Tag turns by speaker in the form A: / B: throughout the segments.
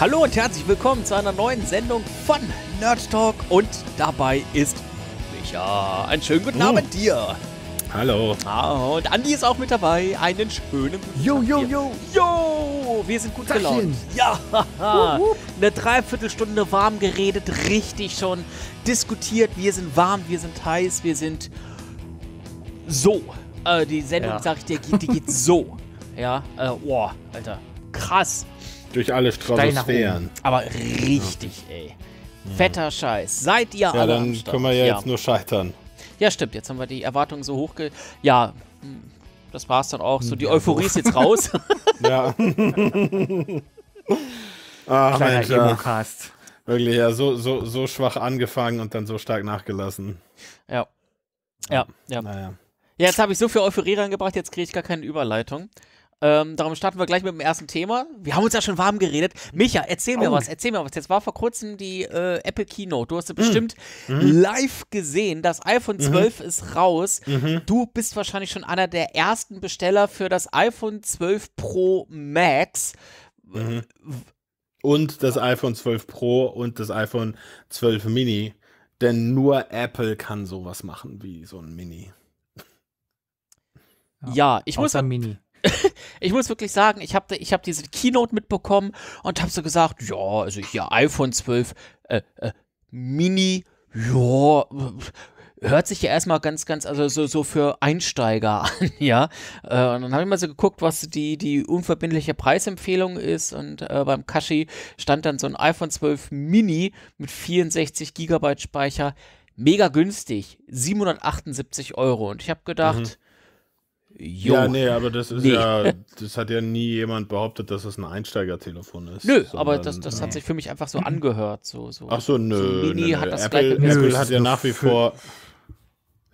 A: Hallo und herzlich willkommen zu einer neuen Sendung von Nerd Talk und dabei ist
B: Micha.
A: Einen schönen guten oh. Abend oh. dir. Hallo. Ah, und Andi ist auch mit dabei. Einen schönen Jo, jo, jo. Jo, wir sind gut Tachin. gelaunt. Ja, eine Dreiviertelstunde warm geredet, richtig schon diskutiert. Wir sind warm, wir sind heiß, wir sind so. Äh, die Sendung, ja. sag ich dir, die geht so. ja, äh, oh, Alter, krass. Durch alle Stratosphären.
C: Aber richtig, ja. ey. Fetter
A: Scheiß. Seid ihr ja, alle. Ja, dann am Start. können wir ja, ja, jetzt
C: nur scheitern.
A: Ja, stimmt. Jetzt haben wir die Erwartungen so hoch. Ja, hm, das war's dann auch. So, die Euphorie ist jetzt raus. ja. Ach, Kleiner
C: Mensch, Emocast. Wirklich, ja, so, so, so schwach angefangen und dann so stark nachgelassen.
A: Ja. Ja, ja. Naja. Ja, jetzt habe ich so viel Euphorie reingebracht, jetzt kriege ich gar keine Überleitung. Ähm, darum starten wir gleich mit dem ersten Thema. Wir haben uns ja schon warm geredet. Micha, erzähl oh. mir was, erzähl mir was. Jetzt war vor kurzem die äh, Apple Keynote. Du hast ja mhm. bestimmt mhm. live gesehen. Das iPhone 12 mhm. ist raus. Mhm. Du bist wahrscheinlich schon einer der ersten Besteller für das iPhone 12 Pro Max.
C: Mhm. Und das iPhone 12 Pro und das iPhone 12 Mini. Denn nur Apple kann sowas machen wie so ein Mini.
A: Ja, ja ich Außer muss. Mini. ich muss wirklich sagen, ich habe ich hab diese Keynote mitbekommen und habe so gesagt, ja, also hier iPhone 12 äh, äh, Mini, ja, hört sich ja erstmal ganz, ganz, also so, so für Einsteiger an, ja. Äh, und dann habe ich mal so geguckt, was die, die unverbindliche Preisempfehlung ist und äh, beim Kashi stand dann so ein iPhone 12 Mini mit 64 GB Speicher, mega günstig, 778 Euro. Und ich habe gedacht, mhm Jo. Ja, nee, aber das ist nee. ja,
C: das hat ja nie jemand behauptet, dass das ein Einsteigertelefon ist. Nö, sondern, aber das, das ja.
A: hat sich für mich einfach so angehört. So, so. Ach so, nö. das Apple, Apple hat ja nach wie vor.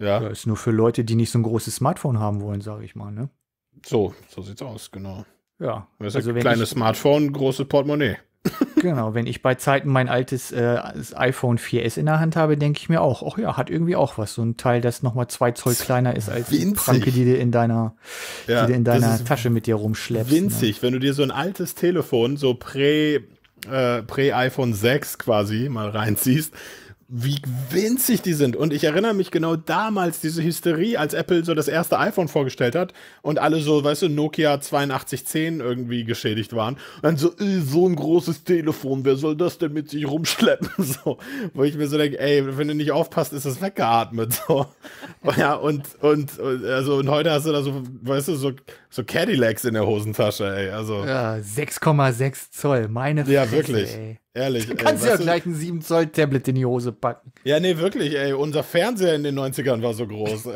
D: Ja. ja. Ist nur für Leute, die nicht so ein großes Smartphone haben wollen, sage ich mal, ne?
C: So, so sieht's aus, genau. Ja. Das ist also ein kleines ich, Smartphone, großes Portemonnaie
D: genau, wenn ich bei Zeiten mein altes äh, iPhone 4S in der Hand habe, denke ich mir auch, ach ja, hat irgendwie auch was. So ein Teil, das nochmal zwei Zoll kleiner ist als winzig. die Pranke, die du in deiner, ja, die in deiner Tasche mit dir rumschleppst. Ne? Winzig,
C: ne? wenn du dir so ein altes Telefon, so prä, äh, prä iPhone 6 quasi mal reinziehst, wie winzig die sind. Und ich erinnere mich genau damals, diese Hysterie, als Apple so das erste iPhone vorgestellt hat und alle so, weißt du, Nokia 8210 irgendwie geschädigt waren. Und dann so, äh, so ein großes Telefon, wer soll das denn mit sich rumschleppen? So, wo ich mir so denke, ey, wenn du nicht aufpasst, ist es weggeatmet. So. Ja, und, und, also, und heute hast du da so, weißt du, so, so Cadillacs in der Hosentasche, ey. Also.
D: Ja, 6,6 Zoll, meine Frage. Ja, wirklich. Ey.
C: Ehrlich. Du kannst ey, ja gleich
D: ein 7 Zoll Tablet in die
C: Hose packen. Ja, nee, wirklich, ey. Unser Fernseher in den 90ern war so groß.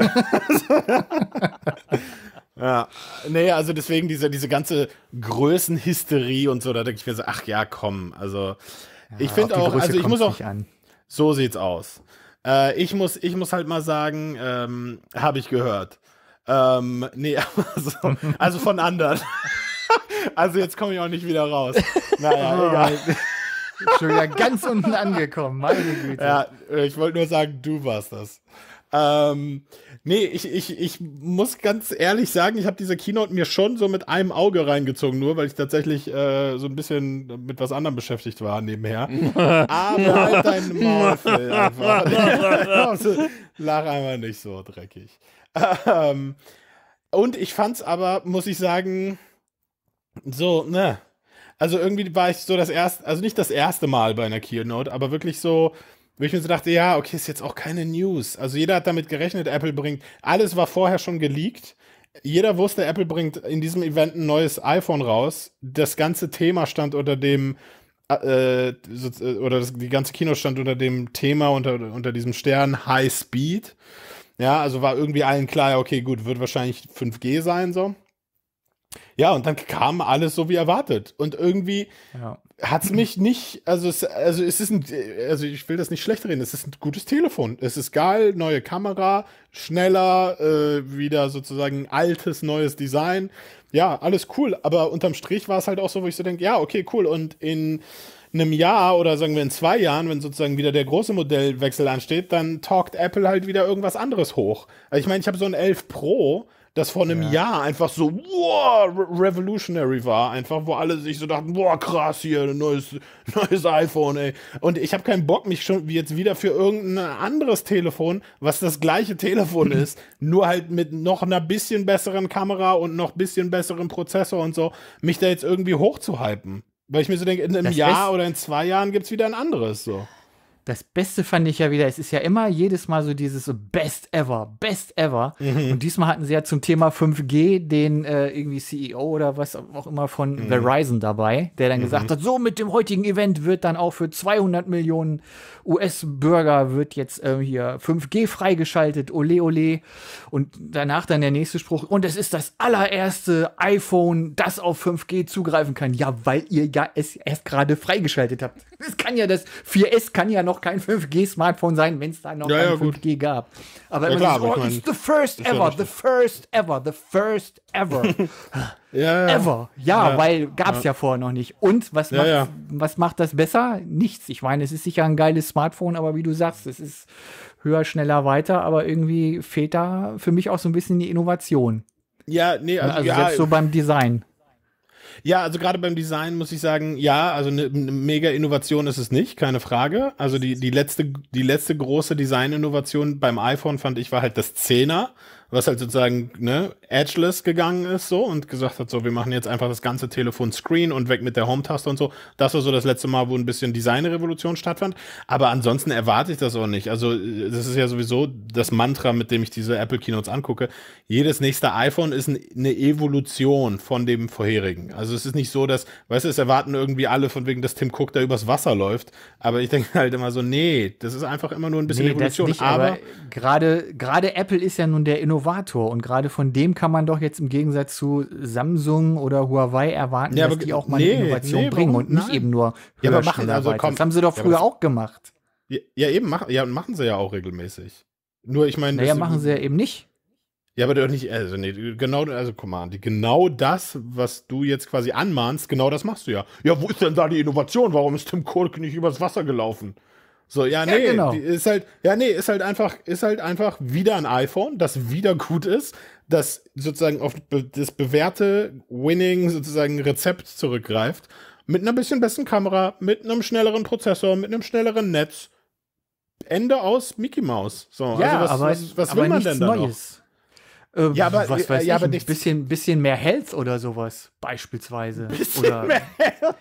C: ja. Nee, also deswegen diese, diese ganze Größenhysterie und so, da denke ich mir so, ach ja, komm. Also, ja, ich finde auch, also ich muss auch. So sieht's aus. Äh, ich, muss, ich muss halt mal sagen, ähm, habe ich gehört. Ähm, nee, also, also von anderen. also jetzt komme ich auch nicht wieder raus. Naja, egal. Schon wieder ganz unten angekommen, meine Güte. Ja, äh, ich wollte nur sagen, du warst das. Ähm, nee, ich, ich, ich muss ganz ehrlich sagen, ich habe diese Keynote mir schon so mit einem Auge reingezogen, nur weil ich tatsächlich äh, so ein bisschen mit was anderem beschäftigt war nebenher. Aber halt dein Maul, einfach. Also, lach einmal nicht so dreckig. Ähm, und ich fand's aber, muss ich sagen, so, ne, also irgendwie war ich so das erste, also nicht das erste Mal bei einer Keynote, aber wirklich so, wo ich mir so dachte, ja, okay, ist jetzt auch keine News. Also jeder hat damit gerechnet, Apple bringt, alles war vorher schon geleakt. Jeder wusste, Apple bringt in diesem Event ein neues iPhone raus. Das ganze Thema stand unter dem, äh, äh oder das, die ganze Kino stand unter dem Thema, unter, unter diesem Stern High Speed. Ja, also war irgendwie allen klar, okay, gut, wird wahrscheinlich 5G sein, so. Ja, und dann kam alles so wie erwartet. Und irgendwie ja. hat es mich nicht, also es, also es ist ein, also ich will das nicht schlecht reden, es ist ein gutes Telefon. Es ist geil, neue Kamera, schneller, äh, wieder sozusagen altes, neues Design. Ja, alles cool. Aber unterm Strich war es halt auch so, wo ich so denke, ja, okay, cool. Und in einem Jahr oder sagen wir in zwei Jahren, wenn sozusagen wieder der große Modellwechsel ansteht, dann talkt Apple halt wieder irgendwas anderes hoch. Also ich meine, ich habe so ein 11 Pro, das vor einem ja. Jahr einfach so wow, revolutionary war, einfach, wo alle sich so dachten, wow, krass hier, ein neues, neues iPhone, ey. Und ich habe keinen Bock, mich schon jetzt wieder für irgendein anderes Telefon, was das gleiche Telefon ist, nur halt mit noch einer bisschen besseren Kamera und noch bisschen besseren Prozessor und so, mich da jetzt irgendwie hochzuhypen. Weil ich mir so denke, in einem das Jahr oder in
D: zwei Jahren gibt es wieder ein anderes so das Beste fand ich ja wieder, es ist ja immer jedes Mal so dieses Best ever, Best ever. Mhm. Und diesmal hatten sie ja zum Thema 5G den äh, irgendwie CEO oder was auch immer von mhm. Verizon dabei, der dann mhm. gesagt hat, so mit dem heutigen Event wird dann auch für 200 Millionen US-Bürger wird jetzt äh, hier 5G freigeschaltet, ole ole. Und danach dann der nächste Spruch, und es ist das allererste iPhone, das auf 5G zugreifen kann. Ja, weil ihr ja es erst gerade freigeschaltet habt. Es kann ja das 4S kann ja noch noch kein 5G-Smartphone sein, wenn es da noch ja, ja 5G gut. gab. Aber ja, klar, ist, oh, ich mein, it's the first ever, the first ever, the first ever. ja, ja, Ever. Ja, weil gab es ja. vorher noch nicht. Und was, macht, was macht das besser? Nichts. Ich meine, es ist sicher ein geiles Smartphone, aber wie du sagst, es ist höher, schneller, weiter, aber irgendwie fehlt da für mich auch so ein bisschen die Innovation. Ja, nee, also, also ja, selbst so beim Design.
C: Ja, also gerade beim Design muss ich sagen, ja, also eine ne mega Innovation ist es nicht, keine Frage. Also die, die letzte, die letzte große Design-Innovation beim iPhone fand ich war halt das 10er was halt sozusagen ne, edgeless gegangen ist so und gesagt hat, so, wir machen jetzt einfach das ganze Telefon Screen und weg mit der Home-Taste und so. Das war so das letzte Mal, wo ein bisschen Designrevolution stattfand. Aber ansonsten erwarte ich das auch nicht. Also das ist ja sowieso das Mantra, mit dem ich diese Apple Keynotes angucke. Jedes nächste iPhone ist eine Evolution von dem vorherigen. Also es ist nicht so, dass, weißt du, es erwarten irgendwie alle von wegen, dass Tim Cook da übers Wasser läuft. Aber ich denke halt immer so, nee, das ist einfach immer nur ein bisschen nee, Evolution. Nicht, aber, aber
D: gerade gerade Apple ist ja nun der Innovator Innovator und gerade von dem kann man doch jetzt im Gegensatz zu Samsung oder Huawei erwarten, ja, dass die auch mal nee, Innovation nee, bringen und nicht Nein. eben nur ja, aber machen, also, komm, Das haben sie doch früher ja, auch gemacht.
C: Ja, ja eben, mach, ja, machen sie ja auch regelmäßig. Nur ich meine. Naja, machen sie ja eben nicht. Ja, aber doch nicht, also nee, genau, also guck mal, genau das, was du jetzt quasi anmahnst, genau das machst du ja. Ja, wo ist denn da die Innovation? Warum ist Tim Kurk nicht übers Wasser gelaufen? So, ja, nee, ja, genau. ist halt, ja, nee, ist halt einfach, ist halt einfach wieder ein iPhone, das wieder gut ist, das sozusagen auf das bewährte Winning sozusagen Rezept zurückgreift. Mit einer bisschen besseren Kamera, mit einem schnelleren Prozessor, mit einem schnelleren Netz. Ende aus Mickey Mouse. So, also ja, also was, aber, was, was aber will man denn da Neues. noch? Äh, ja, aber, was weiß ja, ich, ein
D: bisschen, bisschen mehr Health oder sowas, beispielsweise. Bisschen oder, mehr Health?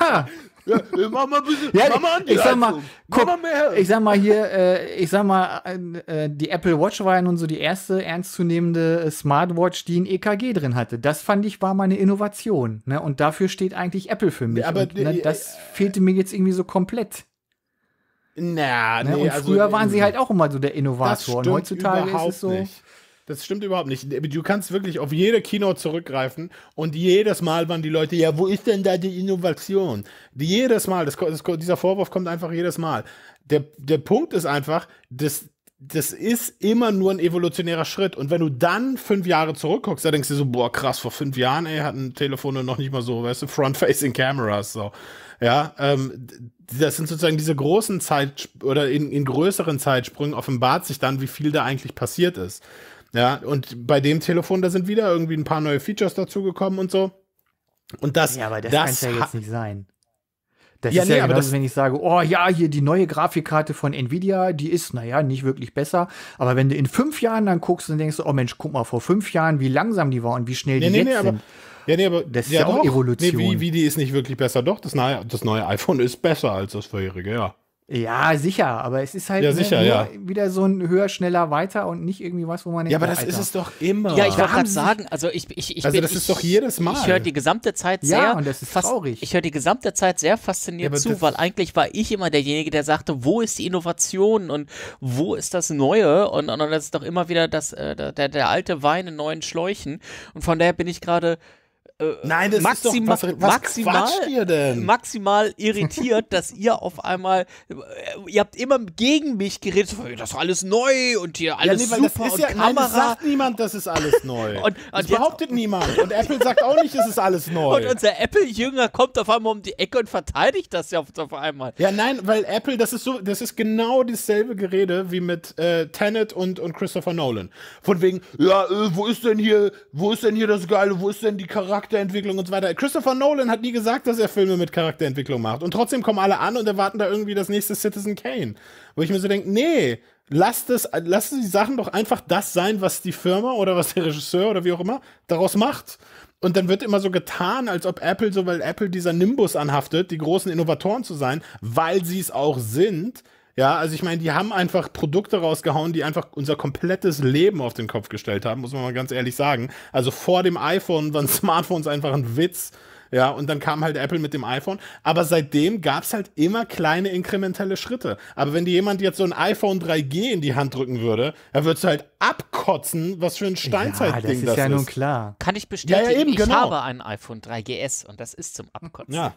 D: Ja, Ja, mach mal ein bisschen, ja, mach mal an die ich, sag mal, guck, mach mal mehr. ich sag mal hier, äh, ich sag mal, äh, äh die Apple Watch war ja nun so die erste ernstzunehmende äh, Smartwatch, die ein EKG drin hatte. Das fand ich war meine Innovation. Ne? Und dafür steht eigentlich Apple für mich. Ja, aber und, ne, die, das äh, fehlte mir jetzt irgendwie so komplett. Na, ne? nee, und also, früher also, waren sie halt auch immer so der Innovator. Und heutzutage ist es so. Nicht.
C: Das stimmt überhaupt nicht. Du kannst wirklich auf jede Kino zurückgreifen und jedes Mal waren die Leute, ja, wo ist denn da die Innovation? Die jedes Mal, das, das, dieser Vorwurf kommt einfach jedes Mal. Der, der Punkt ist einfach, das, das ist immer nur ein evolutionärer Schritt. Und wenn du dann fünf Jahre zurückguckst, da denkst du so, boah, krass, vor fünf Jahren, ey, hatten Telefone noch nicht mal so, weißt du, front-facing Cameras, so. Ja, ähm, das sind sozusagen diese großen Zeit oder in, in größeren Zeitsprüngen offenbart sich dann, wie viel da eigentlich passiert ist. Ja, und bei dem Telefon, da sind wieder irgendwie ein paar neue Features dazugekommen und so. Und das. Ja, aber das, das kann ja jetzt
D: nicht sein. Das ja, ist nee, ja genauso, wenn ich sage, oh ja, hier die neue Grafikkarte von Nvidia, die ist, naja, nicht wirklich besser. Aber wenn du in fünf Jahren dann guckst und denkst, oh Mensch, guck mal, vor fünf Jahren, wie langsam die war und wie schnell nee, die nee, jetzt nee, sind.
C: ja, nee, aber das ist ja, ja auch doch. Evolution. Nee, wie, wie, die ist nicht wirklich besser. Doch, das neue, das neue iPhone ist besser als das vorherige, ja. Ja, sicher, aber es ist halt ja, ne, sicher, ja.
D: wieder so ein höher, schneller, weiter und nicht irgendwie was, wo man denkt, Ja, aber das Alter. ist es doch immer. Ja, ich wollte gerade sagen, also ich, ich, ich Also bin, das ist ich, doch jedes Mal. Ich höre die gesamte Zeit sehr ja, und das ist traurig. Ich höre die gesamte Zeit sehr fasziniert ja, zu,
A: weil eigentlich war ich immer derjenige, der sagte, wo ist die Innovation und wo ist das Neue und, und das ist doch immer wieder das, äh, der, der alte Wein in neuen Schläuchen und von daher bin ich gerade äh, Nein, das maxima, ist doch, was, was maximal,
B: ihr
C: denn?
A: maximal irritiert, dass ihr auf einmal, äh, ihr habt immer gegen mich geredet, das ist alles neu und hier alles ja, nee,
C: super und ja, Kamera. Nein, das sagt niemand, das ist alles neu.
A: und, das behauptet jetzt, niemand. Und Apple sagt auch nicht, es ist alles neu. Und unser Apple-Jünger kommt auf einmal um die Ecke und verteidigt das ja auf, auf einmal. Ja,
C: nein, weil Apple, das ist so, das ist genau dasselbe Gerede wie mit äh, Tenet und, und Christopher Nolan. Von wegen, ja, äh, wo ist denn hier, wo ist denn hier das Geile, wo ist denn die Charakter Charakterentwicklung und so weiter. Christopher Nolan hat nie gesagt, dass er Filme mit Charakterentwicklung macht. Und trotzdem kommen alle an und erwarten da irgendwie das nächste Citizen Kane. Wo ich mir so denke, nee, lasst es, lasst die Sachen doch einfach das sein, was die Firma oder was der Regisseur oder wie auch immer daraus macht. Und dann wird immer so getan, als ob Apple so, weil Apple dieser Nimbus anhaftet, die großen Innovatoren zu sein, weil sie es auch sind ja, also ich meine, die haben einfach Produkte rausgehauen, die einfach unser komplettes Leben auf den Kopf gestellt haben, muss man mal ganz ehrlich sagen. Also vor dem iPhone waren Smartphones einfach ein Witz. Ja, und dann kam halt Apple mit dem iPhone. Aber seitdem gab es halt immer kleine inkrementelle Schritte. Aber wenn dir jemand jetzt so ein iPhone 3G in die Hand drücken würde, dann würdest du halt abkotzen, was für ein Steinzeitding ja, das ist. Das ist ja nun klar. Kann ich bestätigen, ja, ja, eben, ich genau. habe
A: ein iPhone 3GS und das ist zum Abkotzen. Ja.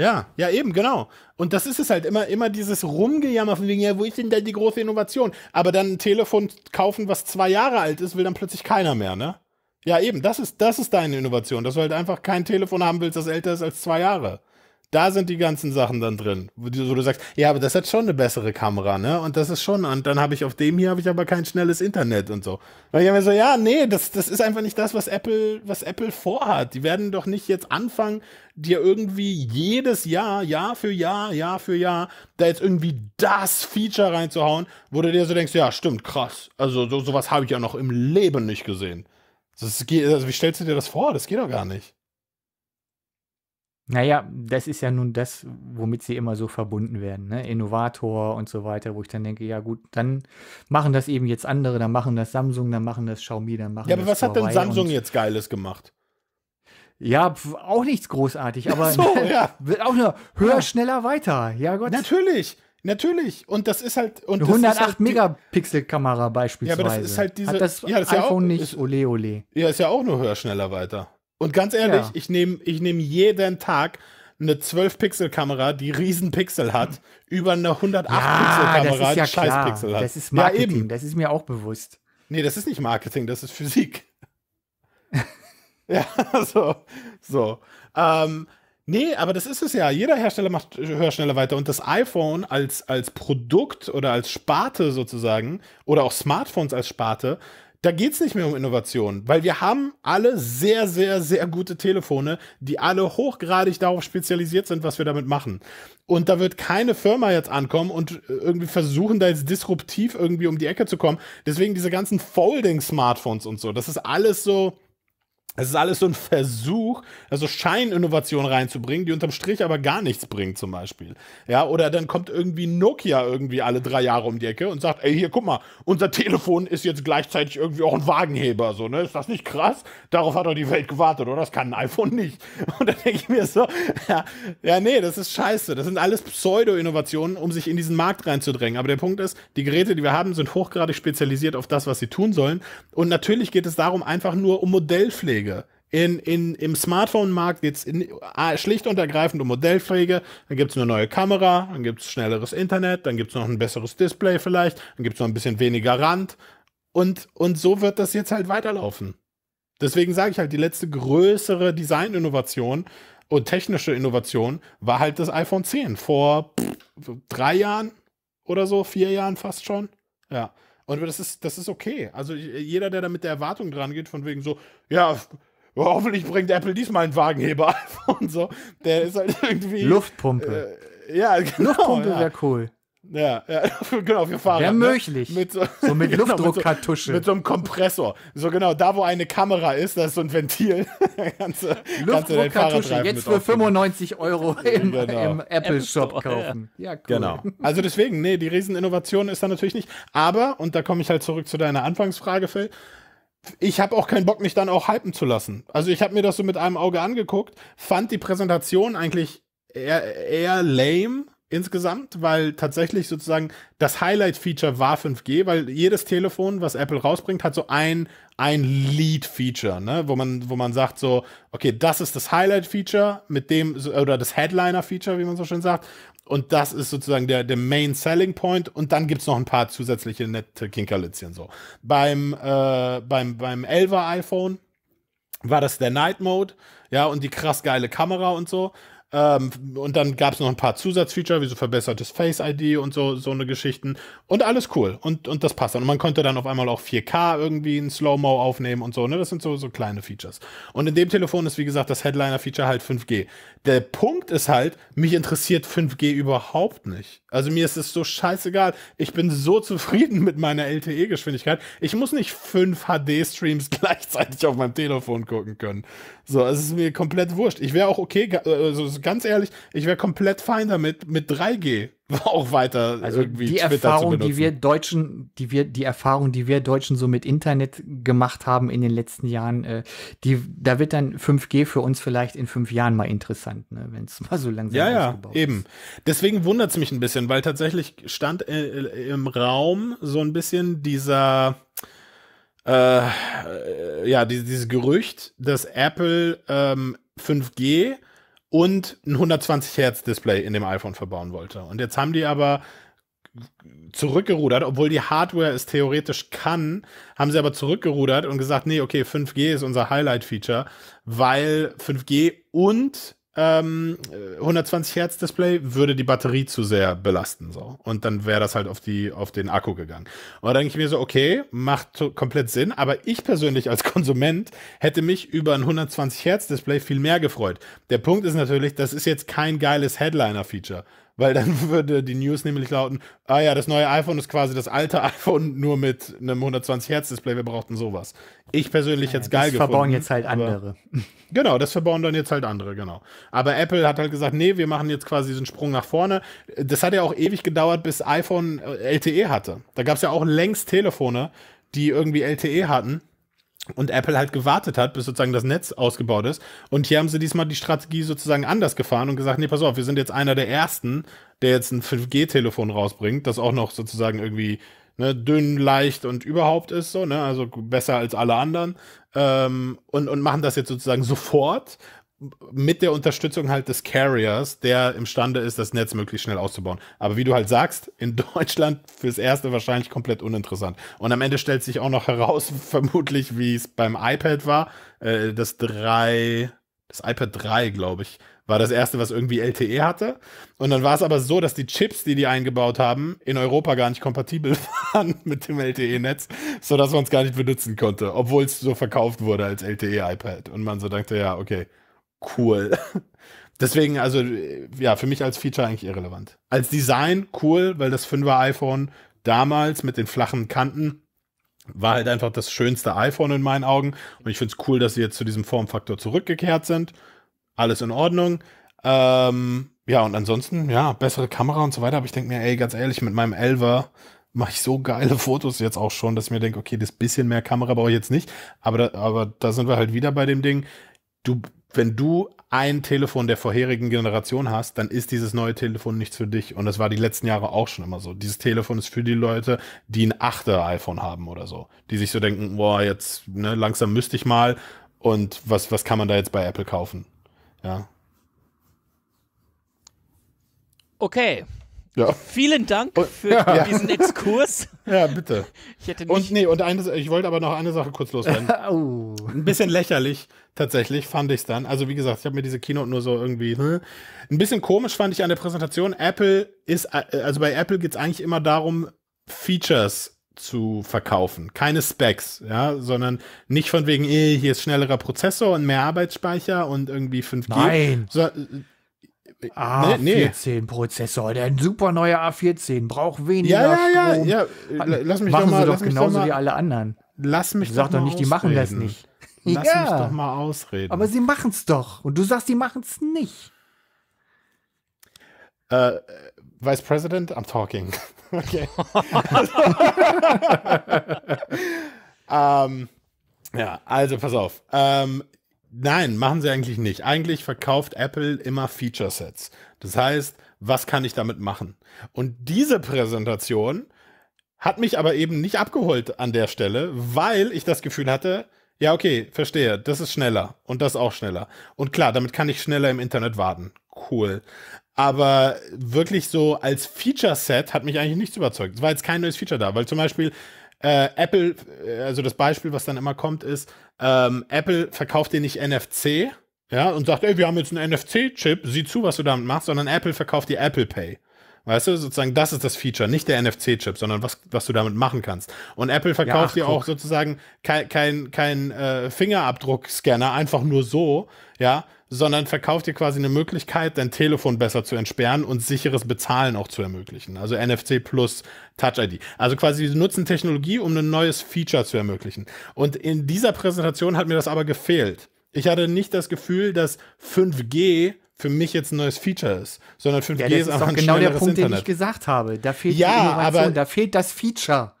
C: Ja, ja, eben, genau. Und das ist es halt immer, immer dieses Rumgejammer von wegen, ja, wo ist denn da die große Innovation? Aber dann ein Telefon kaufen, was zwei Jahre alt ist, will dann plötzlich keiner mehr, ne? Ja, eben, das ist, das ist deine Innovation, dass du halt einfach kein Telefon haben willst, das älter ist als zwei Jahre da sind die ganzen Sachen dann drin, wo du, wo du, sagst, ja, aber das hat schon eine bessere Kamera, ne? Und das ist schon, und dann habe ich auf dem hier habe ich aber kein schnelles Internet und so. Weil ich mir so, ja, nee, das, das ist einfach nicht das, was Apple, was Apple vorhat. Die werden doch nicht jetzt anfangen, dir irgendwie jedes Jahr, Jahr für Jahr, Jahr für Jahr, da jetzt irgendwie das Feature reinzuhauen, wo du dir so denkst, ja, stimmt, krass. Also so, sowas habe ich ja noch im Leben nicht gesehen. Das, also, wie stellst du dir das vor? Das geht doch gar nicht.
D: Naja, das ist ja nun das, womit sie immer so verbunden werden, ne? Innovator und so weiter, wo ich dann denke, ja gut, dann machen das eben jetzt andere, dann machen das Samsung, dann machen das Xiaomi, dann machen das. Ja, aber das was Huawei hat denn Samsung jetzt
C: Geiles gemacht?
D: Ja, auch nichts großartig, aber so, ja. auch nur höher, ja. schneller, weiter. Ja, Gott. Natürlich. Natürlich. Und das ist halt. Und 108 halt Megapixel-Kamera beispielsweise. Ja, aber das ist halt diese. Hat das ja, das iPhone ja auch, nicht, ist, ole ole. Ja, ist ja auch nur höher, schneller, weiter. Und ganz ehrlich, ja.
C: ich nehme ich nehm jeden Tag eine 12-Pixel-Kamera, die riesen Pixel hat, über eine 108-Pixel-Kamera, ja, die scheiß Pixel hat. Das ist Marketing, ja, eben. das ist mir auch bewusst. Nee, das ist nicht Marketing, das ist Physik. ja, so. so. Ähm, nee, aber das ist es ja. Jeder Hersteller macht Hörschnelle weiter. Und das iPhone als, als Produkt oder als Sparte sozusagen, oder auch Smartphones als Sparte, da geht es nicht mehr um Innovation, weil wir haben alle sehr, sehr, sehr gute Telefone, die alle hochgradig darauf spezialisiert sind, was wir damit machen. Und da wird keine Firma jetzt ankommen und irgendwie versuchen, da jetzt disruptiv irgendwie um die Ecke zu kommen. Deswegen diese ganzen Folding-Smartphones und so, das ist alles so, es ist alles so ein Versuch, also Scheininnovation reinzubringen, die unterm Strich aber gar nichts bringt, zum Beispiel. Ja, oder dann kommt irgendwie Nokia irgendwie alle drei Jahre um die Ecke und sagt, ey, hier, guck mal, unser Telefon ist jetzt gleichzeitig irgendwie auch ein Wagenheber, so, ne? Ist das nicht krass? Darauf hat doch die Welt gewartet, oder? Das kann ein iPhone nicht. Und dann denke ich mir so, ja, ja, nee, das ist scheiße. Das sind alles Pseudo-Innovationen, um sich in diesen Markt reinzudrängen. Aber der Punkt ist, die Geräte, die wir haben, sind hochgradig spezialisiert auf das, was sie tun sollen. Und natürlich geht es darum, einfach nur um Modellpflege. Modellpflege. In, in, Im Smartphone-Markt geht es schlicht und ergreifend um Modellpflege. Dann gibt es eine neue Kamera, dann gibt es schnelleres Internet, dann gibt es noch ein besseres Display vielleicht, dann gibt es noch ein bisschen weniger Rand. Und, und so wird das jetzt halt weiterlaufen. Deswegen sage ich halt, die letzte größere Design-Innovation und technische Innovation war halt das iPhone 10 vor pff, drei Jahren oder so, vier Jahren fast schon. Ja. Und das ist, das ist okay. Also jeder, der da mit der Erwartung dran geht, von wegen so, ja, hoffentlich bringt Apple diesmal einen Wagenheber und so, der ist halt irgendwie. Luftpumpe. Äh, ja, genau, Luftpumpe ja. wäre cool. Ja, ja, genau, wir fahren. Ja, halt, ne? möglich. Ne? Mit so, so mit genau, Luftdruckkartusche. Mit, so, mit, so, einem Kompressor. So genau, da wo eine Kamera ist, da ist so ein Ventil.
B: ganze, Luftdruckkartusche, jetzt für 95 Euro im, genau. im Apple Shop kaufen. Ja. ja, cool. Genau. Also
C: deswegen, nee, die Rieseninnovation ist da natürlich nicht. Aber, und da komme ich halt zurück zu deiner Anfangsfrage, Phil, ich habe auch keinen Bock, mich dann auch hypen zu lassen. Also ich habe mir das so mit einem Auge angeguckt, fand die Präsentation eigentlich eher, eher lame insgesamt, weil tatsächlich sozusagen das Highlight-Feature war 5G, weil jedes Telefon, was Apple rausbringt, hat so ein, ein Lead-Feature, ne? wo, man, wo man sagt so, okay, das ist das Highlight-Feature mit dem, oder das Headliner-Feature, wie man so schön sagt. Und das ist sozusagen der, der Main Selling Point. Und dann gibt es noch ein paar zusätzliche nette Kinkerlitzchen so. Beim, äh, beim, beim 11 iPhone war das der Night Mode, ja, und die krass geile Kamera und so. Ähm, und dann gab es noch ein paar Zusatzfeature, wie so verbessertes Face-ID und so, so eine Geschichten. Und alles cool. Und, und das passt dann. Und man konnte dann auf einmal auch 4K irgendwie in Slow-Mo aufnehmen und so. Ne? Das sind so, so kleine Features. Und in dem Telefon ist, wie gesagt, das Headliner-Feature halt 5G. Der Punkt ist halt, mich interessiert 5G überhaupt nicht. Also mir ist es so scheißegal. Ich bin so zufrieden mit meiner LTE-Geschwindigkeit. Ich muss nicht fünf HD-Streams gleichzeitig auf meinem Telefon gucken können. So, es ist mir komplett wurscht. Ich wäre auch okay, also ganz ehrlich, ich wäre komplett fein damit mit 3G auch weiter also irgendwie die Twitter Erfahrung, die wir
D: Deutschen, die wir die Erfahrung, die wir Deutschen so mit Internet gemacht haben in den letzten Jahren, äh, die da wird dann 5G für uns vielleicht in fünf Jahren mal interessant, ne, wenn es mal so langsam ja, ja, eben. Ist.
C: Deswegen wundert es mich ein bisschen, weil tatsächlich stand äh, äh, im Raum so ein bisschen dieser äh, äh ja die, dieses Gerücht, dass Apple ähm, 5G und ein 120 Hertz Display in dem iPhone verbauen wollte. Und jetzt haben die aber zurückgerudert, obwohl die Hardware es theoretisch kann, haben sie aber zurückgerudert und gesagt, nee, okay, 5G ist unser Highlight-Feature, weil 5G und ähm, 120 äh, Hertz Display würde die Batterie zu sehr belasten so und dann wäre das halt auf die auf den Akku gegangen. Und dann denke ich mir so, okay, macht komplett Sinn, aber ich persönlich als Konsument hätte mich über ein 120 Hertz Display viel mehr gefreut. Der Punkt ist natürlich, das ist jetzt kein geiles Headliner Feature weil dann würde die News nämlich lauten, ah ja, das neue iPhone ist quasi das alte iPhone, nur mit einem 120 Hertz Display, wir brauchten sowas. Ich persönlich ja, jetzt geil gefunden. Das verbauen jetzt halt andere. genau, das verbauen dann jetzt halt andere, genau. Aber Apple hat halt gesagt, nee, wir machen jetzt quasi diesen Sprung nach vorne. Das hat ja auch ewig gedauert, bis iPhone äh, LTE hatte. Da gab es ja auch längst Telefone, die irgendwie LTE hatten und Apple halt gewartet hat, bis sozusagen das Netz ausgebaut ist. Und hier haben sie diesmal die Strategie sozusagen anders gefahren und gesagt, nee, pass auf, wir sind jetzt einer der ersten, der jetzt ein 5G-Telefon rausbringt, das auch noch sozusagen irgendwie ne, dünn, leicht und überhaupt ist so, ne, also besser als alle anderen. Ähm, und, und machen das jetzt sozusagen sofort mit der Unterstützung halt des Carriers, der imstande ist, das Netz möglichst schnell auszubauen. Aber wie du halt sagst, in Deutschland fürs Erste wahrscheinlich komplett uninteressant. Und am Ende stellt sich auch noch heraus, vermutlich, wie es beim iPad war, äh, das 3, das iPad 3, glaube ich, war das erste, was irgendwie LTE hatte. Und dann war es aber so, dass die Chips, die die eingebaut haben, in Europa gar nicht kompatibel waren mit dem LTE-Netz, sodass man es gar nicht benutzen konnte, obwohl es so verkauft wurde als LTE-iPad. Und man so dachte, ja, okay, cool. Deswegen, also, ja, für mich als Feature eigentlich irrelevant. Als Design cool, weil das 5er iPhone damals mit den flachen Kanten war halt einfach das schönste iPhone in meinen Augen. Und ich finde es cool, dass sie jetzt zu diesem Formfaktor zurückgekehrt sind. Alles in Ordnung. Ähm, ja, und ansonsten, ja, bessere Kamera und so weiter. Aber ich denke mir, ey, ganz ehrlich, mit meinem 11er mache ich so geile Fotos jetzt auch schon, dass ich mir denke, okay, das bisschen mehr Kamera brauche ich jetzt nicht. Aber da, aber da sind wir halt wieder bei dem Ding. Du wenn du ein Telefon der vorherigen Generation hast, dann ist dieses neue Telefon nichts für dich. Und das war die letzten Jahre auch schon immer so. Dieses Telefon ist für die Leute, die ein achter iPhone haben oder so. Die sich so denken, boah, jetzt ne, langsam müsste ich mal. Und was, was kann man da jetzt bei Apple kaufen? Ja.
A: Okay, ja. Vielen Dank für ja. diesen Exkurs. Ja, bitte. Ich
C: und nee, und eine, ich wollte aber noch eine Sache kurz loswerden. oh. Ein bisschen lächerlich tatsächlich fand ich es dann. Also wie gesagt, ich habe mir diese Keynote nur so irgendwie hm. ein bisschen komisch fand ich an der Präsentation. Apple ist äh, also bei Apple geht es eigentlich immer darum Features zu verkaufen, keine Specs, ja, sondern nicht von wegen, eh, hier ist schnellerer Prozessor und mehr
D: Arbeitsspeicher und irgendwie 5G. Nein. So, A14-Prozessor, ah, der super neue A14, braucht weniger ja, ja, Strom. Ja, ja, ja. Lass mich machen doch mal, sie doch genauso doch mal, wie alle anderen. Lass mich Sag doch, doch nicht, ausreden. die machen das nicht. Lass ja. mich doch mal ausreden. Aber sie machen es doch. Und du sagst, die machen es nicht.
C: Äh, Vice President, I'm talking. okay. ähm, ja, also pass auf. Ähm, Nein, machen sie eigentlich nicht. Eigentlich verkauft Apple immer Feature Sets. Das heißt, was kann ich damit machen? Und diese Präsentation hat mich aber eben nicht abgeholt an der Stelle, weil ich das Gefühl hatte, ja, okay, verstehe, das ist schneller und das auch schneller. Und klar, damit kann ich schneller im Internet warten. Cool. Aber wirklich so als Feature-Set hat mich eigentlich nichts überzeugt. Es war jetzt kein neues Feature da, weil zum Beispiel äh, Apple, äh, also das Beispiel, was dann immer kommt, ist, ähm, Apple verkauft dir nicht NFC, ja, und sagt, ey, wir haben jetzt einen NFC-Chip, sieh zu, was du damit machst, sondern Apple verkauft dir Apple Pay. Weißt du, sozusagen, das ist das Feature, nicht der NFC-Chip, sondern was, was du damit machen kannst. Und Apple verkauft ja, dir auch sozusagen keinen kein, kein äh, Fingerabdruckscanner, einfach nur so, ja, sondern verkauft dir quasi eine Möglichkeit, dein Telefon besser zu entsperren und sicheres Bezahlen auch zu ermöglichen. Also NFC plus Touch ID. Also quasi, sie nutzen Technologie, um ein neues Feature zu ermöglichen. Und in dieser Präsentation hat mir das aber gefehlt. Ich hatte nicht das Gefühl, dass 5G für mich jetzt ein neues Feature ist, sondern 5G ja, das ist, ist auch genau der Punkt, Internet. den ich gesagt
D: habe. Da fehlt ja, die Innovation, aber da fehlt das Feature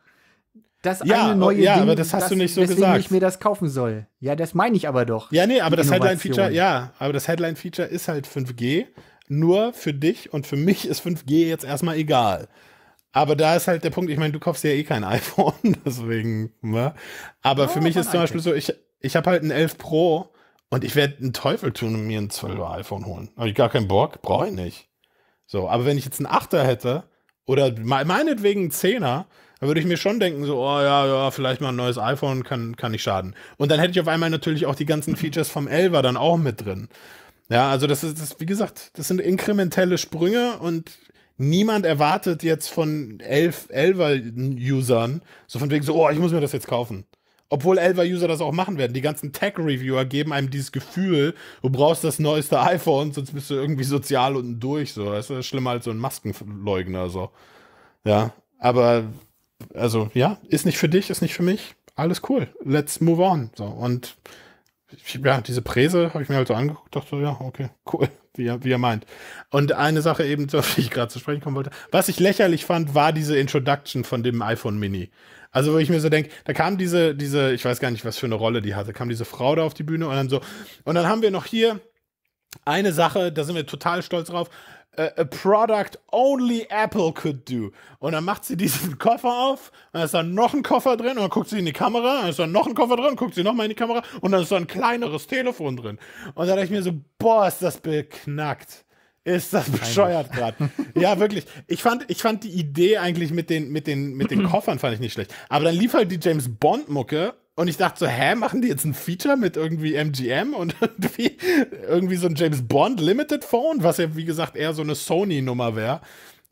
D: das ja, eine oh, neue Ja, Ding, aber das hast das, du nicht so gesagt. ich mir das kaufen soll. Ja, das meine ich aber doch. Ja, nee, aber das Headline-Feature, ja,
C: aber das Headline-Feature ist halt 5G. Nur für dich und für mich ist 5G jetzt erstmal egal. Aber da ist halt der Punkt, ich meine, du kaufst ja eh kein iPhone, deswegen, ne? Aber oh, für mich ist zum Beispiel so, ich, ich habe halt ein 11 Pro und ich werde einen Teufel tun und mir ein 12er iPhone holen. Habe ich gar keinen Bock, brauche ich nicht. So, aber wenn ich jetzt einen 8er hätte oder meinetwegen einen 10er, da würde ich mir schon denken, so, oh ja, ja, vielleicht mal ein neues iPhone kann, kann nicht schaden. Und dann hätte ich auf einmal natürlich auch die ganzen Features vom 11 dann auch mit drin. Ja, also das ist, das, wie gesagt, das sind inkrementelle Sprünge und niemand erwartet jetzt von 11, 11er-Usern, so von wegen so, oh, ich muss mir das jetzt kaufen. Obwohl 11er-User das auch machen werden. Die ganzen Tech-Reviewer geben einem dieses Gefühl, du brauchst das neueste iPhone, sonst bist du irgendwie sozial unten durch. So. Das ist schlimmer als so ein Maskenleugner. So. Ja, aber also ja, ist nicht für dich, ist nicht für mich. Alles cool. Let's move on. So, und ja, diese Präse habe ich mir halt so angeguckt, dachte, ja, okay, cool, wie er, wie er meint. Und eine Sache eben, auf die ich gerade zu sprechen kommen wollte, was ich lächerlich fand, war diese Introduction von dem iPhone Mini. Also, wo ich mir so denke, da kam diese, diese, ich weiß gar nicht, was für eine Rolle die hatte, kam diese Frau da auf die Bühne und dann so, und dann haben wir noch hier eine Sache, da sind wir total stolz drauf a, product only Apple could do. Und dann macht sie diesen Koffer auf, dann ist da noch ein Koffer drin, und dann guckt sie in die Kamera, dann ist da noch ein Koffer drin, guckt sie nochmal in die Kamera, und dann ist da ein kleineres Telefon drin. Und da dachte ich mir so, boah, ist das beknackt. Ist das bescheuert gerade. ja, wirklich. Ich fand, ich fand die Idee eigentlich mit den, mit den, mit den Koffern fand ich nicht schlecht. Aber dann lief halt die James Bond-Mucke und ich dachte so, hä, machen die jetzt ein Feature mit irgendwie MGM und irgendwie, irgendwie so ein James Bond Limited Phone, was ja wie gesagt eher so eine Sony-Nummer wäre.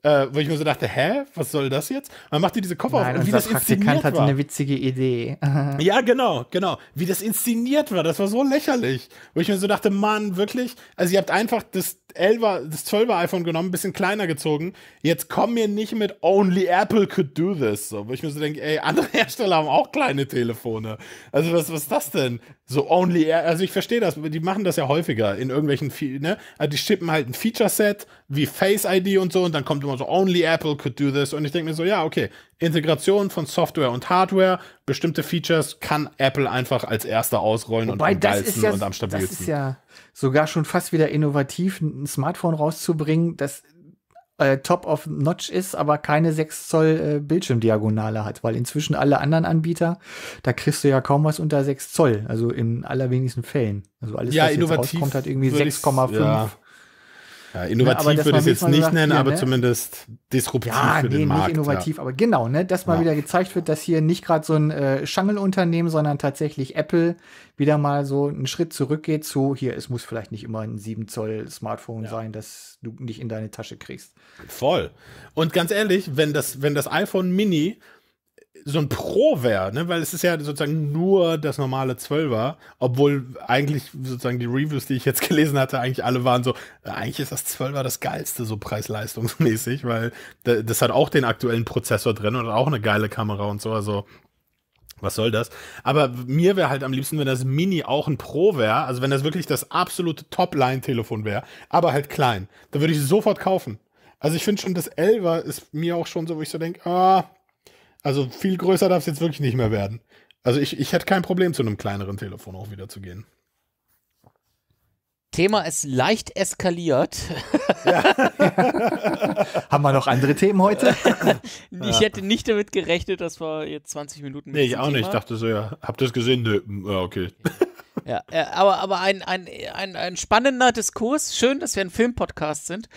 C: Äh, wo ich mir so dachte, hä, was soll das jetzt? Man macht die diese Koffer Nein, auf und wie das Praktikant inszeniert war. eine witzige Idee. ja, genau, genau. Wie das inszeniert war, das war so lächerlich. Wo ich mir so dachte, Mann, wirklich, also ihr habt einfach das, 11er, das 12er iPhone genommen, ein bisschen kleiner gezogen. Jetzt komm mir nicht mit Only Apple could do this. So, wo ich mir so denke, ey, andere Hersteller haben auch kleine Telefone. Also was, was ist das denn? So Only Apple, also ich verstehe das, die machen das ja häufiger in irgendwelchen, ne? Also die schippen halt ein Feature-Set wie Face ID und so und dann kommt immer so Only Apple could do this. Und ich denke mir so, ja, okay, Integration von Software und Hardware, bestimmte Features kann Apple einfach als erster ausrollen Wobei, und am geilsten ja, und am stabilsten. Das ist
D: ja sogar schon fast wieder innovativ, ein Smartphone rauszubringen, das äh, top of notch ist, aber keine 6 Zoll äh, Bildschirmdiagonale hat, weil inzwischen alle anderen Anbieter, da kriegst du ja kaum was unter 6 Zoll, also in allerwenigsten Fällen. Also alles, ja, was jetzt rauskommt, hat irgendwie 6,5. Ja ja, ne, innovativ ne, würde ich es jetzt nicht sagt, nennen, hier, aber ne?
C: zumindest disruptiv ja, für nee, den Markt. Nicht innovativ, ja.
D: aber genau, ne, dass mal ja. wieder gezeigt wird, dass hier nicht gerade so ein äh, Schangelunternehmen, sondern tatsächlich Apple wieder mal so einen Schritt zurückgeht zu, hier, es muss vielleicht nicht immer ein 7 Zoll Smartphone ja. sein, das du nicht in deine Tasche kriegst. Voll. Und ganz ehrlich, wenn das, wenn das iPhone Mini so ein Pro
C: wäre, ne? weil es ist ja sozusagen nur das normale 12er, obwohl eigentlich sozusagen die Reviews, die ich jetzt gelesen hatte, eigentlich alle waren so, äh, eigentlich ist das 12er das geilste, so preis-leistungsmäßig, weil das hat auch den aktuellen Prozessor drin und auch eine geile Kamera und so, also was soll das? Aber mir wäre halt am liebsten, wenn das Mini auch ein Pro wäre, also wenn das wirklich das absolute Top-Line-Telefon wäre, aber halt klein, Da würde ich sofort kaufen. Also ich finde schon, das 11er ist mir auch schon so, wo ich so denke, ah, also viel größer darf es jetzt wirklich nicht mehr werden. Also ich, ich hätte kein Problem, zu einem kleineren Telefon auch wieder zu gehen.
D: Thema ist leicht eskaliert. Ja. Haben wir noch andere Themen heute? ich
A: hätte nicht damit gerechnet, dass wir jetzt 20 Minuten. Nee, ich auch Thema. nicht. Ich dachte
C: so, ja, habt ihr es gesehen? Nö, nee. ja, okay.
A: Ja, aber, aber ein, ein, ein, ein spannender Diskurs. Schön, dass wir ein Filmpodcast sind.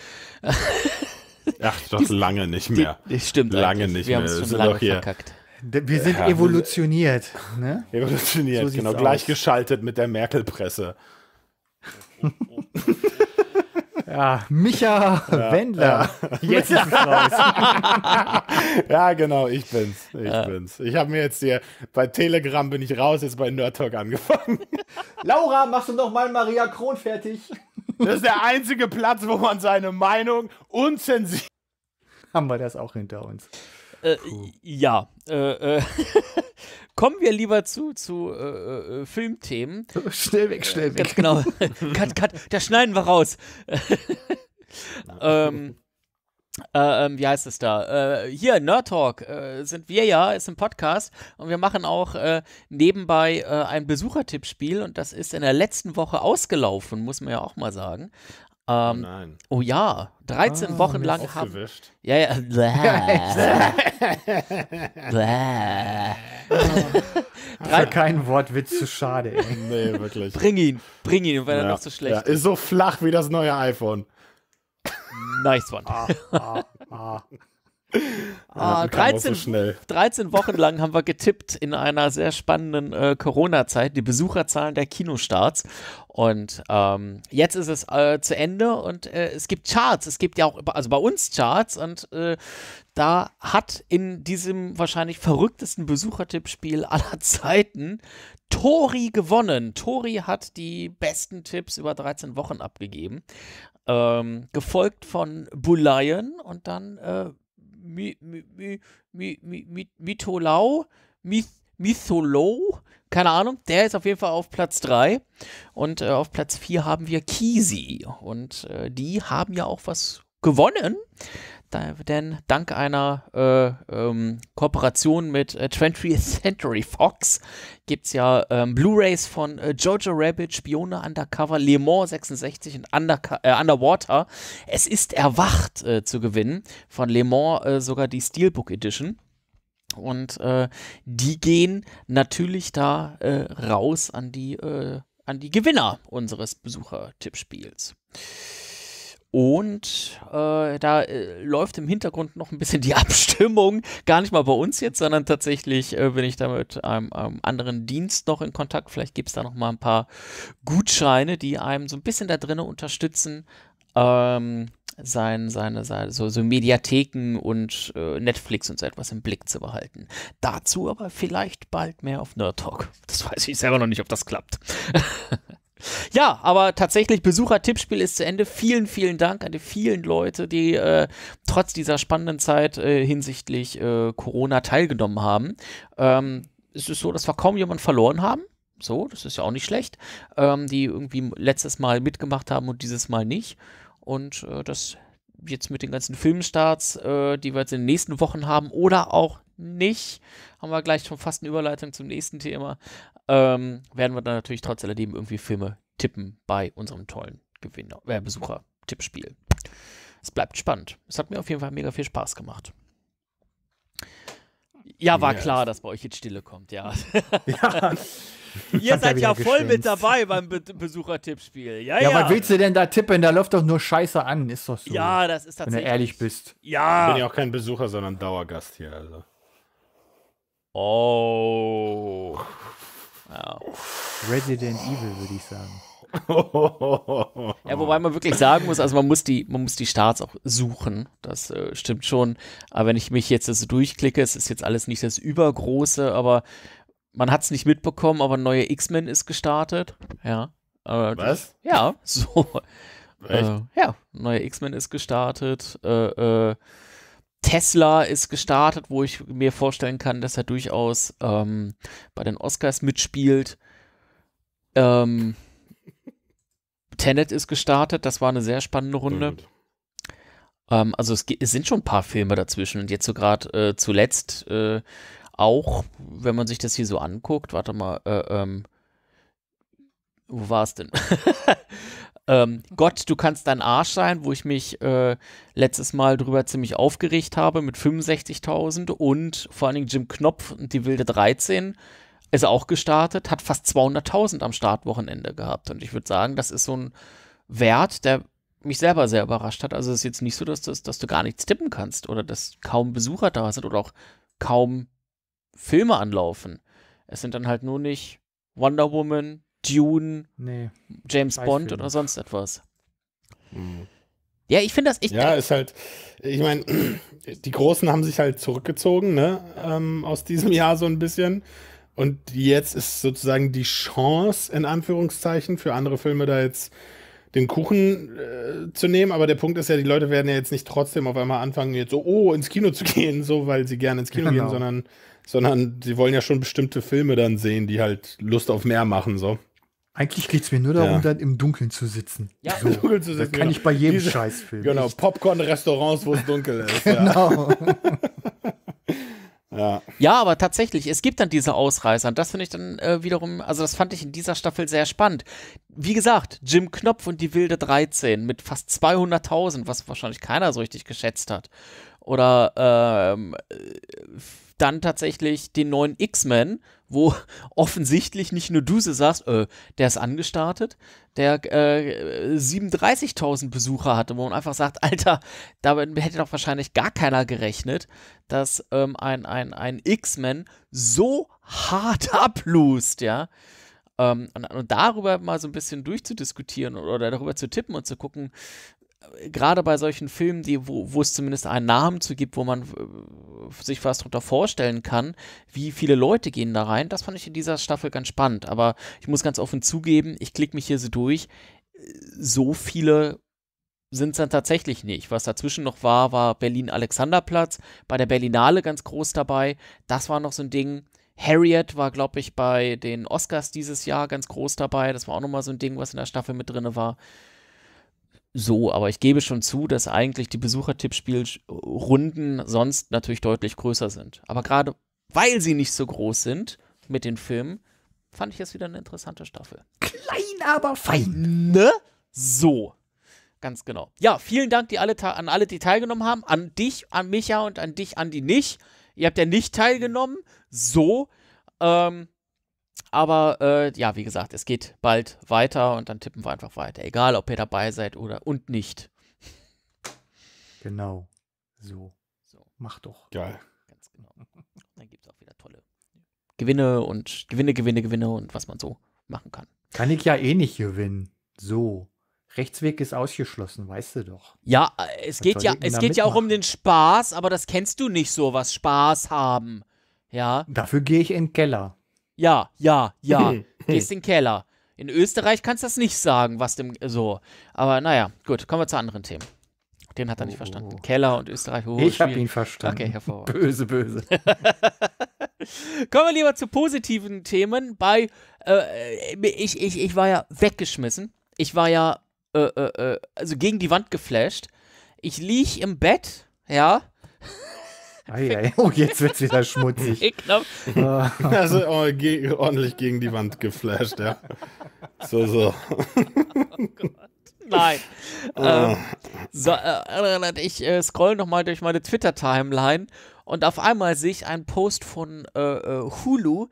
C: Ach, doch die, lange nicht mehr. Die, das stimmt. Lange eigentlich. nicht wir mehr. Wir haben es schon lange verkackt. Wir sind ja,
D: evolutioniert. Ne? Evolutioniert, so genau.
C: Gleichgeschaltet mit der Merkel-Presse.
D: ja, Micha ja, Wendler. Ja. Jetzt
C: ist es raus. ja, genau, ich bin's. Ich ja. bin's. Ich habe mir jetzt hier, bei Telegram bin ich raus, jetzt bei Nerd Talk angefangen. Laura, machst du noch mal Maria Kron fertig? Das ist der einzige Platz, wo man seine Meinung unzensiert.
D: Haben wir das auch hinter uns?
A: Äh, ja. Äh, äh, kommen wir lieber zu, zu äh, äh, Filmthemen. Schnell weg, schnell äh, weg. Ganz genau. cut, cut, das schneiden wir raus. ähm, äh, ähm, wie heißt es da? Äh, hier, Nerd Talk äh, sind wir ja, ist ein Podcast und wir machen auch äh, nebenbei äh, ein Besuchertippspiel und das ist in der letzten Woche ausgelaufen, muss man ja auch mal sagen. Ähm, oh nein. Oh ja, 13 ah, Wochen lang haben.
D: Ja, ja. Bläh. Bläh. Für keinen Wortwitz zu schade. Ey. Nee, wirklich. Bring ihn, bring ihn, weil ja. er noch so schlecht ja.
C: Ist so flach wie das neue iPhone. Nice one. Ah, ah,
A: ah. Ah, 13, so 13, Wochen lang haben wir getippt in einer sehr spannenden äh, Corona-Zeit, die Besucherzahlen der Kinostarts. Und ähm, jetzt ist es äh, zu Ende und äh, es gibt Charts. Es gibt ja auch, also bei uns Charts und äh, da hat in diesem wahrscheinlich verrücktesten Besuchertippspiel aller Zeiten Tori gewonnen. Tori hat die besten Tipps über 13 Wochen abgegeben, ähm, gefolgt von Bulayen und dann äh, Mi, Mi, keine Ahnung, der ist auf jeden Fall auf Platz 3. Und äh, auf Platz 4 haben wir Kisi. Und äh, die haben ja auch was gewonnen denn dank einer äh, ähm, Kooperation mit äh, 20th Century Fox gibt es ja ähm, Blu-rays von äh, Jojo Rabbit, Spione Undercover, Le Mans 66 und Underco äh, Underwater. Es ist erwacht äh, zu gewinnen. Von Le Mans äh, sogar die Steelbook Edition. Und die gehen natürlich da raus an die, an die Gewinner unseres besucher tippspiels und äh, da äh, läuft im Hintergrund noch ein bisschen die Abstimmung, gar nicht mal bei uns jetzt, sondern tatsächlich äh, bin ich da mit einem, einem, anderen Dienst noch in Kontakt. Vielleicht gibt es da noch mal ein paar Gutscheine, die einem so ein bisschen da drinnen unterstützen, ähm, sein, seine, seine so, so Mediatheken und äh, Netflix und so etwas im Blick zu behalten. Dazu aber vielleicht bald mehr auf Nerd Talk. Das weiß ich selber noch nicht, ob das klappt. Ja, aber tatsächlich, Besucher-Tippspiel ist zu Ende. Vielen, vielen Dank an die vielen Leute, die äh, trotz dieser spannenden Zeit äh, hinsichtlich äh, Corona teilgenommen haben. Ähm, es ist so, dass wir kaum jemanden verloren haben. So, das ist ja auch nicht schlecht. Ähm, die irgendwie letztes Mal mitgemacht haben und dieses Mal nicht. Und äh, das jetzt mit den ganzen Filmstarts, äh, die wir jetzt in den nächsten Wochen haben oder auch nicht. Haben wir gleich schon fast eine Überleitung zum nächsten Thema. Ähm, werden wir dann natürlich trotz alledem irgendwie Filme tippen bei unserem tollen Gewinner, äh, Besucher-Tippspiel. Es bleibt spannend. Es hat mir auf jeden Fall mega viel Spaß gemacht. Ja, war yes. klar, dass bei euch jetzt Stille kommt,
D: ja. ja. Ihr seid ja voll geschwinzt. mit
A: dabei beim Be Besuchertippspiel. Ja,
C: ja, ja, was willst du
D: denn da tippen? Da läuft doch nur Scheiße an, ist doch so. Ja, das ist tatsächlich. Wenn du ehrlich bist.
C: Ja. Ich bin ja auch kein Besucher, sondern Dauergast hier. Also. Oh. Ja. Resident Evil, würde ich sagen.
A: ja, wobei man wirklich sagen muss, also man muss die, man muss die Starts auch suchen. Das äh, stimmt schon. Aber wenn ich mich jetzt so also durchklicke, es ist jetzt alles nicht das Übergroße, aber man hat es nicht mitbekommen, aber neue X-Men ist gestartet. Ja. Äh, Was? Ja, so. Äh, ja, neue X-Men ist gestartet. Äh, äh, Tesla ist gestartet, wo ich mir vorstellen kann, dass er durchaus ähm, bei den Oscars mitspielt. Ähm, Tenet ist gestartet, das war eine sehr spannende Runde. Ähm, also es, es, sind schon ein paar Filme dazwischen und jetzt so gerade äh, zuletzt äh, auch, wenn man sich das hier so anguckt, warte mal, äh, ähm, wo war es denn? Ähm, Gott, du kannst dein Arsch sein, wo ich mich äh, letztes Mal drüber ziemlich aufgeregt habe mit 65.000 und vor allen Dingen Jim Knopf und die wilde 13 ist auch gestartet, hat fast 200.000 am Startwochenende gehabt und ich würde sagen, das ist so ein Wert, der mich selber sehr überrascht hat. Also es ist jetzt nicht so, dass, dass, dass du gar nichts tippen kannst oder dass kaum Besucher da sind oder auch kaum Filme anlaufen. Es sind dann halt nur nicht Wonder Woman, Dune, nee, James Bond oder sonst etwas. Mhm. Ja, ich finde das echt. Ja, ist halt, ich meine,
C: die Großen haben sich halt zurückgezogen, ne, ähm, aus diesem Jahr so ein bisschen. Und jetzt ist sozusagen die Chance, in Anführungszeichen, für andere Filme da jetzt den Kuchen äh, zu nehmen. Aber der Punkt ist ja, die Leute werden ja jetzt nicht trotzdem auf einmal anfangen, jetzt so, oh, ins Kino zu gehen, so, weil sie gerne ins Kino genau. gehen, sondern, sondern sie wollen ja schon bestimmte Filme dann sehen, die halt Lust auf mehr machen, so.
D: Eigentlich geht es mir nur darum, ja. dann im Dunkeln zu sitzen. Ja, so. im Dunkeln zu sitzen. Das kann genau. ich bei jedem Diese, Scheißfilm. Genau,
A: Popcorn-Restaurants, wo es dunkel
B: ist. genau.
D: Ja.
A: ja, aber tatsächlich, es gibt dann diese Ausreißer. Und das finde ich dann äh, wiederum, also das fand ich in dieser Staffel sehr spannend. Wie gesagt, Jim Knopf und die wilde 13 mit fast 200.000, was wahrscheinlich keiner so richtig geschätzt hat oder ähm, dann tatsächlich den neuen X-Men, wo offensichtlich nicht nur du sagst, äh, der ist angestartet, der äh, 37.000 Besucher hatte, wo man einfach sagt, Alter, damit hätte doch wahrscheinlich gar keiner gerechnet, dass ähm, ein, ein, ein X-Men so hart ablust, ja. Ähm, und, und, darüber mal so ein bisschen durchzudiskutieren oder darüber zu tippen und zu gucken, gerade bei solchen Filmen, die, wo, wo es zumindest einen Namen zu gibt, wo man äh, sich was darunter vorstellen kann, wie viele Leute gehen da rein, das fand ich in dieser Staffel ganz spannend. Aber ich muss ganz offen zugeben, ich klicke mich hier so durch, so viele sind es dann tatsächlich nicht. Was dazwischen noch war, war Berlin-Alexanderplatz, bei der Berlinale ganz groß dabei. Das war noch so ein Ding. Harriet war, glaube ich, bei den Oscars dieses Jahr ganz groß dabei. Das war auch nochmal so ein Ding, was in der Staffel mit drin war so, aber ich gebe schon zu, dass eigentlich die Besuchertippspielrunden sonst natürlich deutlich größer sind. Aber gerade weil sie nicht so groß sind mit den Filmen, fand ich das wieder eine interessante Staffel. Klein, aber fein, ne? So. Ganz genau. Ja, vielen Dank die alle an alle, die teilgenommen haben. An dich, an Micha und an dich, an die nicht. Ihr habt ja nicht teilgenommen. So. Ähm, aber äh, ja, wie gesagt, es geht bald weiter und dann tippen wir einfach weiter. Egal, ob ihr dabei seid oder und nicht. Genau.
D: So. so. Mach doch.
A: Geil. Ganz genau. Dann gibt es auch wieder tolle Gewinne
D: und Gewinne, Gewinne, Gewinne und was man so machen kann. Kann ich ja eh nicht gewinnen. So. Rechtsweg ist ausgeschlossen, weißt du doch. Ja, äh, es was geht ja, es geht ja auch
A: um den Spaß, aber das kennst du nicht so, was Spaß haben. Ja.
D: Dafür gehe ich in den Keller
A: ja, ja, ja. Gehst in den Keller. In Österreich kannst du das nicht sagen, was dem so. Aber naja, gut, kommen wir zu anderen Themen. Den hat er oh. nicht verstanden. Oh. Keller und Österreich.
B: Oh, ich habe ihn verstanden. Okay, hervorragend. Böse, böse.
A: kommen wir lieber zu positiven Themen. Bei äh, äh, ich, ich, ich war ja weggeschmissen. Ich war ja äh, äh, äh also gegen die Wand geflasht. Ich lieg im Bett, ja.
C: Oh, jetzt wird wird's wieder
D: schmutzig. Ich glaube.
B: Also
C: oh, ge ordentlich gegen die Wand geflasht, ja. So, so. Oh
A: Gott. Nein. Oh. Ähm, so, äh, ich äh, scroll nochmal durch meine Twitter-Timeline und auf einmal sehe ich einen Post von äh, äh, Hulu.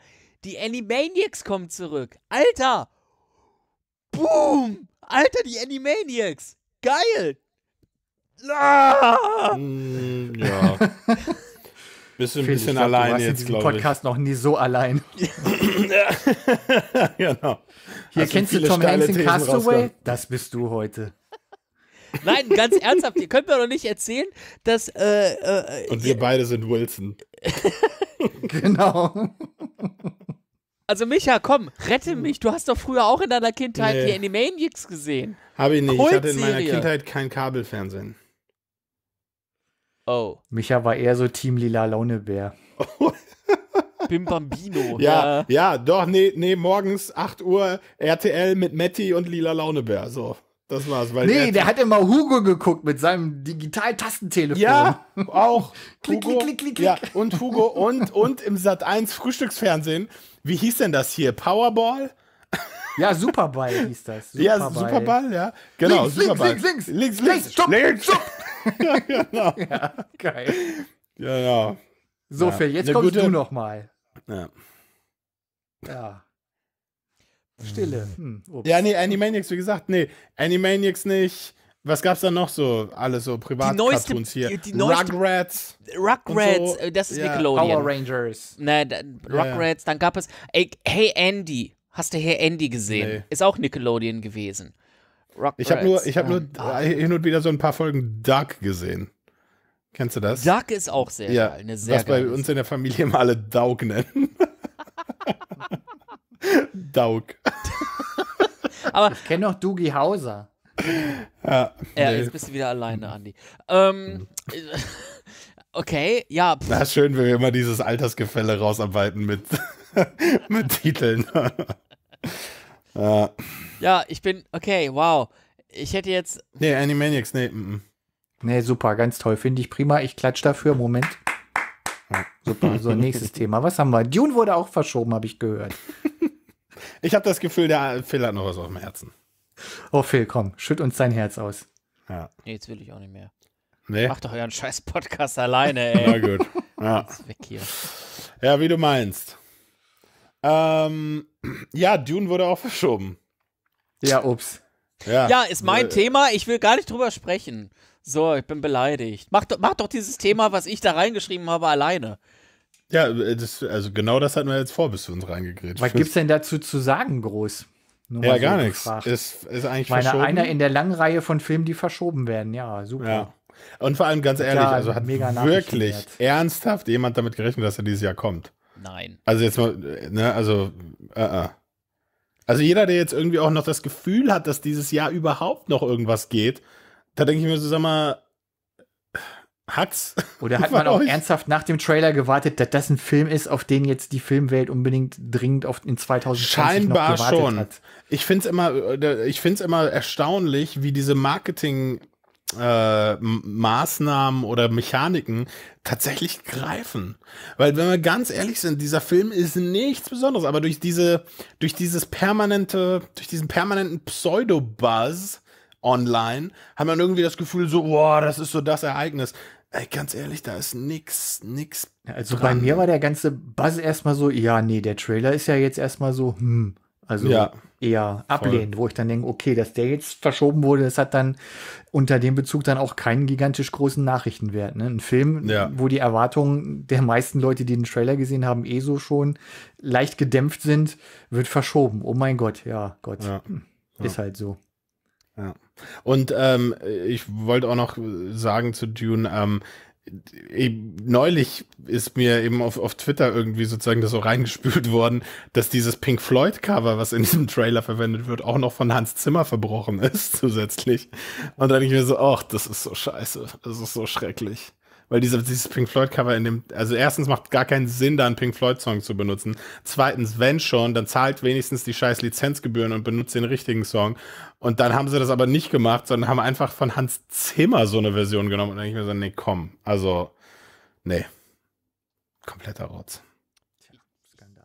A: Die Animaniacs kommen zurück. Alter! Boom! Alter, die Animaniacs! Geil! Ah! Mm,
D: ja. Bist du ein Felix, bisschen glaub, allein du warst jetzt, glaube ich. Podcast noch nie so allein. ja, genau. Hier also kennst du Tom Hanks in Castaway? Das bist du heute.
A: Nein, ganz ernsthaft, ihr könnt mir doch nicht erzählen, dass. Äh, äh, Und wir
C: äh, beide sind Wilson. genau.
A: Also, Micha, komm, rette hm. mich. Du hast doch früher auch in deiner Kindheit nee. die Animaniacs gesehen. Habe ich
C: nicht. Ich hatte in meiner Kindheit kein Kabelfernsehen.
D: Oh. Micha war eher so Team Lila Launebär.
C: Bim Bambino. Ja, ja, ja, doch, nee, nee, morgens 8 Uhr RTL mit Matti und Lila Launebär. So. Das war's. Weil nee, der hat immer
D: Hugo geguckt mit seinem Digital-Tastentelefon. Ja,
C: auch. klick, Hugo, klick, klick, klick, klick. Ja, und Hugo und, und im Sat 1 Frühstücksfernsehen. Wie hieß denn das hier? Powerball? Ja, Superball hieß
B: das. Superball. Ja, Superball,
C: ja. Genau, links, Superball. Links, links, links. Links, links, links, links. links, links, links, ja, genau. Ja, geil. Genau. So, ja. Phil, jetzt Eine kommst gute... du noch mal. Ja.
D: Ja. Stille. Hm, hm ja, nee,
C: Animaniacs, wie gesagt, nee, Animaniacs nicht. Was gab's da noch so? Alles so privat die neueste, Cartoons hier. Die, die
A: Rugrats.
B: Rugrats, so. Äh, das ist ja. Nickelodeon. Power
A: Rangers. Nee, da, Rugrats, dann gab es ey, Hey Andy. Hast du Hey Andy gesehen? Nee. Ist auch Nickelodeon gewesen. Rock
C: ich habe nur, ich hab nur ah. hin und wieder so ein paar Folgen Dark gesehen. Kennst du das? Dark ist
B: auch sehr ja, geil. Eine sehr was bei uns
C: in der Familie immer alle Daug nennen.
D: Doug. Aber ich kenne noch Doogie Hauser. Ja, nee. ja, jetzt bist du wieder alleine, Andi. Ähm,
A: okay, ja. Pff. Na, schön,
C: wenn wir immer dieses Altersgefälle rausarbeiten mit,
D: mit Titeln. Ja.
A: ja, ich bin, okay, wow. Ich hätte jetzt.
D: Nee, Animaniacs, nee. M mm, mm. Nee, super, ganz toll, finde ich prima. Ich klatsche dafür, Moment. super, so also, nächstes Thema. Was haben wir? Dune wurde auch verschoben, habe ich gehört.
C: ich habe das Gefühl, der Phil hat noch was auf dem Herzen.
D: Oh, Phil, komm, schütt uns dein Herz aus.
A: Ja. Nee, jetzt will ich auch nicht mehr.
D: Nee.
C: Macht
A: doch euren scheiß Podcast alleine, ey. Na gut. Ja. weg hier.
C: Ja, wie du meinst. Ähm, ja, Dune wurde auch verschoben. Ja, ups. Ja, ja ist mein äh, Thema.
A: Ich will gar nicht drüber sprechen. So, ich bin beleidigt. Mach, mach doch dieses Thema, was ich da reingeschrieben habe, alleine.
C: Ja, äh, das, also genau das hatten wir jetzt vor, bis du
D: uns reingegrillt Was gibt's denn dazu zu sagen, groß? Nur ja, gar so nichts. Gefragt. Ist, ist eigentlich Meine verschoben. einer in der langen Reihe von Filmen, die verschoben werden. Ja, super. Ja. Und vor allem ganz ehrlich, ja, also hat wirklich
C: ernsthaft jemand damit gerechnet, dass er dieses Jahr kommt. Nein. Also jetzt mal, äh, ne, also, äh, äh. Also jeder, der jetzt irgendwie auch noch das Gefühl hat, dass dieses Jahr
D: überhaupt noch irgendwas geht, da denke ich mir so, sag mal, hat's. Oder hat man auch ich? ernsthaft nach dem Trailer gewartet, dass das ein Film ist, auf den jetzt die Filmwelt unbedingt dringend auf, in 2020 Scheinbar noch gewartet schon. hat?
C: Ich finde es immer, äh, immer erstaunlich, wie diese Marketing- äh, Maßnahmen oder Mechaniken tatsächlich greifen. Weil wenn wir ganz ehrlich sind, dieser Film ist nichts Besonderes, aber durch diese, durch dieses permanente, durch diesen permanenten Pseudo-Buzz online hat man irgendwie das Gefühl so, boah, das ist so das Ereignis. Ey, ganz ehrlich, da ist nix, nix. Also dran. bei mir
D: war der ganze Buzz erstmal so, ja, nee, der Trailer ist ja jetzt erstmal so, hm. Also ja, eher ablehnend, voll. wo ich dann denke, okay, dass der jetzt verschoben wurde, das hat dann unter dem Bezug dann auch keinen gigantisch großen Nachrichtenwert. Ne? Ein Film, ja. wo die Erwartungen der meisten Leute, die den Trailer gesehen haben, eh so schon leicht gedämpft sind, wird verschoben. Oh mein Gott, ja, Gott. Ja. Hm, ist halt so.
C: Ja. Und ähm, ich wollte auch noch sagen zu Dune, ähm, neulich ist mir eben auf, auf Twitter irgendwie sozusagen das so reingespült worden, dass dieses Pink Floyd Cover, was in diesem Trailer verwendet wird, auch noch von Hans Zimmer verbrochen ist zusätzlich. Und dann ich mir so, ach, das ist so scheiße, das ist so schrecklich. Weil diese, dieses Pink Floyd-Cover in dem, also erstens macht gar keinen Sinn, da einen Pink Floyd-Song zu benutzen. Zweitens, wenn schon, dann zahlt wenigstens die scheiß Lizenzgebühren und benutzt den richtigen Song. Und dann haben sie das aber nicht gemacht, sondern haben einfach von Hans Zimmer so eine Version genommen. Und dann habe ich mir gesagt, nee, komm, also, nee. Kompletter Rotz. Tja,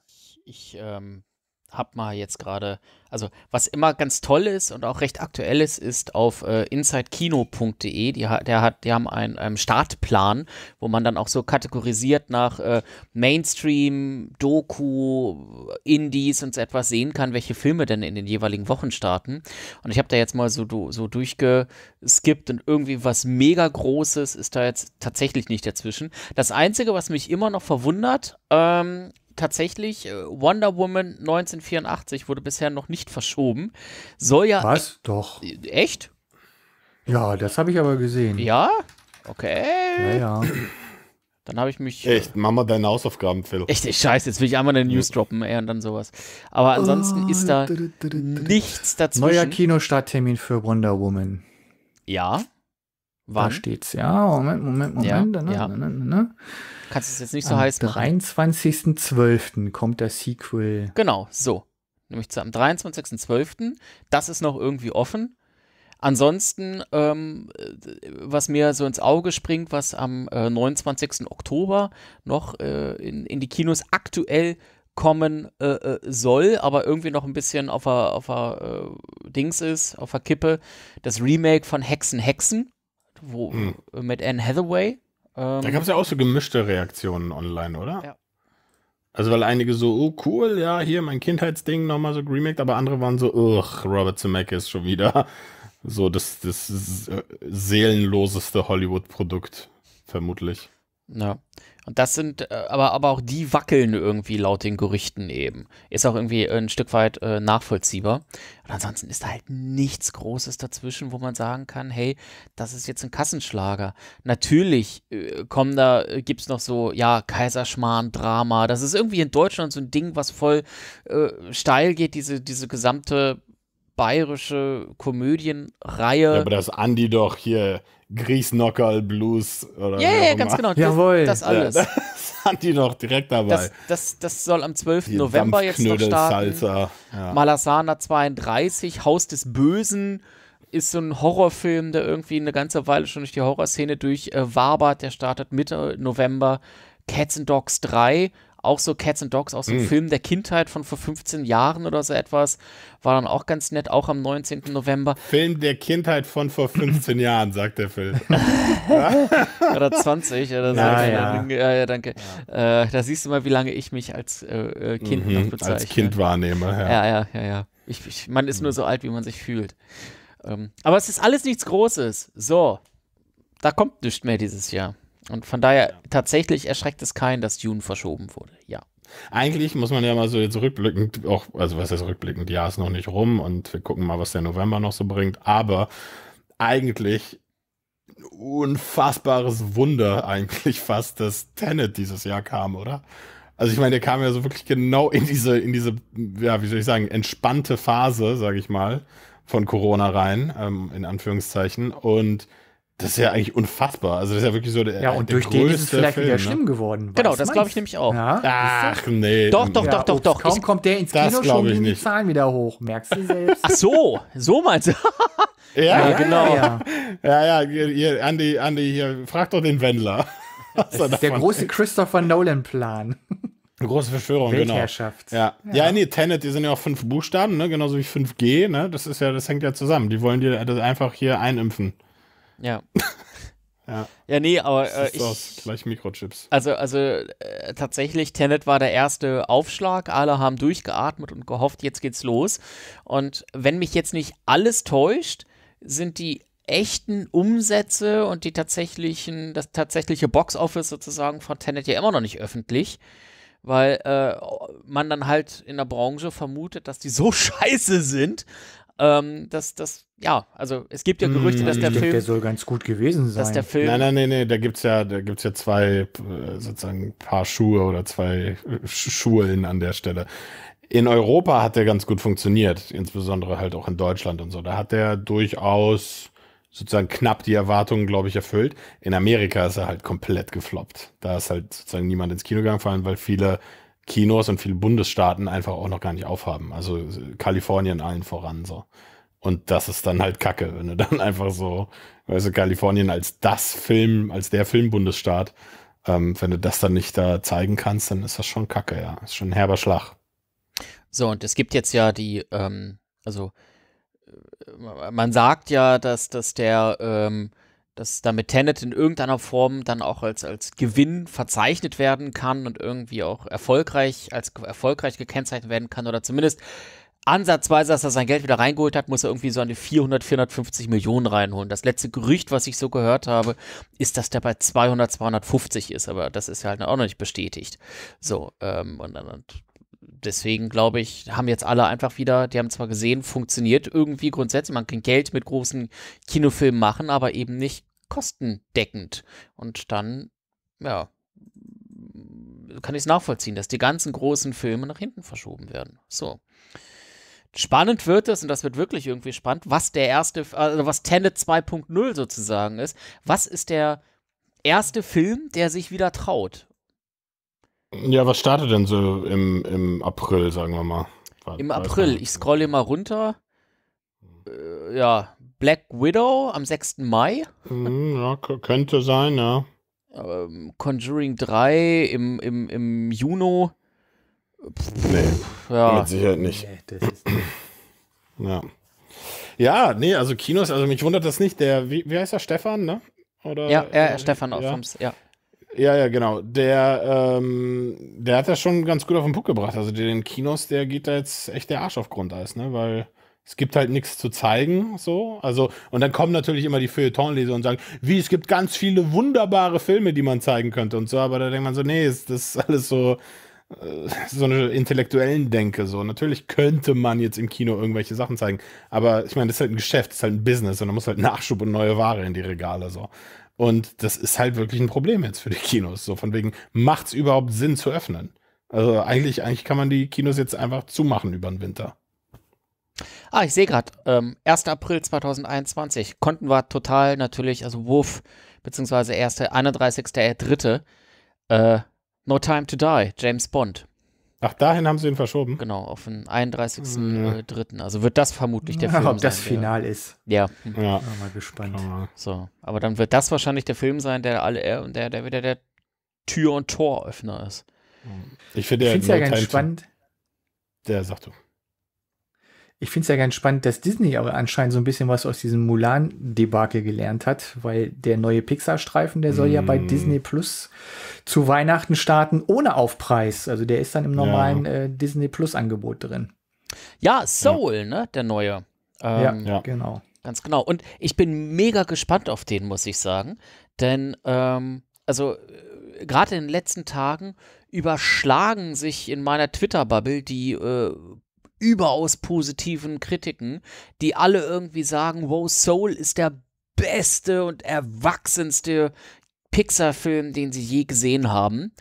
A: Ich, ich ähm, hab mal jetzt gerade also was immer ganz toll ist und auch recht aktuell ist, ist auf äh, insidekino.de. Die, der hat, die haben einen, einen, Startplan, wo man dann auch so kategorisiert nach äh, Mainstream, Doku, Indies und so etwas sehen kann, welche Filme denn in den jeweiligen Wochen starten. Und ich habe da jetzt mal so, so durchgeskippt und irgendwie was mega Großes ist da jetzt tatsächlich nicht dazwischen. Das Einzige, was mich immer noch verwundert, ähm, tatsächlich, äh, Wonder Woman 1984 wurde bisher noch nicht verschoben. Soll ja. Was? E Doch. Äh, echt?
D: Ja, das habe ich aber gesehen.
A: Ja? Okay. Ja, ja. Dann habe ich mich. Äh, echt, mach mal deine Hausaufgaben, Phil. Echt, scheiße, jetzt will ich einmal eine News droppen, ey, und dann sowas. Aber ansonsten oh, ist da nichts dazwischen. Neuer
D: Kinostarttermin für Wonder Woman. Ja. Wann? Da steht's, ja. Moment, Moment, Moment. Ja, na, ja. Na, na, kannst es jetzt nicht so am heiß machen. Am 23.12. kommt das Sequel.
A: Genau, so. Nämlich am 23.12. Das ist noch irgendwie offen. Ansonsten, ähm, was mir so ins Auge springt, was am äh, 29. Oktober noch äh, in, in die Kinos aktuell kommen äh, äh soll, aber irgendwie noch ein bisschen auf der auf a, äh, Dings ist, auf der Kippe, das Remake von Hexen Hexen, wo hm. mit Anne Hathaway, ähm, da gab es
C: ja auch so gemischte Reaktionen online, oder? Ja. Also, weil einige so, oh cool, ja, hier mein Kindheitsding nochmal so geremaked, aber andere waren so, ugh, Robert Zemeckis schon wieder. So das, das seelenloseste Hollywood-Produkt, vermutlich.
A: Ja. Und das sind, äh, aber, aber auch die wackeln irgendwie laut den Gerüchten eben. Ist auch irgendwie ein Stück weit äh, nachvollziehbar. Und ansonsten ist da halt nichts Großes dazwischen, wo man sagen kann, hey, das ist jetzt ein Kassenschlager. Natürlich äh, kommen da, äh, gibt's noch so, ja, Kaiserschmarrn, Drama. Das ist irgendwie in Deutschland so ein Ding, was voll äh, steil geht, diese, diese gesamte bayerische Komödienreihe. Ja, aber das
C: Andi doch hier Grießnockerl Blues oder Ja, ja, ganz genau. Jawohl. Das, alles. Ja, das Andi doch direkt dabei. Das,
A: das, das soll am 12. Die November jetzt noch starten. Salsa. Ja. Malasana 32, Haus des Bösen ist so ein Horrorfilm, der irgendwie eine ganze Weile schon durch die Horrorszene durch äh, Der startet Mitte November. Cats and Dogs 3, auch so Cats and Dogs, auch so ein mhm. Film der Kindheit von vor 15 Jahren oder so etwas. War dann auch ganz nett, auch am 19. November. Film der Kindheit von vor 15 Jahren, sagt der Film. oder 20 oder so. Ja, ja. ja danke. Ja. Äh, da siehst du mal, wie lange ich mich als äh, äh Kind mhm, bezeichne. Als Kind wahrnehme, ja. Ja, ja, ja. ja. Ich, ich, man ist nur so alt, wie man sich fühlt. Ähm, aber es ist alles nichts Großes. So, da kommt nichts mehr dieses Jahr. Und von daher ja. tatsächlich erschreckt es keinen, dass Dune verschoben wurde. Ja. Eigentlich muss man ja mal so
C: jetzt rückblickend, auch, also was heißt rückblickend, ja, ist noch nicht rum und wir gucken mal, was der November noch so bringt. Aber eigentlich unfassbares Wunder eigentlich fast, dass Tenet dieses Jahr kam, oder? Also ich meine, der kam ja so wirklich genau in diese, in diese, ja, wie soll ich sagen, entspannte Phase, sage ich mal, von Corona rein, ähm, in Anführungszeichen. Und das ist ja eigentlich unfassbar. Also, das ist ja wirklich so der. Ja, äh, und der durch den ist es vielleicht Film, wieder ne? schlimm ne? geworden.
D: Genau, das glaube ich nämlich
A: auch. Ja? Ach, nee.
C: Doch, doch, ja, doch, doch.
D: Kaum ich, kommt der ins Kino, schon gehen die Zahlen wieder hoch. Merkst du selbst. Ach
A: so, so meinst du.
C: ja, ja, genau. Ja, ja, ja. Ihr, Andi, Andi, hier, frag doch den Wendler.
D: Das ist der große Christopher Nolan-Plan. Eine große Verschwörung,
C: genau. Ja. ja, ja, nee, Tenet, die sind ja auch fünf Buchstaben, ne? genauso wie 5G, ne? Das ist ja, das hängt ja zusammen. Die wollen dir das einfach hier einimpfen.
A: Ja. ja. Ja, nee, aber äh, ich. Das, gleich Mikrochips. Also, also äh, tatsächlich, Tenet war der erste Aufschlag. Alle haben durchgeatmet und gehofft, jetzt geht's los. Und wenn mich jetzt nicht alles täuscht, sind die echten Umsätze und die tatsächlichen, das tatsächliche Boxoffice sozusagen von Tenet ja immer noch nicht öffentlich weil äh, man dann halt in der Branche vermutet, dass die so scheiße sind, ähm, das, das, ja, also es gibt ja Gerüchte, mm, dass der mm, Film. Der soll ganz gut gewesen sein. Dass der Film, nein, nein,
C: nein, nein, da gibt es ja, da gibt's ja zwei äh, sozusagen paar Schuhe oder zwei äh, Schulen an der Stelle. In Europa hat der ganz gut funktioniert, insbesondere halt auch in Deutschland und so. Da hat der durchaus sozusagen knapp die Erwartungen, glaube ich, erfüllt. In Amerika ist er halt komplett gefloppt. Da ist halt sozusagen niemand ins Kino gegangen, vor allem weil viele Kinos und viele Bundesstaaten einfach auch noch gar nicht aufhaben. Also Kalifornien allen voran so. Und das ist dann halt Kacke, wenn du dann einfach so, weißt du, Kalifornien als das Film, als der Filmbundesstaat, ähm, wenn du das dann nicht da zeigen kannst, dann ist das schon Kacke, ja. Ist schon ein herber Schlag.
A: So, und es gibt jetzt ja die, ähm, also äh, man sagt ja, dass, dass der ähm, dass damit Tenet in irgendeiner Form dann auch als, als Gewinn verzeichnet werden kann und irgendwie auch erfolgreich, als erfolgreich gekennzeichnet werden kann oder zumindest ansatzweise, dass er sein Geld wieder reingeholt hat, muss er irgendwie so an die 400, 450 Millionen reinholen. Das letzte Gerücht, was ich so gehört habe, ist, dass der bei 200, 250 ist, aber das ist ja halt auch noch nicht bestätigt. So, ähm, und, dann. und deswegen glaube ich, haben jetzt alle einfach wieder, die haben zwar gesehen, funktioniert irgendwie grundsätzlich, man kann Geld mit großen Kinofilmen machen, aber eben nicht kostendeckend. Und dann, ja, kann ich es nachvollziehen, dass die ganzen großen Filme nach hinten verschoben werden. So. Spannend wird es, und das wird wirklich irgendwie spannend, was der erste, also was Tenet 2.0 sozusagen ist. Was ist der erste Film, der sich wieder traut?
C: Ja, was startet denn so im, im April, sagen wir mal?
A: War, Im April, ich scrolle mal runter. Äh, ja, Black Widow am 6. Mai. Mm, ja, könnte sein, ja. Ähm, Conjuring 3 im, im, im Juno. Pff, nee,
B: ja. mit Sicherheit nicht.
A: Nee, ja. Ja, nee, also
C: Kinos, also mich wundert das nicht. Der, wie, wie heißt der Stefan, ne? Oder, ja, er, äh, Stefan ja. Offens, ja. Ja, ja, genau. Der, ähm, der hat das schon ganz gut auf den Puck gebracht. Also den Kinos, der geht da jetzt echt der Arsch auf Grundeis, ne? Weil es gibt halt nichts zu zeigen, so. Also, und dann kommen natürlich immer die Feuilletonleser und sagen, wie, es gibt ganz viele wunderbare Filme, die man zeigen könnte und so, aber da denkt man so, nee, ist das alles so, äh, so eine intellektuellen Denke, so. Natürlich könnte man jetzt im Kino irgendwelche Sachen zeigen, aber ich meine, das ist halt ein Geschäft, das ist halt ein Business und da muss halt Nachschub und neue Ware in die Regale, so. Und das ist halt wirklich ein Problem jetzt für die Kinos. So von wegen, macht es überhaupt Sinn zu öffnen? Also eigentlich, eigentlich kann man die Kinos jetzt einfach zumachen über den Winter.
A: Ah, ich sehe gerade, ähm, 1. April 2021, konnten wir total natürlich, also Wurf, beziehungsweise 1. 31. 3. Äh, no Time to Die, James Bond. Ach, dahin haben sie ihn verschoben? Genau, auf den 31.3. Hm, ja. Äh, also wird das vermutlich der ja, Film ob sein. Ob das Final ist. Ja. ja. ja. Mal gespannt. So, aber dann wird das wahrscheinlich der Film sein, der alle, äh, der, der wieder der Tür- und Toröffner ist. Hm. Ich finde ja, ja ganz spannend.
D: Der sagt du ich finde es ja ganz spannend, dass Disney aber anscheinend so ein bisschen was aus diesem Mulan-Debakel gelernt hat, weil der neue Pixar-Streifen, der soll mm. ja bei mhm. Disney Plus zu Weihnachten starten, ohne Aufpreis. Also der ist dann im normalen ja. äh, Disney Plus-Angebot drin.
A: Ja, Soul, ja. ne? Der neue. Ähm, ja, ja, genau. Ganz genau. Und ich bin mega gespannt auf den, muss ich sagen. Denn, ähm, also, äh, gerade in den letzten Tagen überschlagen sich in meiner Twitter-Bubble die äh, überaus positiven Kritiken, die alle irgendwie sagen, wow, Soul ist der beste und erwachsenste Pixar-Film, den sie je gesehen haben.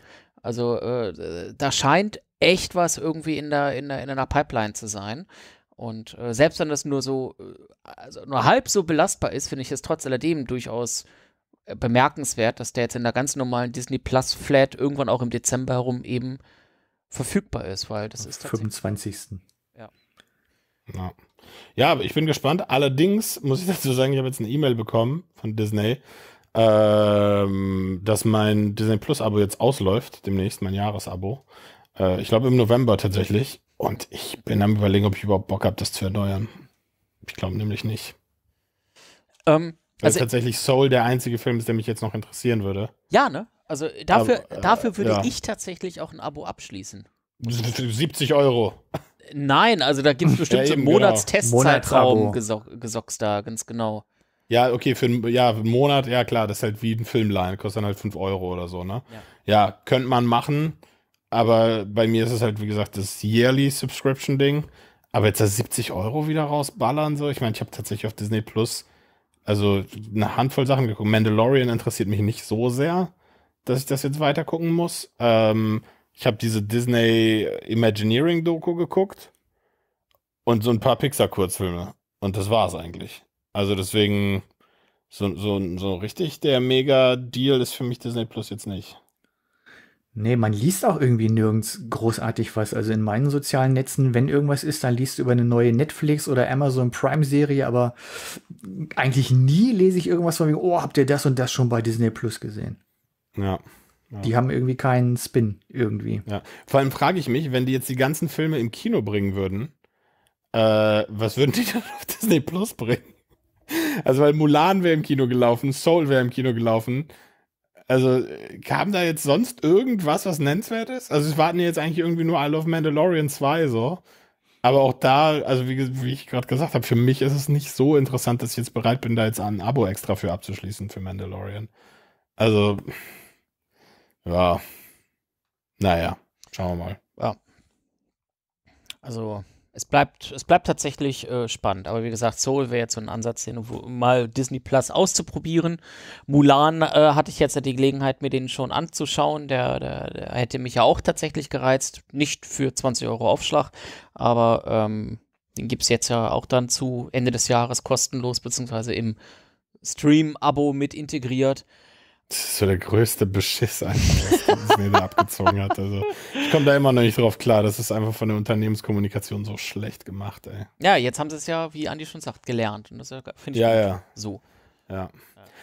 A: Also äh, da scheint echt was irgendwie in der, in der, in einer Pipeline zu sein. Und äh, selbst wenn das nur so, äh, also nur halb so belastbar ist, finde ich es trotz alledem durchaus äh, bemerkenswert, dass der jetzt in der ganz normalen Disney Plus Flat irgendwann auch im Dezember herum eben verfügbar ist, weil das Am ist.
D: 25.
A: Ja. ja, ich bin gespannt. Allerdings muss
C: ich dazu sagen, ich habe jetzt eine E-Mail bekommen von Disney, ähm, dass mein Disney Plus Abo jetzt ausläuft, demnächst mein Jahresabo. Äh, ich glaube im November tatsächlich. Und ich bin am überlegen, ob ich überhaupt Bock habe, das zu erneuern. Ich glaube nämlich nicht.
A: Ähm, Weil also tatsächlich
C: Soul der einzige Film ist, der mich jetzt noch interessieren würde.
A: Ja, ne? Also dafür, Aber, äh, dafür würde ja. ich tatsächlich auch ein Abo abschließen. 70 Euro. Nein, also da gibt es bestimmt ja, eben, so Monatstestzeitraum genau. gesocks da, ganz genau.
C: Ja, okay, für, ja, einen Monat, ja klar, das ist halt wie ein Filmline, kostet dann halt 5 Euro oder so, ne? Ja. ja, könnte man machen, aber bei mir ist es halt, wie gesagt, das Yearly Subscription-Ding. Aber jetzt da 70 Euro wieder rausballern, so. Ich meine, ich habe tatsächlich auf Disney Plus also eine Handvoll Sachen geguckt. Mandalorian interessiert mich nicht so sehr, dass ich das jetzt weiter gucken muss. Ähm, ich habe diese Disney Imagineering Doku geguckt und so ein paar Pixar Kurzfilme und das war's eigentlich. Also deswegen so, so, so richtig der Mega Deal ist für mich Disney Plus jetzt
D: nicht. Nee, man liest auch irgendwie nirgends großartig was. Also in meinen sozialen Netzen, wenn irgendwas ist, dann liest du über eine neue Netflix oder Amazon Prime Serie, aber eigentlich nie lese ich irgendwas von wegen, oh, habt ihr das und das schon bei Disney Plus gesehen? Ja. Die haben irgendwie keinen Spin irgendwie.
C: Ja. Vor allem frage ich mich, wenn die jetzt die ganzen Filme im Kino bringen würden, äh, was würden die dann auf Disney Plus bringen? Also, weil Mulan wäre im Kino gelaufen, Soul wäre im Kino gelaufen. Also, kam da jetzt sonst irgendwas, was nennenswert ist? Also, es warten jetzt eigentlich irgendwie nur I Love Mandalorian 2 so. Aber auch da, also wie, wie ich gerade gesagt habe, für mich ist es nicht so interessant, dass ich jetzt bereit bin, da jetzt ein Abo extra für abzuschließen für Mandalorian. Also, ja. Naja, schauen wir mal. Ja.
A: Also, es bleibt, es bleibt tatsächlich äh, spannend. Aber wie gesagt, Soul wäre jetzt so ein Ansatz, den, mal Disney Plus auszuprobieren. Mulan äh, hatte ich jetzt die Gelegenheit, mir den schon anzuschauen. Der, der, der, hätte mich ja auch tatsächlich gereizt. Nicht für 20 Euro Aufschlag, aber ähm, den gibt es jetzt ja auch dann zu Ende des Jahres kostenlos, beziehungsweise im Stream-Abo mit integriert
C: so der größte Beschiss, einfach, was Disney abgezogen hat. Also, ich komme da immer noch nicht drauf klar. Das ist einfach von der Unternehmenskommunikation so schlecht gemacht, ey.
A: Ja, jetzt haben sie es ja, wie Andi schon sagt, gelernt. Und das finde ich ja, ja.
C: so. Ja.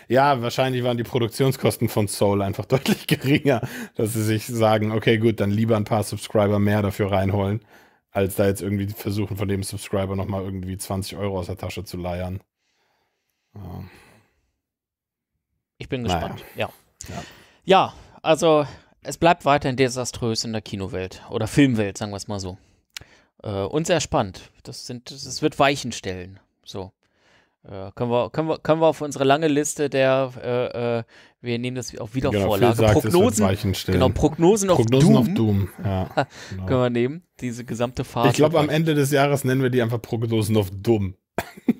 C: ja, wahrscheinlich waren die Produktionskosten von Soul einfach deutlich geringer, dass sie sich sagen, okay, gut, dann lieber ein paar Subscriber mehr dafür reinholen, als da jetzt irgendwie versuchen, von dem Subscriber nochmal irgendwie 20 Euro aus der Tasche zu leiern. Ja.
A: Ich bin gespannt. Naja. Ja. ja. Ja, also es bleibt weiterhin desaströs in der Kinowelt oder Filmwelt, sagen wir es mal so. Äh, und sehr spannend. Das, sind, es wird Weichen stellen. So. Äh, können, wir, können, wir, können wir auf unsere lange Liste der, äh, äh wir nehmen das auch wieder genau, Vorlage, sagt, Prognosen, genau, Prognosen, Prognosen auf Doom, auf Doom. Ja, genau. können wir nehmen, diese gesamte Phase. Ich glaube,
C: am Ende des Jahres nennen wir die einfach Prognosen auf Dumm.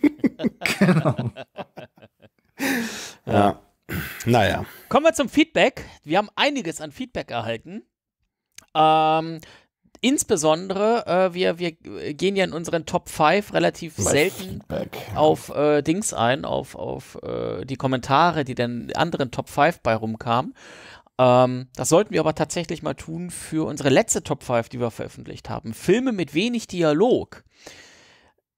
C: genau. ja. ja.
B: Naja.
A: Kommen wir zum Feedback. Wir haben einiges an Feedback erhalten. Ähm, insbesondere, äh, wir, wir gehen ja in unseren Top 5 relativ Bei selten Feedback. auf äh, Dings ein, auf, auf äh, die Kommentare, die dann anderen Top 5 bei rumkamen. Ähm, das sollten wir aber tatsächlich mal tun für unsere letzte Top 5, die wir veröffentlicht haben. Filme mit wenig Dialog.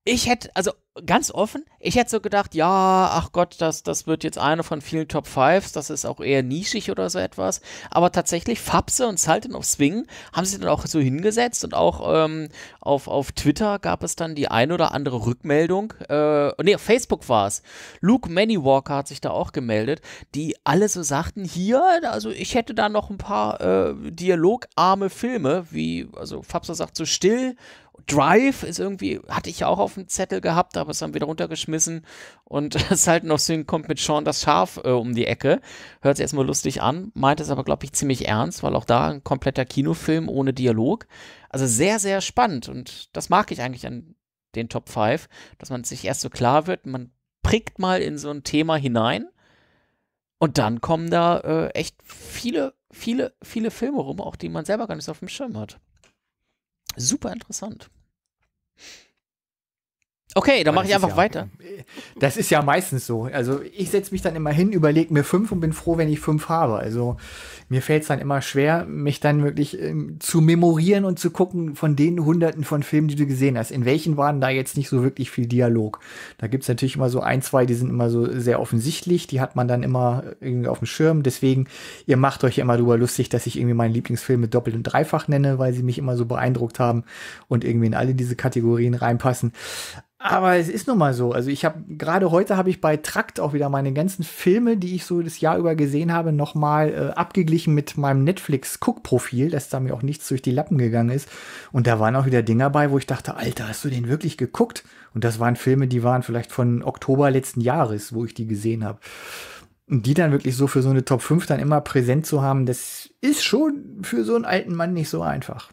A: Ich hätte, also ganz offen, ich hätte so gedacht, ja, ach Gott, das, das wird jetzt eine von vielen Top Fives, das ist auch eher nischig oder so etwas. Aber tatsächlich, Fabse und Salten of Swing haben sie dann auch so hingesetzt und auch ähm, auf, auf Twitter gab es dann die ein oder andere Rückmeldung. Äh, nee, auf Facebook war es. Luke Mannywalker hat sich da auch gemeldet, die alle so sagten, hier, also ich hätte da noch ein paar äh, dialogarme Filme, wie, also Fabse sagt so still Drive ist irgendwie, hatte ich auch auf dem Zettel gehabt, aber es haben wieder runtergeschmissen. Und es halt noch so kommt mit Sean das Schaf äh, um die Ecke. Hört sich erstmal lustig an, meint es aber, glaube ich, ziemlich ernst, weil auch da ein kompletter Kinofilm ohne Dialog. Also sehr, sehr spannend. Und das mag ich eigentlich an den Top 5, dass man sich erst so klar wird, man prickt mal in so ein Thema hinein. Und dann kommen da äh, echt viele, viele, viele Filme rum, auch die man selber gar nicht so auf dem Schirm hat. Super interessant.
D: Okay, dann mache ich einfach ja, weiter. Das ist ja meistens so. Also ich setze mich dann immer hin, überlege mir fünf und bin froh, wenn ich fünf habe. Also mir fällt es dann immer schwer, mich dann wirklich ähm, zu memorieren und zu gucken von den hunderten von Filmen, die du gesehen hast. In welchen waren da jetzt nicht so wirklich viel Dialog? Da gibt es natürlich immer so ein, zwei, die sind immer so sehr offensichtlich. Die hat man dann immer irgendwie auf dem Schirm. Deswegen, ihr macht euch immer darüber lustig, dass ich irgendwie meine Lieblingsfilme doppelt und dreifach nenne, weil sie mich immer so beeindruckt haben und irgendwie in alle diese Kategorien reinpassen. Aber es ist nun mal so. Also ich habe gerade heute habe ich bei Trakt auch wieder meine ganzen Filme, die ich so das Jahr über gesehen habe, nochmal äh, abgeglichen mit meinem Netflix Cook Profil, dass da mir auch nichts durch die Lappen gegangen ist. Und da waren auch wieder Dinger bei, wo ich dachte, Alter, hast du den wirklich geguckt? Und das waren Filme, die waren vielleicht von Oktober letzten Jahres, wo ich die gesehen habe. Und die dann wirklich so für so eine Top 5 dann immer präsent zu haben, das ist schon für so einen alten Mann nicht so einfach.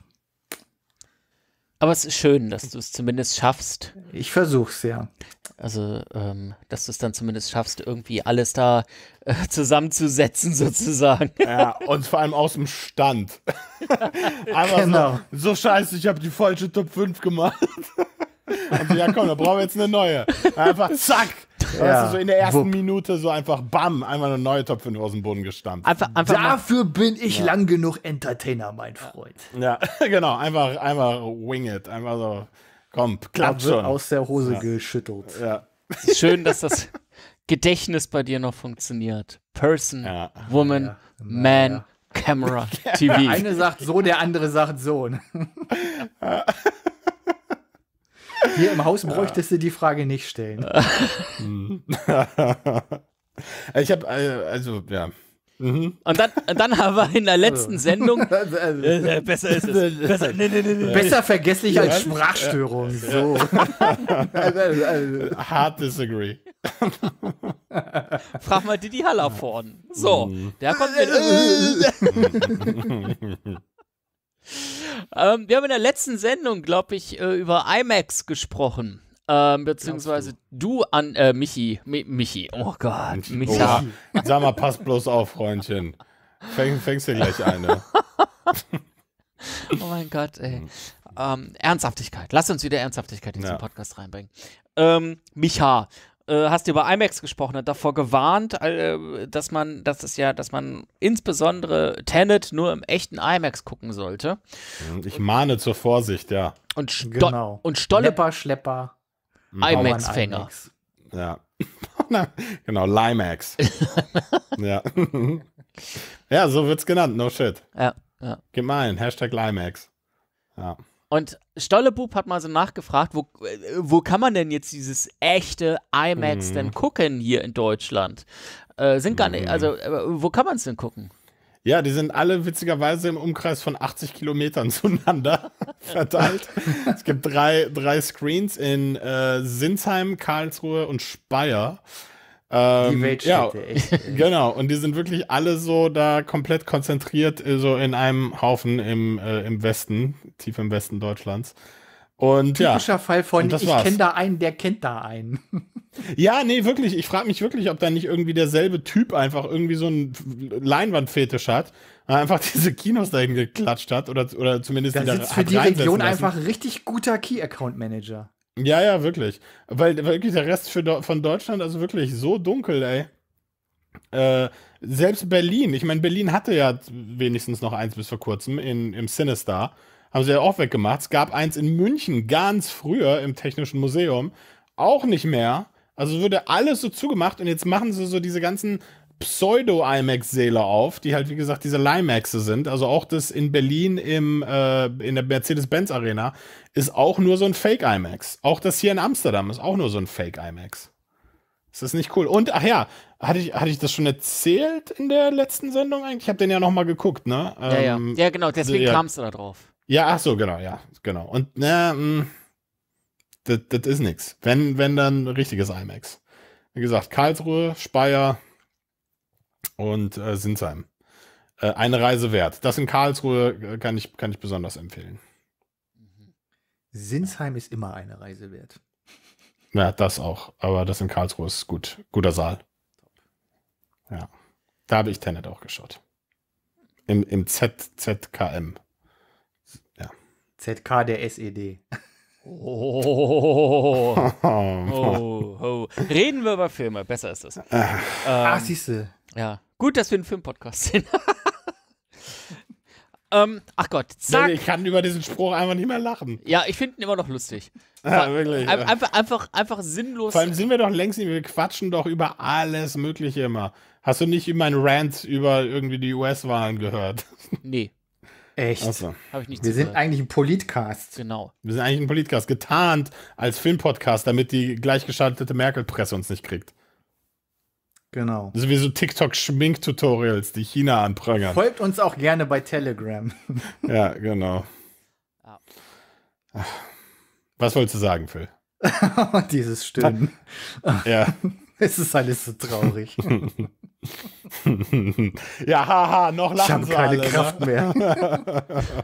A: Aber es ist schön, dass du es zumindest schaffst. Ich versuch's, ja. Also, ähm, dass du es dann zumindest schaffst, irgendwie alles da äh, zusammenzusetzen, sozusagen. Ja, und vor allem aus dem Stand.
C: Einfach genau.
B: so,
A: so scheiße, ich habe die falsche Top
C: 5 gemacht. Und so, ja komm, da brauchen wir jetzt eine neue. Einfach zack. Ja. du, so in der ersten Wupp. Minute so einfach bam, einmal eine neue Top 5 aus dem Boden gestampft. Einfach, einfach Dafür
D: mal. bin ich ja. lang genug Entertainer, mein Freund.
C: Ja, genau. Einfach, einfach wing it.
A: Einfach so, komm,
D: klappt schon. Aus der Hose ja. geschüttelt. Ja.
A: Schön, dass das Gedächtnis bei dir noch funktioniert. Person, Woman, Man,
D: Camera, TV. Der eine sagt so, der andere sagt so. Ja. Hier im Haus bräuchtest ja. du die Frage nicht stellen. Hm. ich habe,
C: äh, also, ja.
D: Mhm. Und, dann, dann
C: haben wir in der letzten Sendung also, also, äh, äh, besser ist es. Also, besser, nee, nee, nee, besser vergesslich ja. als Sprachstörung. So. Hard disagree.
A: Frag mal Didi Haller vorn. So, mhm. der kommt mit. Ähm, wir haben in der letzten Sendung, glaube ich, äh, über IMAX gesprochen. Ähm, beziehungsweise du? an äh, Michi. Mi Michi. Oh Gott, Michi. Oh.
C: Sag mal, pass bloß auf, Freundchen. Fäng, fängst du gleich eine.
A: oh mein Gott, ey. Ähm, Ernsthaftigkeit. Lass uns wieder Ernsthaftigkeit in diesen Podcast reinbringen. Ähm, Micha, äh, hast über IMAX gesprochen, hat davor gewarnt, äh, dass man, dass es ja, dass man insbesondere Tenet nur im echten IMAX gucken sollte.
C: Hm, ich mahne zur Vorsicht, ja.
A: Und, Sto genau. und Stolle Lepper, Schlepper, hm. IMAX-Fänger.
C: Ja. genau, Limax. ja. ja, so wird's
A: genannt, no shit. Ja, ja. ein, Hashtag Limax. Ja. Und Stollebub hat mal so nachgefragt, wo, äh, wo kann man denn jetzt dieses echte IMAX mhm. denn gucken hier in Deutschland? Äh, sind gar mhm. nicht, also mhm. Äh, wo kann man es denn gucken? Ja,
C: die sind alle witzigerweise im Umkreis von 80 Kilometern zueinander verteilt. es gibt drei, drei Screens in äh, Sinsheim, Karlsruhe und Speyer. Ähm, die Welt ja, echt, Genau, und die sind wirklich alle so da komplett konzentriert, äh, so in einem Haufen im, äh, im Westen, tief im Westen Deutschlands. Und Typischer ja, Fall von, ich kenne
D: da einen, der kennt da einen.
C: ja, nee, wirklich. Ich frage mich wirklich, ob da nicht irgendwie derselbe Typ einfach irgendwie so einen Leinwandfetisch hat, äh, einfach diese Kinos dahin geklatscht hat oder, oder zumindest Das ist für die Region lassen. einfach
D: richtig guter Key-Account-Manager. Ja, ja,
C: wirklich. Weil wirklich der Rest für, von Deutschland, also wirklich so dunkel, ey. Äh, selbst Berlin, ich meine, Berlin hatte ja wenigstens noch eins bis vor kurzem in, im Sinister. Haben sie ja auch weggemacht. Es gab eins in München ganz früher im Technischen Museum. Auch nicht mehr. Also würde alles so zugemacht und jetzt machen sie so diese ganzen Pseudo-IMAX-Säle auf, die halt, wie gesagt, diese Limaxe sind. Also auch das in Berlin im, äh, in der Mercedes-Benz-Arena ist auch nur so ein Fake IMAX. Auch das hier in Amsterdam ist auch nur so ein Fake IMAX. Ist das nicht cool? Und ach ja, hatte ich, hatte ich das schon erzählt in der letzten Sendung eigentlich? Ich habe den ja nochmal geguckt, ne? Ja, ähm, ja. genau, deswegen ja. kamst du da drauf. Ja, ach so, genau, ja, genau. Und na, mm, das, ist nichts. Wenn, wenn dann richtiges IMAX. Wie gesagt, Karlsruhe, Speyer und äh, Sinsheim. Äh, eine Reise wert. Das in Karlsruhe äh, kann ich, kann ich besonders empfehlen.
D: Sinsheim ist immer eine Reise wert.
C: Ja, das auch. Aber das in Karlsruhe ist gut. Guter Saal. Ja. Da habe ich Tenet auch geschaut. Im, im Z, ZKM.
D: Ja. ZK der SED. Oh. oh. Oh, oh. Reden wir über
A: Filme, besser ist das. Ah. Ähm, ah, siehste. Ja. Gut, dass wir einen Filmpodcast sind. Ähm, ach Gott, zack. Ich kann über diesen Spruch einfach nicht mehr lachen. Ja, ich finde ihn immer noch lustig. Ja, wirklich. ja. Einfach, einfach, einfach sinnlos. Vor allem sind wir doch längst nicht, wir quatschen
C: doch über alles Mögliche immer. Hast du nicht meinen Rant über irgendwie die US-Wahlen gehört? Nee. Echt? Also. Hab ich nicht wir sind
D: eigentlich ein Politcast.
C: Genau. Wir sind eigentlich ein Politcast, getarnt als Filmpodcast, damit die gleichgeschaltete Merkel-Presse uns nicht kriegt. Genau. Das sind wie so TikTok-Schmink-Tutorials, die China anprangern. Folgt
D: uns auch gerne bei Telegram.
C: ja, genau. Was wolltest du sagen, Phil? Dieses Stimmen. ja. Es ist alles so traurig. ja, haha, noch lachen Ich
A: habe keine alle, ne?
B: Kraft ne? mehr.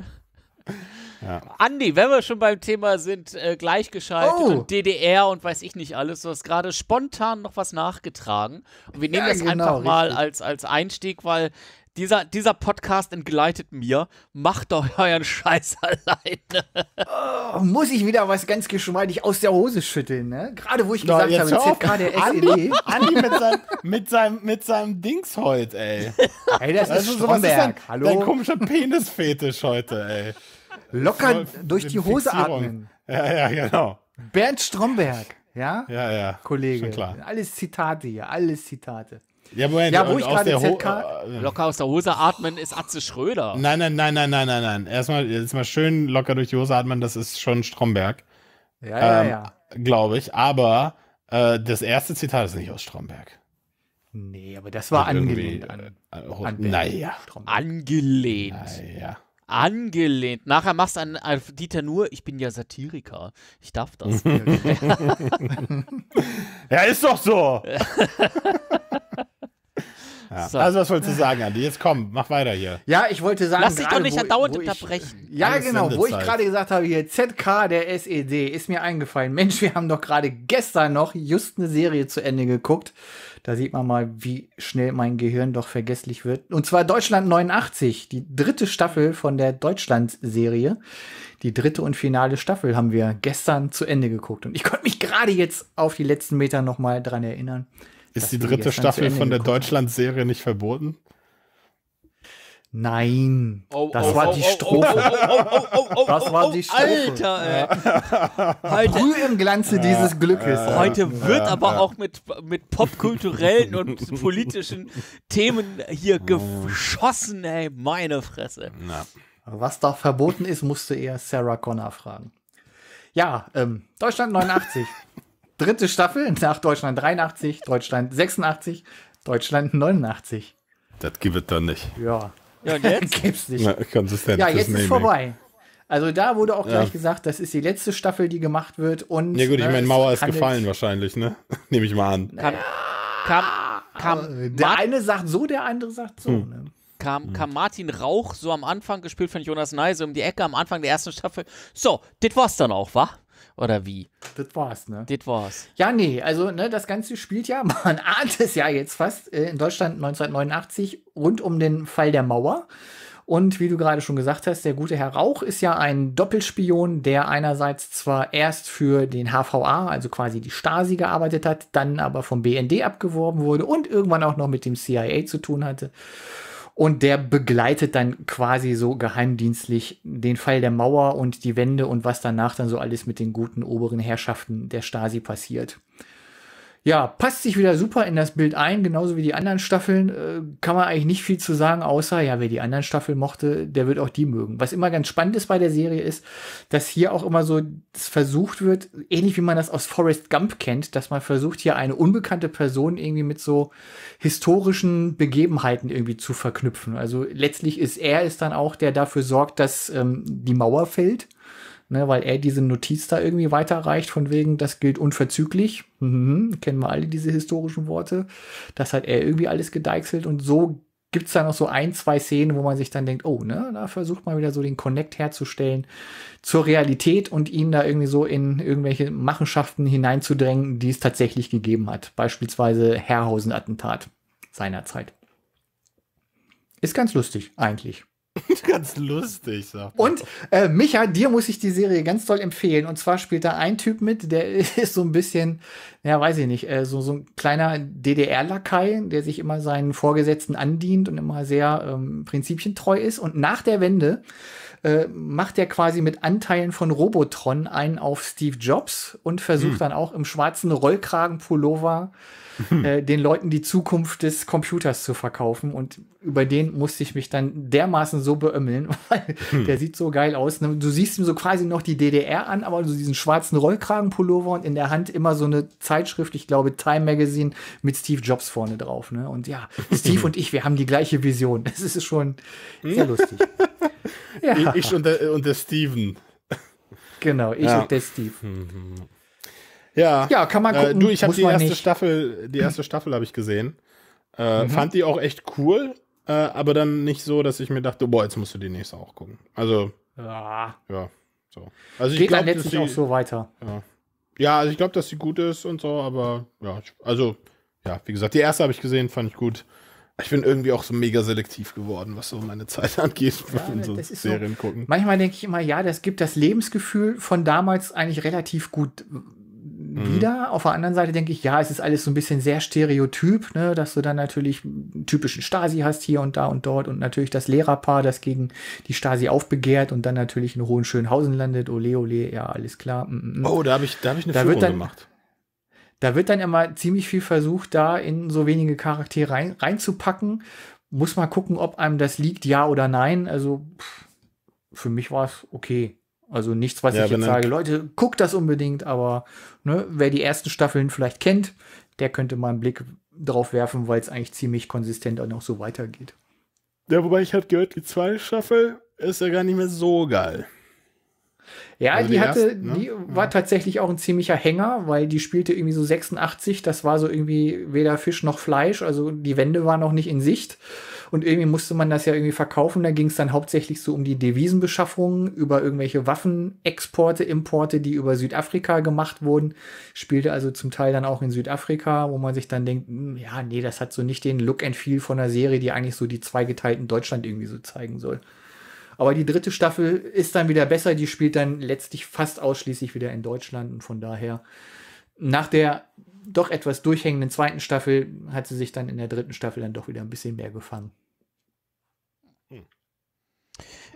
B: Ja.
A: Andi, wenn wir schon beim Thema sind, äh, gleichgeschaltet oh. und DDR und weiß ich nicht alles, du hast gerade spontan noch was nachgetragen. Und wir nehmen ja, das genau, einfach mal als, als Einstieg, weil dieser, dieser Podcast entgleitet mir. Macht doch euren Scheiß alleine.
D: Oh, muss ich wieder was ganz geschmeidig aus der Hose schütteln, ne? Gerade wo ich no, gesagt habe, ZKDS. Andi, e Andi mit, sein, mit, seinem, mit seinem Dings heute, ey. ey das, das ist, ist Stromberg. Ist dein, Hallo? dein komischer
C: Penisfetisch heute, ey locker durch die Hose Fixierung. atmen.
D: Ja, ja, genau. Bernd Stromberg, ja? Ja, ja. Kollege. Alles Zitate hier, alles Zitate. Ja, Moment, ja, wo ich gerade ZK äh, locker aus der Hose atmen ist Atze Schröder.
C: Nein, nein, nein, nein, nein, nein, nein. Erstmal jetzt mal schön locker durch die Hose atmen, das ist schon Stromberg. Ja, ähm, ja, ja. Glaube ich, aber äh, das erste Zitat ist nicht aus
A: Stromberg.
D: Nee, aber das war angelehnt
C: an, äh, äh an Naja.
A: Angelehnt. Naja. Angelehnt. Nachher machst du an, an Dieter nur, ich bin ja Satiriker. Ich darf das. ja, ist doch so.
C: So. Also, was wolltest du sagen, Andi? Jetzt komm, mach weiter hier.
D: Ja, ich wollte sagen, lass dich doch nicht andauernd unterbrechen. ja, Alles genau, wo ich gerade gesagt habe, hier ZK der SED ist mir eingefallen. Mensch, wir haben doch gerade gestern noch just eine Serie zu Ende geguckt. Da sieht man mal, wie schnell mein Gehirn doch vergesslich wird. Und zwar Deutschland 89, die dritte Staffel von der Deutschland-Serie. Die dritte und finale Staffel haben wir gestern zu Ende geguckt. Und ich konnte mich gerade jetzt auf die letzten Meter nochmal dran erinnern. Ist die dritte Staffel von der Deutschland-Serie nicht verboten? Nein. Oh, oh das oh, war die oh, oh, Strophe. Oh, das war die Strophe.
B: Alter,
D: ey. Heute, Früh im Glanze ja, dieses Glückes. Ja, heute wird ja, aber auch
A: mit, mit
D: popkulturellen und politischen Themen hier geschossen, ey.
A: Meine Fresse.
D: Na. Was da verboten ist, musste eher Sarah Connor fragen. Ja, ähm, Deutschland 89. dritte Staffel nach Deutschland 83, Deutschland 86, Deutschland 89.
C: Das gibt es dann nicht.
D: Ja. Ja, und jetzt? Gibt's
C: nicht. Na, konsistent. Ja, jetzt ist Naming. vorbei.
D: Also da wurde auch ja. gleich gesagt, das ist die letzte Staffel, die gemacht wird und. Ja gut, ich ne, meine, Mauer ist gefallen
C: wahrscheinlich, ne? Nehme ich mal an. Kam,
D: kam, kam also, der Mart eine sagt so, der andere sagt so. Hm. Ne? Kam, hm. kam Martin
A: Rauch so am Anfang, gespielt von Jonas Neise, um die Ecke am Anfang der ersten Staffel. So, das war's dann auch,
D: wa? Oder wie? Das war's, ne? Das war's. Ja, nee, also ne, das Ganze spielt ja, man ahnt es ja jetzt fast, äh, in Deutschland 1989 rund um den Fall der Mauer. Und wie du gerade schon gesagt hast, der gute Herr Rauch ist ja ein Doppelspion, der einerseits zwar erst für den HVA, also quasi die Stasi, gearbeitet hat, dann aber vom BND abgeworben wurde und irgendwann auch noch mit dem CIA zu tun hatte. Und der begleitet dann quasi so geheimdienstlich den Fall der Mauer und die Wände und was danach dann so alles mit den guten oberen Herrschaften der Stasi passiert ja, passt sich wieder super in das Bild ein, genauso wie die anderen Staffeln. Äh, kann man eigentlich nicht viel zu sagen, außer, ja, wer die anderen Staffeln mochte, der wird auch die mögen. Was immer ganz spannend ist bei der Serie ist, dass hier auch immer so versucht wird, ähnlich wie man das aus Forrest Gump kennt, dass man versucht, hier eine unbekannte Person irgendwie mit so historischen Begebenheiten irgendwie zu verknüpfen. Also letztlich ist er es dann auch, der dafür sorgt, dass ähm, die Mauer fällt ne, weil er diese Notiz da irgendwie weiterreicht, von wegen, das gilt unverzüglich. Mhm, kennen wir alle diese historischen Worte. Das hat er irgendwie alles gedeichselt und so gibt es da noch so ein, zwei Szenen, wo man sich dann denkt, oh, ne, da versucht man wieder so den Connect herzustellen zur Realität und ihn da irgendwie so in irgendwelche Machenschaften hineinzudrängen, die es tatsächlich gegeben hat. Beispielsweise Herrhausen-Attentat seinerzeit. Ist ganz lustig, eigentlich. ganz lustig, sagt Und äh, Micha, dir muss ich die Serie ganz toll empfehlen. Und zwar spielt da ein Typ mit, der ist so ein bisschen, ja, weiß ich nicht, äh, so, so ein kleiner DDR-Lakai, der sich immer seinen Vorgesetzten andient und immer sehr ähm, prinzipientreu ist. Und nach der Wende äh, macht er quasi mit Anteilen von Robotron einen auf Steve Jobs und versucht hm. dann auch im schwarzen Rollkragenpullover äh, Äh, den Leuten die Zukunft des Computers zu verkaufen. Und über den musste ich mich dann dermaßen so beömmeln, weil hm. der sieht so geil aus. Ne? Du siehst ihm so quasi noch die DDR an, aber so diesen schwarzen Rollkragenpullover und in der Hand immer so eine Zeitschrift, ich glaube Time Magazine, mit Steve Jobs vorne drauf. Ne? Und ja, Steve und ich, wir haben die gleiche Vision. Das ist schon hm? sehr lustig. ja. Ich und der, und der Steven. Genau, ich ja. und der Steve. Hm,
C: ja, ja kann man äh, gucken. Äh, du, ich habe die erste nicht. Staffel, die erste Staffel habe ich gesehen. Äh, mhm. Fand die auch echt cool, äh, aber dann nicht so, dass ich mir dachte, boah, jetzt musst du die nächste auch gucken. Also ja, ja so. Also Geht ich glaube, letztlich die, auch so weiter. Ja, ja also ich glaube, dass sie gut ist und so, aber ja, also ja, wie gesagt, die erste habe ich gesehen, fand ich gut. Ich bin irgendwie auch so mega selektiv geworden, was so meine Zeit angeht, ja, so Serien so, gucken.
D: Manchmal denke ich immer, ja, das gibt das Lebensgefühl von damals eigentlich relativ gut mhm. wieder. Auf der anderen Seite denke ich, ja, es ist alles so ein bisschen sehr stereotyp, ne, dass du dann natürlich typischen Stasi hast hier und da und dort und natürlich das Lehrerpaar, das gegen die Stasi aufbegehrt und dann natürlich in hohen Schönhausen landet. Ole, ole, ja, alles klar. Mm, mm. mm. Oh, da habe ich, da habe ich eine da Führung dann, gemacht da wird dann immer ziemlich viel versucht, da in so wenige Charaktere rein, reinzupacken. Muss mal gucken, ob einem das liegt, ja oder nein. Also pff, für mich war es okay. Also nichts, was ja, ich jetzt sage, Leute, guckt das unbedingt, aber ne, wer die ersten Staffeln vielleicht kennt, der könnte mal einen Blick drauf werfen, weil es eigentlich ziemlich konsistent dann auch so weitergeht. Ja, wobei ich habe halt gehört, die zweite Staffel ist ja gar nicht mehr so geil. Ja, also die, die, hatte, ersten, ne? die war tatsächlich auch ein ziemlicher Hänger, weil die spielte irgendwie so 86, das war so irgendwie weder Fisch noch Fleisch, also die Wände waren noch nicht in Sicht. Und irgendwie musste man das ja irgendwie verkaufen. Da ging es dann hauptsächlich so um die Devisenbeschaffung, über irgendwelche Waffenexporte, Importe, die über Südafrika gemacht wurden. Spielte also zum Teil dann auch in Südafrika, wo man sich dann denkt, mh, hm, ja, nee, das hat so nicht den Look and Feel von einer Serie, die eigentlich so die zweigeteilten Deutschland irgendwie so zeigen soll. Aber die dritte Staffel ist dann wieder besser. Die spielt dann letztlich fast ausschließlich wieder in Deutschland. Und von daher, nach der doch etwas durchhängenden zweiten Staffel, hat sie sich dann in der dritten Staffel dann doch wieder ein bisschen mehr gefangen.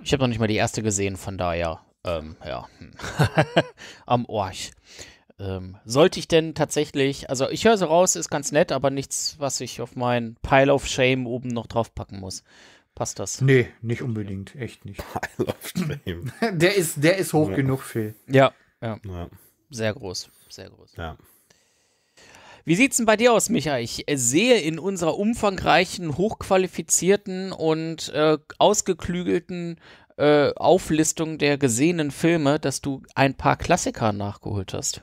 A: Ich habe noch nicht mal die erste gesehen, von daher, ähm, ja, hm. am Orch. Ähm, sollte ich denn tatsächlich, also ich höre so raus, ist ganz nett, aber nichts, was ich auf meinen Pile of Shame oben noch draufpacken muss. Passt das? Nee,
D: nicht unbedingt, echt nicht. Pile of Shame. der ist, der ist hoch ja. genug, Phil. Ja,
A: ja, ja. Sehr groß, sehr groß. Ja. Wie sieht's denn bei dir aus, Micha? Ich äh, sehe in unserer umfangreichen, hochqualifizierten und äh, ausgeklügelten äh, Auflistung der gesehenen Filme, dass du ein paar Klassiker nachgeholt hast.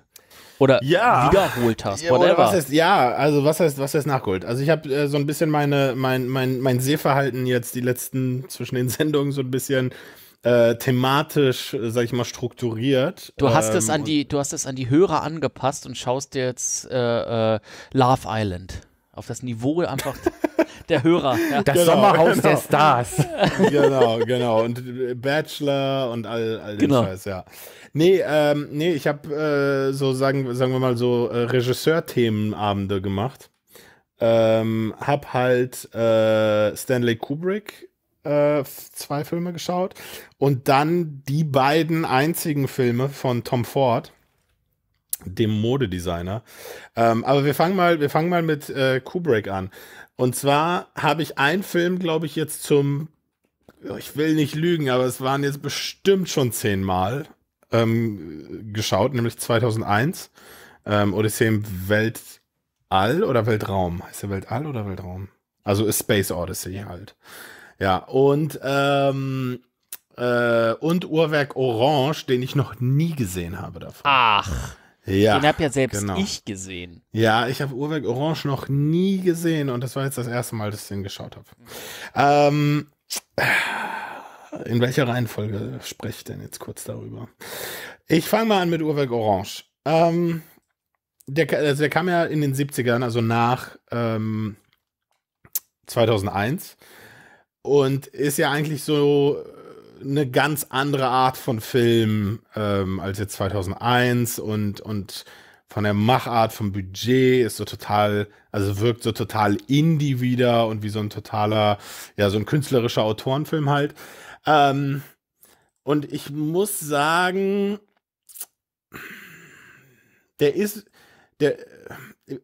A: Oder ja. wiederholt hast, whatever. Oder was heißt,
C: ja, also was heißt, was heißt nachgeholt? Also ich habe äh, so ein bisschen meine, mein, mein, mein Sehverhalten jetzt die letzten zwischen den Sendungen so ein bisschen äh, thematisch, äh, sag ich mal, strukturiert. Du hast ähm, es an
A: die, du hast es an die Hörer angepasst und schaust dir jetzt äh, äh, Love Island. Auf das Niveau einfach der Hörer. Ja. Das genau, Sommerhaus genau. der Stars. Genau,
C: genau. Und äh, Bachelor und all, all den genau. Scheiß, ja. Nee, ähm, nee, ich habe äh, so, sagen, sagen wir mal, so äh, Regisseur-Themenabende gemacht. Ähm, hab halt Stanley Kubrick äh, zwei Filme geschaut. Und dann die beiden einzigen Filme von Tom Ford, dem Modedesigner. Ähm, aber wir fangen mal, wir fangen mal mit äh, Kubrick an. Und zwar habe ich einen Film, glaube ich, jetzt zum, ich will nicht lügen, aber es waren jetzt bestimmt schon zehnmal ähm, geschaut, nämlich 2001. Ähm, Odyssee im Weltall oder Weltraum? Heißt der Weltall oder Weltraum? Also ist Space Odyssey halt. Ja, und, ähm, äh, und Uhrwerk Orange, den ich noch nie gesehen habe davon.
A: Ach. Ja,
C: den habe ja selbst
A: genau. ich gesehen.
C: Ja, ich habe Uhrwerk Orange noch nie gesehen und das war jetzt das erste Mal, dass ich den geschaut habe. Ähm, in welcher Reihenfolge spreche ich denn jetzt kurz darüber? Ich fange mal an mit Uhrwerk Orange. Ähm, der, also der kam ja in den 70ern, also nach ähm, 2001. Und ist ja eigentlich so äh, eine ganz andere Art von Film ähm, als jetzt 2001 und, und von der Machart, vom Budget ist so total, also wirkt so total indie wieder und wie so ein totaler, ja, so ein künstlerischer Autorenfilm halt. Ähm, und ich muss sagen, der ist, der, äh,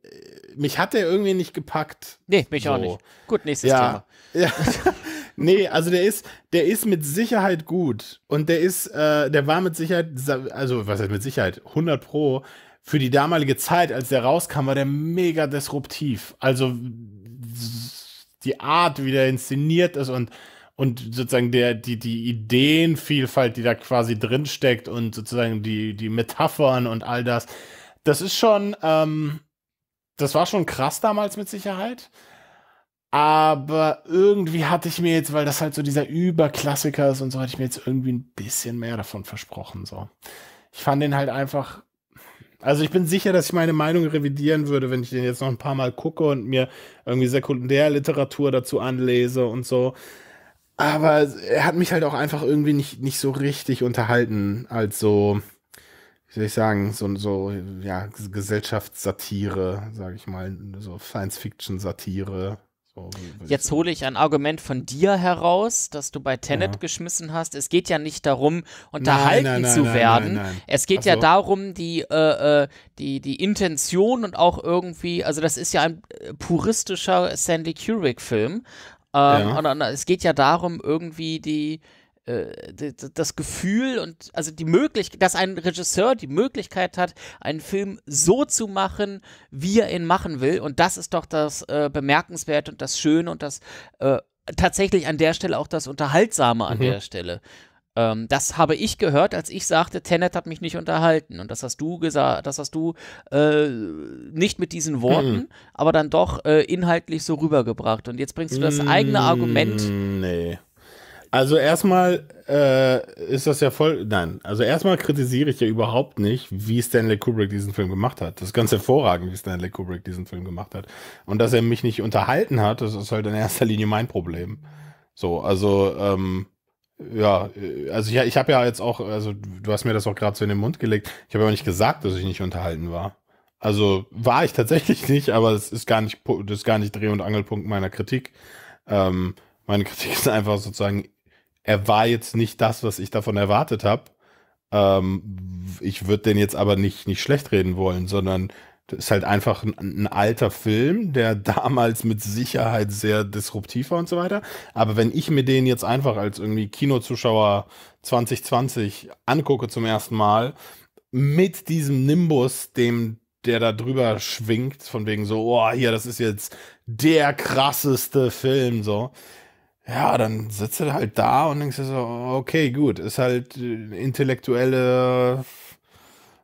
C: mich hat der irgendwie nicht gepackt. Nee, mich so. auch nicht. Gut, nächstes ja. Thema. Ja. Nee, also der ist, der ist mit Sicherheit gut. Und der ist, äh, der war mit Sicherheit, also was heißt mit Sicherheit? 100 Pro. Für die damalige Zeit, als der rauskam, war der mega disruptiv. Also die Art, wie der inszeniert ist und, und sozusagen der, die, die Ideenvielfalt, die da quasi drinsteckt und sozusagen die, die Metaphern und all das. Das ist schon, ähm, das war schon krass damals mit Sicherheit. Aber irgendwie hatte ich mir jetzt, weil das halt so dieser Überklassiker ist und so, hatte ich mir jetzt irgendwie ein bisschen mehr davon versprochen. So. Ich fand den halt einfach. Also ich bin sicher, dass ich meine Meinung revidieren würde, wenn ich den jetzt noch ein paar Mal gucke und mir irgendwie Sekundärliteratur dazu anlese und so. Aber er hat mich halt auch einfach irgendwie nicht, nicht so richtig unterhalten als so, wie soll ich sagen, so, so ja, Gesellschaftssatire, sage ich mal, so Science-Fiction-Satire so,
A: Jetzt hole ich ein Argument von dir heraus, das du bei Tenet ja. geschmissen hast. Es geht ja nicht darum, unterhalten nein, nein, nein, zu werden. Es geht so. ja also darum, die, äh, äh, die, die Intention und auch irgendwie, also das ist ja ein äh, puristischer Sandy Kubrick-Film. Ähm, ja. es geht ja darum, irgendwie die, äh, das Gefühl und also die Möglichkeit, dass ein Regisseur die Möglichkeit hat, einen Film so zu machen, wie er ihn machen will. Und das ist doch das äh, Bemerkenswerte und das Schöne und das äh, tatsächlich an der Stelle auch das Unterhaltsame an mhm. der Stelle. Ähm, das habe ich gehört, als ich sagte, Tenet hat mich nicht unterhalten. Und das hast du gesagt, das hast du äh, nicht mit diesen Worten, mhm. aber dann doch äh, inhaltlich so rübergebracht. Und jetzt bringst du das eigene Argument.
C: Mm, nee. Also erstmal äh, ist das ja voll. Nein, also erstmal kritisiere ich ja überhaupt nicht, wie Stanley Kubrick diesen Film gemacht hat. Das ist ganz hervorragend, wie Stanley Kubrick diesen Film gemacht hat. Und dass er mich nicht unterhalten hat, das ist halt in erster Linie mein Problem. So, also ähm, ja, also ich, ich habe ja jetzt auch, also du hast mir das auch gerade so in den Mund gelegt. Ich habe ja nicht gesagt, dass ich nicht unterhalten war. Also war ich tatsächlich nicht, aber es ist gar nicht, das ist gar nicht Dreh- und Angelpunkt meiner Kritik. Ähm, meine Kritik ist einfach sozusagen er war jetzt nicht das, was ich davon erwartet habe. Ähm, ich würde den jetzt aber nicht, nicht schlecht reden wollen, sondern das ist halt einfach ein, ein, alter Film, der damals mit Sicherheit sehr disruptiv war und so weiter. Aber wenn ich mir den jetzt einfach als irgendwie Kinozuschauer 2020 angucke zum ersten Mal, mit diesem Nimbus, dem der da drüber schwingt, von wegen so, oh, hier, das ist jetzt der krasseste Film, so ja, dann sitzt du halt da und denkst dir so, okay, gut, ist halt äh, intellektuelle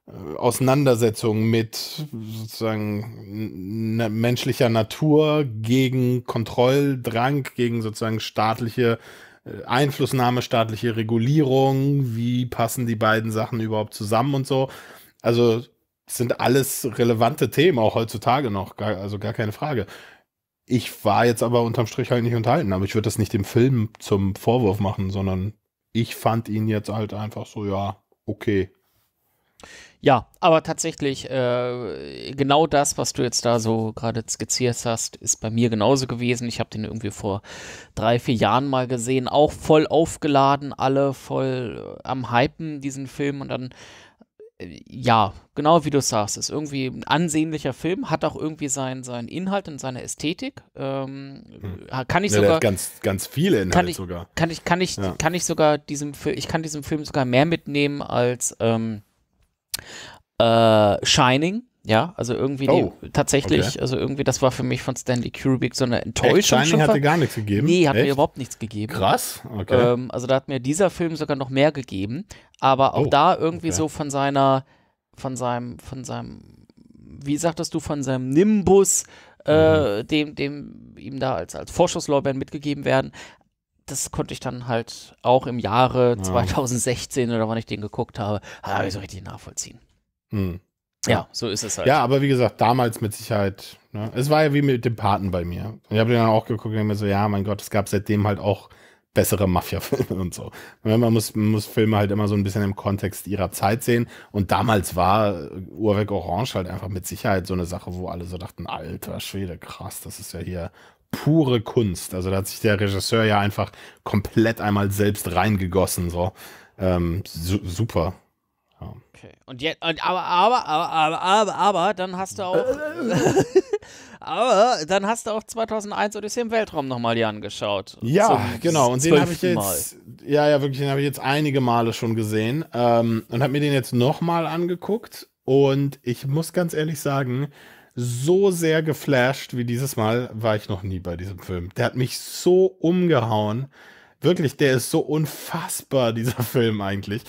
C: äh, Auseinandersetzung mit sozusagen menschlicher Natur gegen Kontrolldrang, gegen sozusagen staatliche äh, Einflussnahme, staatliche Regulierung, wie passen die beiden Sachen überhaupt zusammen und so. Also sind alles relevante Themen, auch heutzutage noch, also gar keine Frage. Ich war jetzt aber unterm Strich halt nicht unterhalten, aber ich würde das nicht dem Film zum Vorwurf machen, sondern ich fand ihn jetzt halt einfach so, ja, okay.
A: Ja, aber tatsächlich, äh, genau das, was du jetzt da so gerade skizziert hast, ist bei mir genauso gewesen. Ich habe den irgendwie vor drei, vier Jahren mal gesehen, auch voll aufgeladen, alle voll äh, am Hypen, diesen Film. Und dann ja, genau wie du sagst, ist irgendwie ein ansehnlicher Film, hat auch irgendwie seinen, seinen Inhalt und seine Ästhetik. Ähm, hm. Kann ich ja, sogar. ganz, ganz viele Inhalte kann ich, sogar. Kann ich, kann ich, ja. kann ich sogar diesem Film, ich kann diesem Film sogar mehr mitnehmen als ähm, äh, Shining ja, also irgendwie oh, die, tatsächlich, okay. also irgendwie, das war für mich von Stanley Kubrick so eine Enttäuschung. Echt? Shining hat dir gar nichts gegeben. Nee, hat Echt? mir überhaupt nichts gegeben. Krass, okay. Ähm, also da hat mir dieser Film sogar noch mehr gegeben. Aber auch oh, da irgendwie okay. so von seiner, von seinem, von seinem, wie sagtest du, von seinem Nimbus, äh, mhm. dem, dem ihm da als, als Vorschusslorbeeren mitgegeben werden. Das konnte ich dann halt auch im Jahre ja. 2016 oder wann ich den geguckt habe, habe ich so richtig nachvollziehen. Mhm. Ja, so ist es halt. Ja, aber
C: wie gesagt, damals mit Sicherheit. Ne? Es war ja wie mit dem Paten bei mir. Ich habe den dann auch geguckt und mir so, ja, mein Gott, es gab seitdem halt auch bessere Mafia-Filme und so. Ne, man muss, man muss Filme halt immer so ein bisschen im Kontext ihrer Zeit sehen. Und damals war äh, Uhrwerk Orange halt einfach mit Sicherheit so eine Sache, wo alle so dachten, alter Schwede, krass, das ist ja hier pure Kunst. Also da hat sich der Regisseur ja einfach komplett einmal selbst reingegossen. So ähm, su super.
A: Ja. Okay. Und jetzt, und, aber, aber, aber, aber, aber, aber, dann hast du auch. aber dann hast du auch 2001 Odyssee im Weltraum nochmal dir angeschaut. Ja, genau. Und den habe ich jetzt.
C: Ja, ja, wirklich, den habe ich jetzt einige Male schon gesehen. Ähm, und habe mir den jetzt nochmal angeguckt. Und ich muss ganz ehrlich sagen, so sehr geflasht wie dieses Mal war ich noch nie bei diesem Film. Der hat mich so umgehauen. Wirklich, der ist so unfassbar, dieser Film eigentlich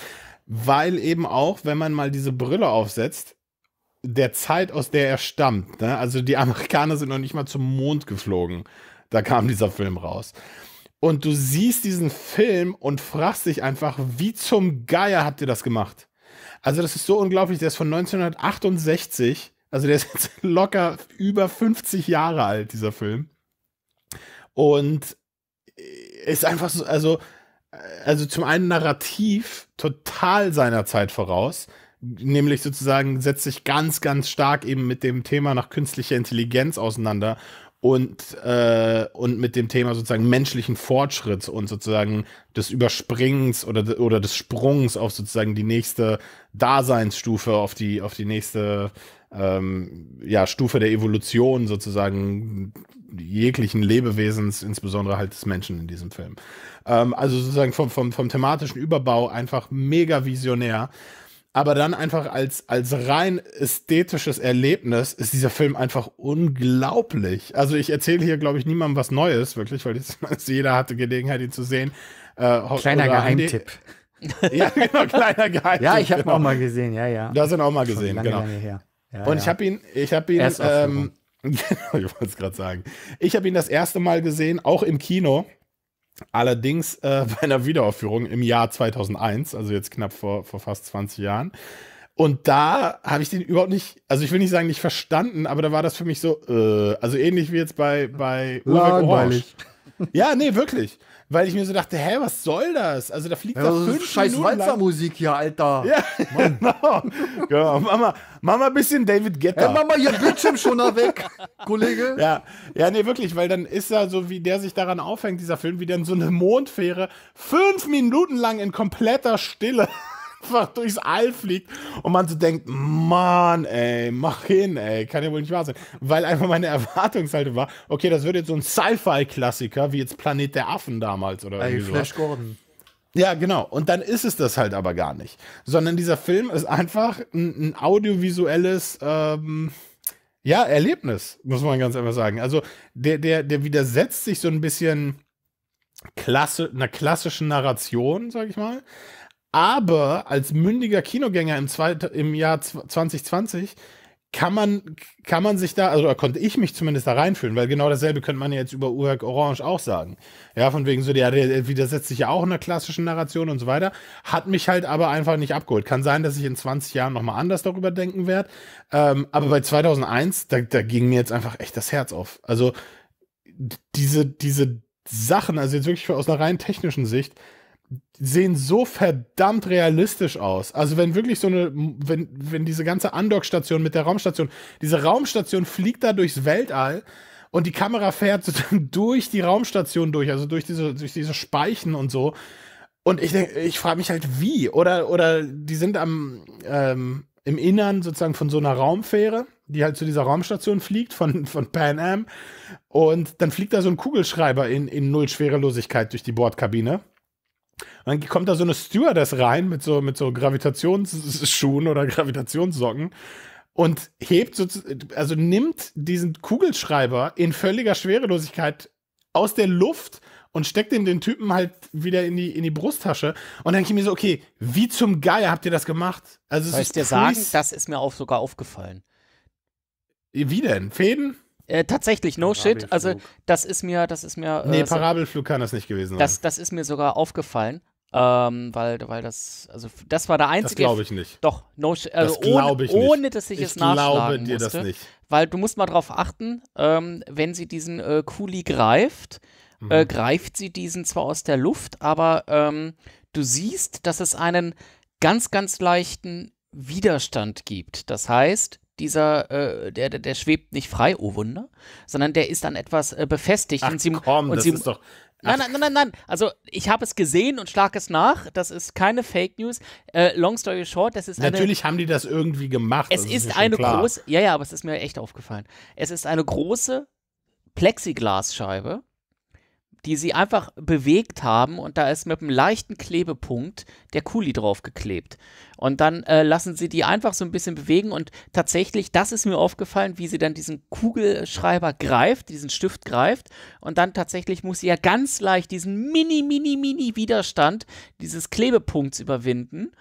C: weil eben auch, wenn man mal diese Brille aufsetzt, der Zeit, aus der er stammt. Ne? Also die Amerikaner sind noch nicht mal zum Mond geflogen. Da kam dieser Film raus. Und du siehst diesen Film und fragst dich einfach, wie zum Geier habt ihr das gemacht? Also das ist so unglaublich, der ist von 1968, also der ist jetzt locker über 50 Jahre alt, dieser Film. Und ist einfach so, also also zum einen narrativ total seiner Zeit voraus, nämlich sozusagen setzt sich ganz, ganz stark eben mit dem Thema nach künstlicher Intelligenz auseinander und, äh, und mit dem Thema sozusagen menschlichen Fortschritts und sozusagen des Überspringens oder, oder des Sprungs auf sozusagen die nächste Daseinsstufe, auf die, auf die nächste ähm, ja, Stufe der Evolution sozusagen jeglichen Lebewesens, insbesondere halt des Menschen in diesem Film. Ähm, also sozusagen vom, vom, vom thematischen Überbau einfach mega visionär. Aber dann einfach als, als rein ästhetisches Erlebnis ist dieser Film einfach unglaublich. Also ich erzähle hier, glaube ich, niemandem was Neues, wirklich, weil jetzt, jeder hatte Gelegenheit, ihn zu sehen. Äh, Kleiner Geheimtipp. ja, genau, kleiner Geheimtipp. Ja, ich habe genau. ihn auch mal gesehen, ja, ja. Du hast ihn auch mal gesehen, lange, genau. Lange ja, und ja. ich habe ihn, ich habe ihn, ähm, ich wollte es gerade sagen. Ich habe ihn das erste Mal gesehen, auch im Kino. Allerdings äh, bei einer Wiederaufführung im Jahr 2001, also jetzt knapp vor, vor fast 20 Jahren. Und da habe ich den überhaupt nicht, also ich will nicht sagen nicht verstanden, aber da war das für mich so, äh, also ähnlich wie jetzt bei, bei Langweilig. Orange. Ja, nee, wirklich weil ich mir so dachte, hä, was soll das? Also da fliegt ja, da also fünf Scheiß Walzermusik hier, Alter. Ja, genau. genau. Mama, Mama, bisschen David Guetta. Hey, mal ihr Bildschirm schon da weg, Kollege. Ja, ja, nee, wirklich, weil dann ist er so, wie der sich daran aufhängt, dieser Film, wie dann so eine Mondfähre fünf Minuten lang in kompletter Stille einfach durchs All fliegt und man so denkt, Mann, ey, mach hin, ey, kann ja wohl nicht wahr sein. Weil einfach meine Erwartungshaltung war, okay, das wird jetzt so ein Sci-Fi-Klassiker, wie jetzt Planet der Affen damals oder ey, irgendwie Flash so. Gordon. Ja, genau. Und dann ist es das halt aber gar nicht. Sondern dieser Film ist einfach ein, ein audiovisuelles, ähm, ja, Erlebnis, muss man ganz einfach sagen. Also der, der, der widersetzt sich so ein bisschen klasse, einer klassischen Narration, sag ich mal aber als mündiger Kinogänger im, zweit, im Jahr 2020 kann man, kann man sich da, also da konnte ich mich zumindest da reinfühlen, weil genau dasselbe könnte man ja jetzt über Urwerk Orange auch sagen. Ja, von wegen so, der, der widersetzt sich ja auch einer klassischen Narration und so weiter. Hat mich halt aber einfach nicht abgeholt. Kann sein, dass ich in 20 Jahren nochmal anders darüber denken werde. Ähm, aber bei 2001, da, da ging mir jetzt einfach echt das Herz auf. Also diese, diese Sachen, also jetzt wirklich aus einer rein technischen Sicht, sehen so verdammt realistisch aus. Also wenn wirklich so eine, wenn, wenn diese ganze Undock-Station mit der Raumstation, diese Raumstation fliegt da durchs Weltall und die Kamera fährt so durch die Raumstation durch, also durch diese, durch diese Speichen und so. Und ich denke, ich frage mich halt, wie? Oder, oder die sind am, ähm, im Innern sozusagen von so einer Raumfähre, die halt zu dieser Raumstation fliegt, von, von Pan Am. Und dann fliegt da so ein Kugelschreiber in, in Null Schwerelosigkeit durch die Bordkabine. Und dann kommt da so eine Stewardess rein mit so, mit so Gravitationsschuhen oder Gravitationssocken und hebt, so, also nimmt diesen Kugelschreiber in völliger Schwerelosigkeit aus der Luft und steckt ihm den Typen halt wieder in die, in die Brusttasche. Und dann denke ich mir so, okay, wie zum Geier habt ihr das gemacht? Also, Soll ich dir sagen,
A: das ist mir auch sogar aufgefallen. Wie denn? Fäden? Äh, tatsächlich, no shit. Also das ist mir, das ist mir. Äh, nee, Parabelflug kann das nicht gewesen sein. Das, das ist mir sogar aufgefallen. Ähm, weil, weil das, also das war der einzige. Das glaube ich nicht. Doch, no shit. Also das ohne, ich nicht. ohne dass ich, ich es nachschlagen dir musste, das nicht. Weil du musst mal drauf achten, ähm, wenn sie diesen äh, Kuli greift, äh, mhm. äh, greift sie diesen zwar aus der Luft, aber ähm, du siehst, dass es einen ganz, ganz leichten Widerstand gibt. Das heißt, dieser, äh, der, der, der schwebt nicht frei, oh Wunder, sondern der ist an etwas äh, befestigt. Ach, und sie, komm, und das ist doch. Nein, Nein, nein, nein, nein, Also ich habe es gesehen und schlage es nach. Das ist keine Fake News. Äh, long story short, das ist eine, natürlich
C: haben die das irgendwie
A: gemacht. Es ist, ist eine große, ja, ja, aber es ist mir echt aufgefallen. Es ist eine große Plexiglasscheibe die sie einfach bewegt haben und da ist mit einem leichten Klebepunkt der Kuli drauf geklebt. Und dann äh, lassen sie die einfach so ein bisschen bewegen und tatsächlich, das ist mir aufgefallen, wie sie dann diesen Kugelschreiber greift, diesen Stift greift und dann tatsächlich muss sie ja ganz leicht diesen mini, mini, mini Widerstand dieses Klebepunkts überwinden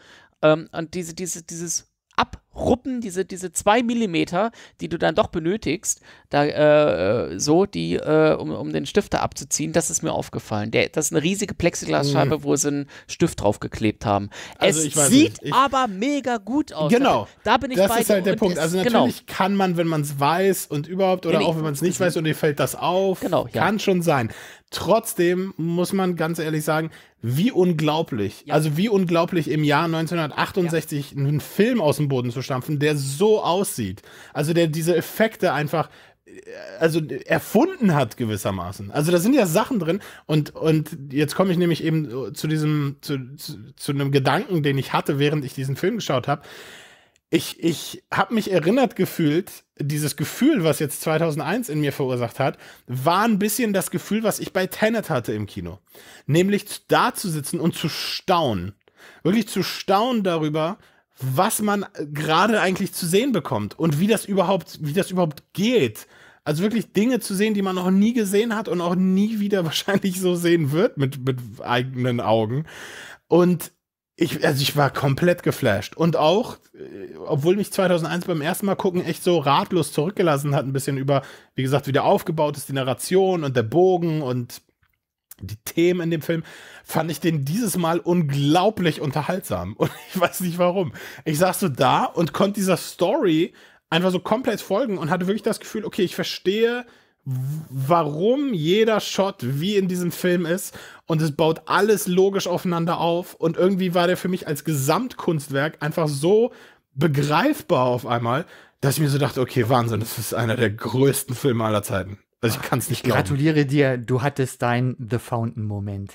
A: ähm, und diese, diese, dieses Ab Ruppen, diese, diese zwei Millimeter, die du dann doch benötigst, da äh, äh, so, die, äh, um, um den Stifter abzuziehen, das ist mir aufgefallen. Der, das ist eine riesige Plexiglasscheibe, mhm. wo sie einen Stift draufgeklebt haben. Also es sieht ich, aber mega gut aus. Genau. Da, da bin ich Das bei ist halt der Punkt. Also genau. natürlich
C: genau. kann man, wenn man es weiß und überhaupt, oder nee, auch wenn man es nicht weiß und dir fällt das auf, genau, ja. kann schon sein. Trotzdem muss man ganz ehrlich sagen, wie unglaublich, ja. also wie unglaublich im Jahr 1968 ja. einen Film aus dem Boden zu stampfen, der so aussieht. Also der diese Effekte einfach äh, also erfunden hat gewissermaßen. Also da sind ja Sachen drin und und jetzt komme ich nämlich eben äh, zu diesem zu, zu, zu einem Gedanken, den ich hatte, während ich diesen Film geschaut habe. Ich ich habe mich erinnert gefühlt, dieses Gefühl, was jetzt 2001 in mir verursacht hat, war ein bisschen das Gefühl, was ich bei Tenet hatte im Kino, nämlich da zu sitzen und zu staunen. Wirklich zu staunen darüber, was man äh, gerade eigentlich zu sehen bekommt und wie das überhaupt, wie das überhaupt geht. Also wirklich Dinge zu sehen, die man noch nie gesehen hat und auch nie wieder wahrscheinlich so sehen wird mit, mit eigenen Augen. Und ich, also ich war komplett geflasht. Und auch, äh, obwohl mich 2001 beim ersten Mal gucken echt so ratlos zurückgelassen hat, ein bisschen über, wie gesagt, wieder aufgebaut ist die Narration und der Bogen und die Themen in dem Film fand ich den dieses Mal unglaublich unterhaltsam. Und ich weiß nicht warum. Ich saß so da und konnte dieser Story einfach so komplett folgen und hatte wirklich das Gefühl, okay, ich verstehe, warum jeder Shot wie in diesem Film ist. Und es baut alles logisch aufeinander auf. Und irgendwie war der für mich als Gesamtkunstwerk einfach so begreifbar
D: auf einmal, dass ich mir so dachte, okay, Wahnsinn, das ist einer der größten Filme aller Zeiten. Also ich kann es nicht ich glauben. Gratuliere dir, du hattest dein The Fountain-Moment.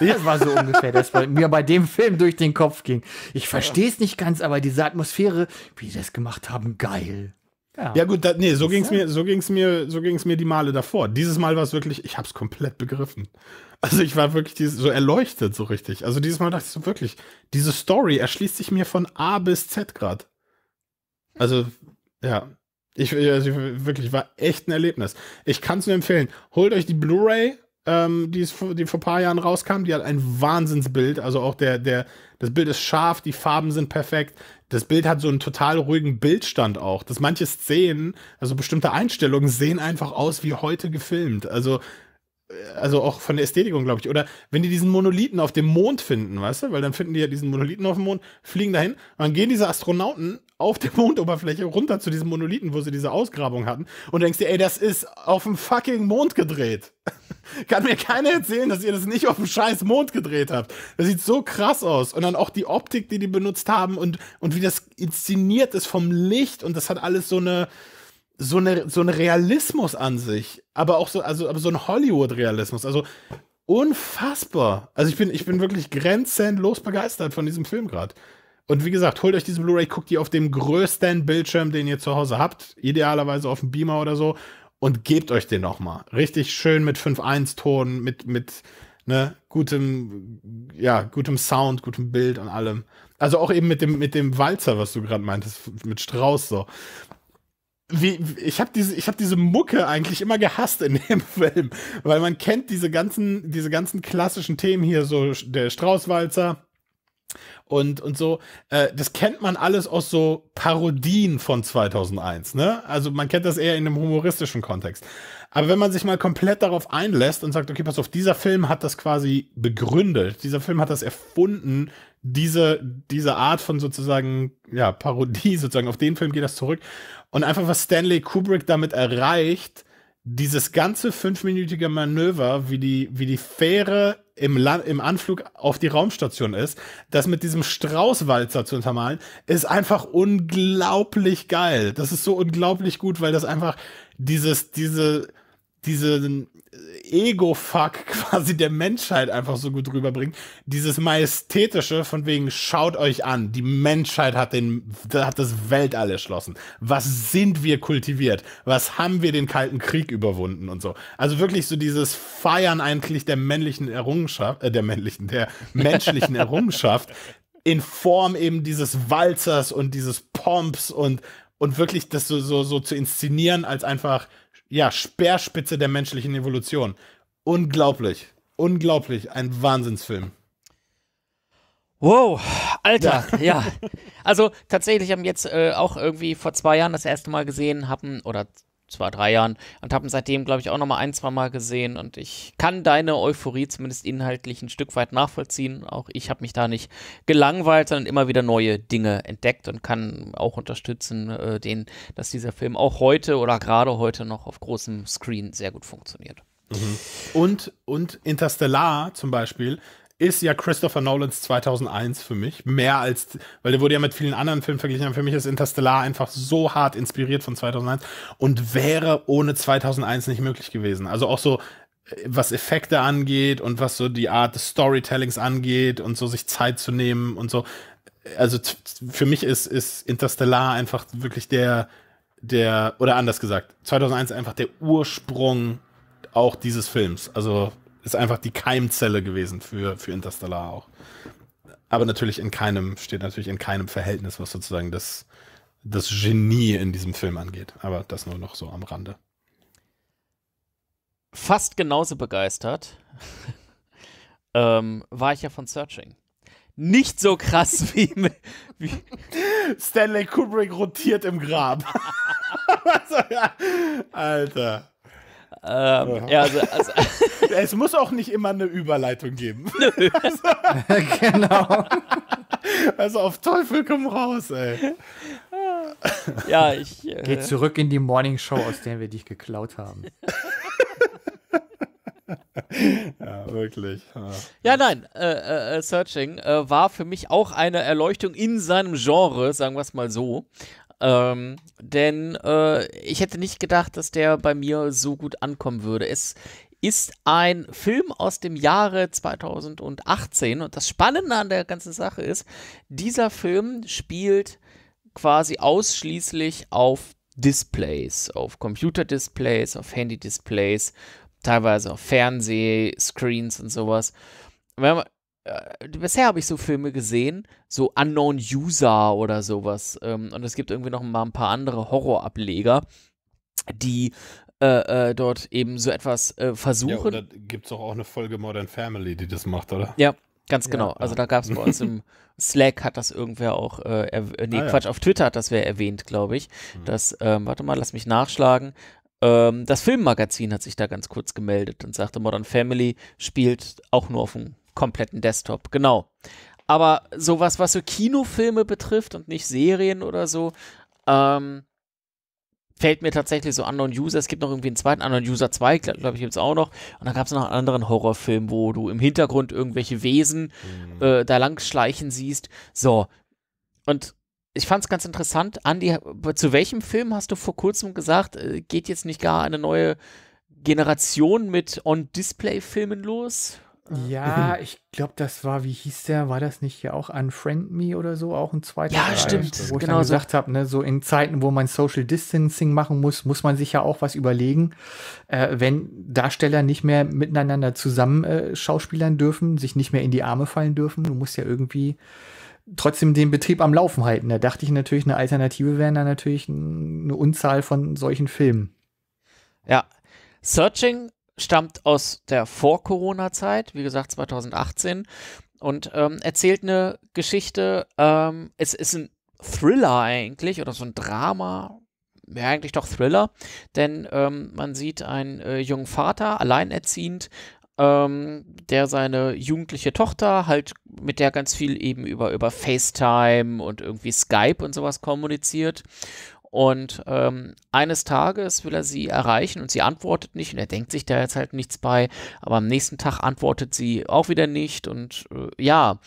D: Das war so ungefähr das, was mir bei dem Film durch den Kopf ging. Ich verstehe es nicht ganz, aber diese Atmosphäre, wie die das gemacht haben, geil. Ja, ja gut, da, nee, so ging's mir, so mir, so mir die Male davor.
C: Dieses Mal war es wirklich, ich habe es komplett begriffen. Also ich war wirklich dieses, so erleuchtet so richtig. Also dieses Mal dachte ich so wirklich, diese Story erschließt sich mir von A bis Z gerade. Also ja, ich, äh, also wirklich, war echt ein Erlebnis. Ich kann es nur empfehlen. Holt euch die Blu-ray, ähm, die, die vor ein paar Jahren rauskam. Die hat ein Wahnsinnsbild. Also auch der, der, das Bild ist scharf, die Farben sind perfekt. Das Bild hat so einen total ruhigen Bildstand auch. Dass manche Szenen, also bestimmte Einstellungen, sehen einfach aus wie heute gefilmt. Also also auch von der Ästhetik glaube ich. Oder wenn die diesen Monolithen auf dem Mond finden, weißt du? Weil dann finden die ja diesen Monolithen auf dem Mond, fliegen dahin und dann gehen diese Astronauten auf der Mondoberfläche runter zu diesem Monolithen, wo sie diese Ausgrabung hatten und denkst dir, ey, das ist auf dem fucking Mond gedreht. Kann mir keiner erzählen, dass ihr das nicht auf dem scheiß Mond gedreht habt. Das sieht so krass aus. Und dann auch die Optik, die die benutzt haben und, und wie das inszeniert ist vom Licht und das hat alles so eine, so eine so ein Realismus an sich, aber auch so also aber so ein Hollywood Realismus, also unfassbar. Also ich bin ich bin wirklich grenzenlos begeistert von diesem Film gerade. Und wie gesagt, holt euch diese Blu-ray, guckt die auf dem größten Bildschirm, den ihr zu Hause habt, idealerweise auf dem Beamer oder so und gebt euch den noch mal. Richtig schön mit 5.1 Ton, mit mit ne, gutem ja, gutem Sound, gutem Bild und allem. Also auch eben mit dem, mit dem Walzer, was du gerade meintest, mit Strauß so wie, ich habe diese, ich hab diese Mucke eigentlich immer gehasst in dem Film, weil man kennt diese ganzen, diese ganzen klassischen Themen hier, so der Straußwalzer, und, und so. Äh, das kennt man alles aus so Parodien von 2001, ne? Also man kennt das eher in einem humoristischen Kontext. Aber wenn man sich mal komplett darauf einlässt und sagt, okay, pass auf, dieser Film hat das quasi begründet, dieser Film hat das erfunden, diese, diese Art von sozusagen, ja, Parodie sozusagen, auf den Film geht das zurück. Und einfach, was Stanley Kubrick damit erreicht, dieses ganze fünfminütige Manöver, wie die, wie die Fähre im, Land, im Anflug auf die Raumstation ist, das mit diesem Straußwalzer zu untermalen, ist einfach unglaublich geil. Das ist so unglaublich gut, weil das einfach dieses, diese, diesen Ego-Fuck quasi der Menschheit einfach so gut rüberbringt. Dieses Majestätische von wegen, schaut euch an, die Menschheit hat, den, hat das Weltall erschlossen. Was sind wir kultiviert? Was haben wir den Kalten Krieg überwunden und so. Also wirklich so dieses Feiern eigentlich der männlichen Errungenschaft, äh, der männlichen, der menschlichen Errungenschaft in Form eben dieses Walzers und dieses Pomps und, und wirklich das so, so, so zu inszenieren als einfach ja, Speerspitze der menschlichen Evolution. Unglaublich. Unglaublich. Ein Wahnsinnsfilm.
D: Wow, Alter, ja. ja.
A: Also tatsächlich haben jetzt äh, auch irgendwie vor zwei Jahren das erste Mal gesehen, haben, oder zwei, drei Jahren und habe ihn seitdem, glaube ich, auch nochmal ein, zwei Mal gesehen und ich kann deine Euphorie zumindest inhaltlich ein Stück weit nachvollziehen. Auch ich habe mich da nicht gelangweilt, sondern immer wieder neue Dinge entdeckt und kann auch unterstützen, äh, den, dass dieser Film auch heute oder gerade heute noch auf großem Screen sehr gut funktioniert.
B: Mhm.
C: Und, und Interstellar zum Beispiel ist ja Christopher Nolans 2001 für mich. Mehr als, weil der wurde ja mit vielen anderen Filmen verglichen, aber für mich ist Interstellar einfach so hart inspiriert von 2001 und wäre ohne 2001 nicht möglich gewesen. Also auch so, äh, was Effekte angeht und was so die Art des Storytellings angeht und so sich Zeit zu nehmen und so. Also für mich ist, ist Interstellar einfach wirklich der, der, oder anders gesagt, 2001 einfach der Ursprung auch dieses Films. Also ist einfach die Keimzelle gewesen für, für Interstellar auch. Aber natürlich in keinem, steht natürlich in keinem Verhältnis, was sozusagen das, das Genie in diesem Film angeht. Aber das nur noch so am Rande.
A: Fast genauso begeistert ähm, war ich ja von Searching. Nicht so krass wie, wie Stanley Kubrick rotiert
C: im Grab. Also, Alter. Ähm, ja, also, also es muss auch nicht immer eine Überleitung geben. Also, genau. Also auf Teufel komm raus, ey.
D: Ja, ich. Äh, Geh zurück in die Morning Show, aus der wir dich geklaut haben. ja, wirklich. Ja,
A: ja nein, äh, äh, äh, Searching äh, war für mich auch eine Erleuchtung in seinem Genre, sagen wir es mal so. Ähm, denn äh, ich hätte nicht gedacht, dass der bei mir so gut ankommen würde. Es ist ein Film aus dem Jahre 2018 und das Spannende an der ganzen Sache ist, dieser Film spielt quasi ausschließlich auf Displays, auf Computerdisplays, auf Handydisplays, teilweise auf Fernsehscreens und sowas. Wenn man äh, bisher habe ich so Filme gesehen, so Unknown User oder sowas. Ähm, und es gibt irgendwie noch mal ein paar andere Horrorableger, die äh, äh, dort eben so etwas äh, versuchen. Ja, gibt es auch, eine Folge Modern Family, die das macht, oder? Ja, ganz genau. Ja, also da gab es bei uns im Slack hat das irgendwer auch, äh, äh nee, ah, Quatsch, ja. auf Twitter hat das wer erwähnt, glaube ich. Mhm. Das, ähm, warte mal, lass mich nachschlagen ähm, das Filmmagazin hat sich da ganz kurz gemeldet und sagte, Modern Family spielt auch nur auf dem kompletten Desktop, genau. Aber sowas, was so Kinofilme betrifft und nicht Serien oder so, ähm, fällt mir tatsächlich so Unknown User. Es gibt noch irgendwie einen zweiten Unknown User 2, glaube glaub ich, gibt es auch noch. Und dann gab es noch einen anderen Horrorfilm, wo du im Hintergrund irgendwelche Wesen mhm. äh, da lang schleichen siehst. So. Und ich fand es ganz interessant. Andi, zu welchem Film hast du vor kurzem gesagt, äh, geht jetzt nicht gar eine neue Generation mit On-Display-Filmen los? Ja, äh.
D: ich glaube, das war, wie hieß der? War das nicht hier auch an Friend Me oder so? Auch ein zweiter Ja, Teil, stimmt. Wo ich genau dann gesagt so. habe, ne, so in Zeiten, wo man Social Distancing machen muss, muss man sich ja auch was überlegen, äh, wenn Darsteller nicht mehr miteinander zusammen äh, schauspielern dürfen, sich nicht mehr in die Arme fallen dürfen. Du musst ja irgendwie trotzdem den Betrieb am Laufen halten. Da dachte ich natürlich, eine Alternative wären da natürlich eine Unzahl von solchen Filmen.
A: Ja, Searching stammt aus der Vor-Corona-Zeit, wie gesagt 2018, und ähm, erzählt eine Geschichte. Ähm, es ist ein Thriller eigentlich oder so ein Drama. Ja, eigentlich doch Thriller, denn ähm, man sieht einen äh, jungen Vater, alleinerziehend, ähm, der seine jugendliche Tochter halt mit der ganz viel eben über, über FaceTime und irgendwie Skype und sowas kommuniziert und ähm, eines Tages will er sie erreichen und sie antwortet nicht und er denkt sich da jetzt halt nichts bei, aber am nächsten Tag antwortet sie auch wieder nicht und äh, ja,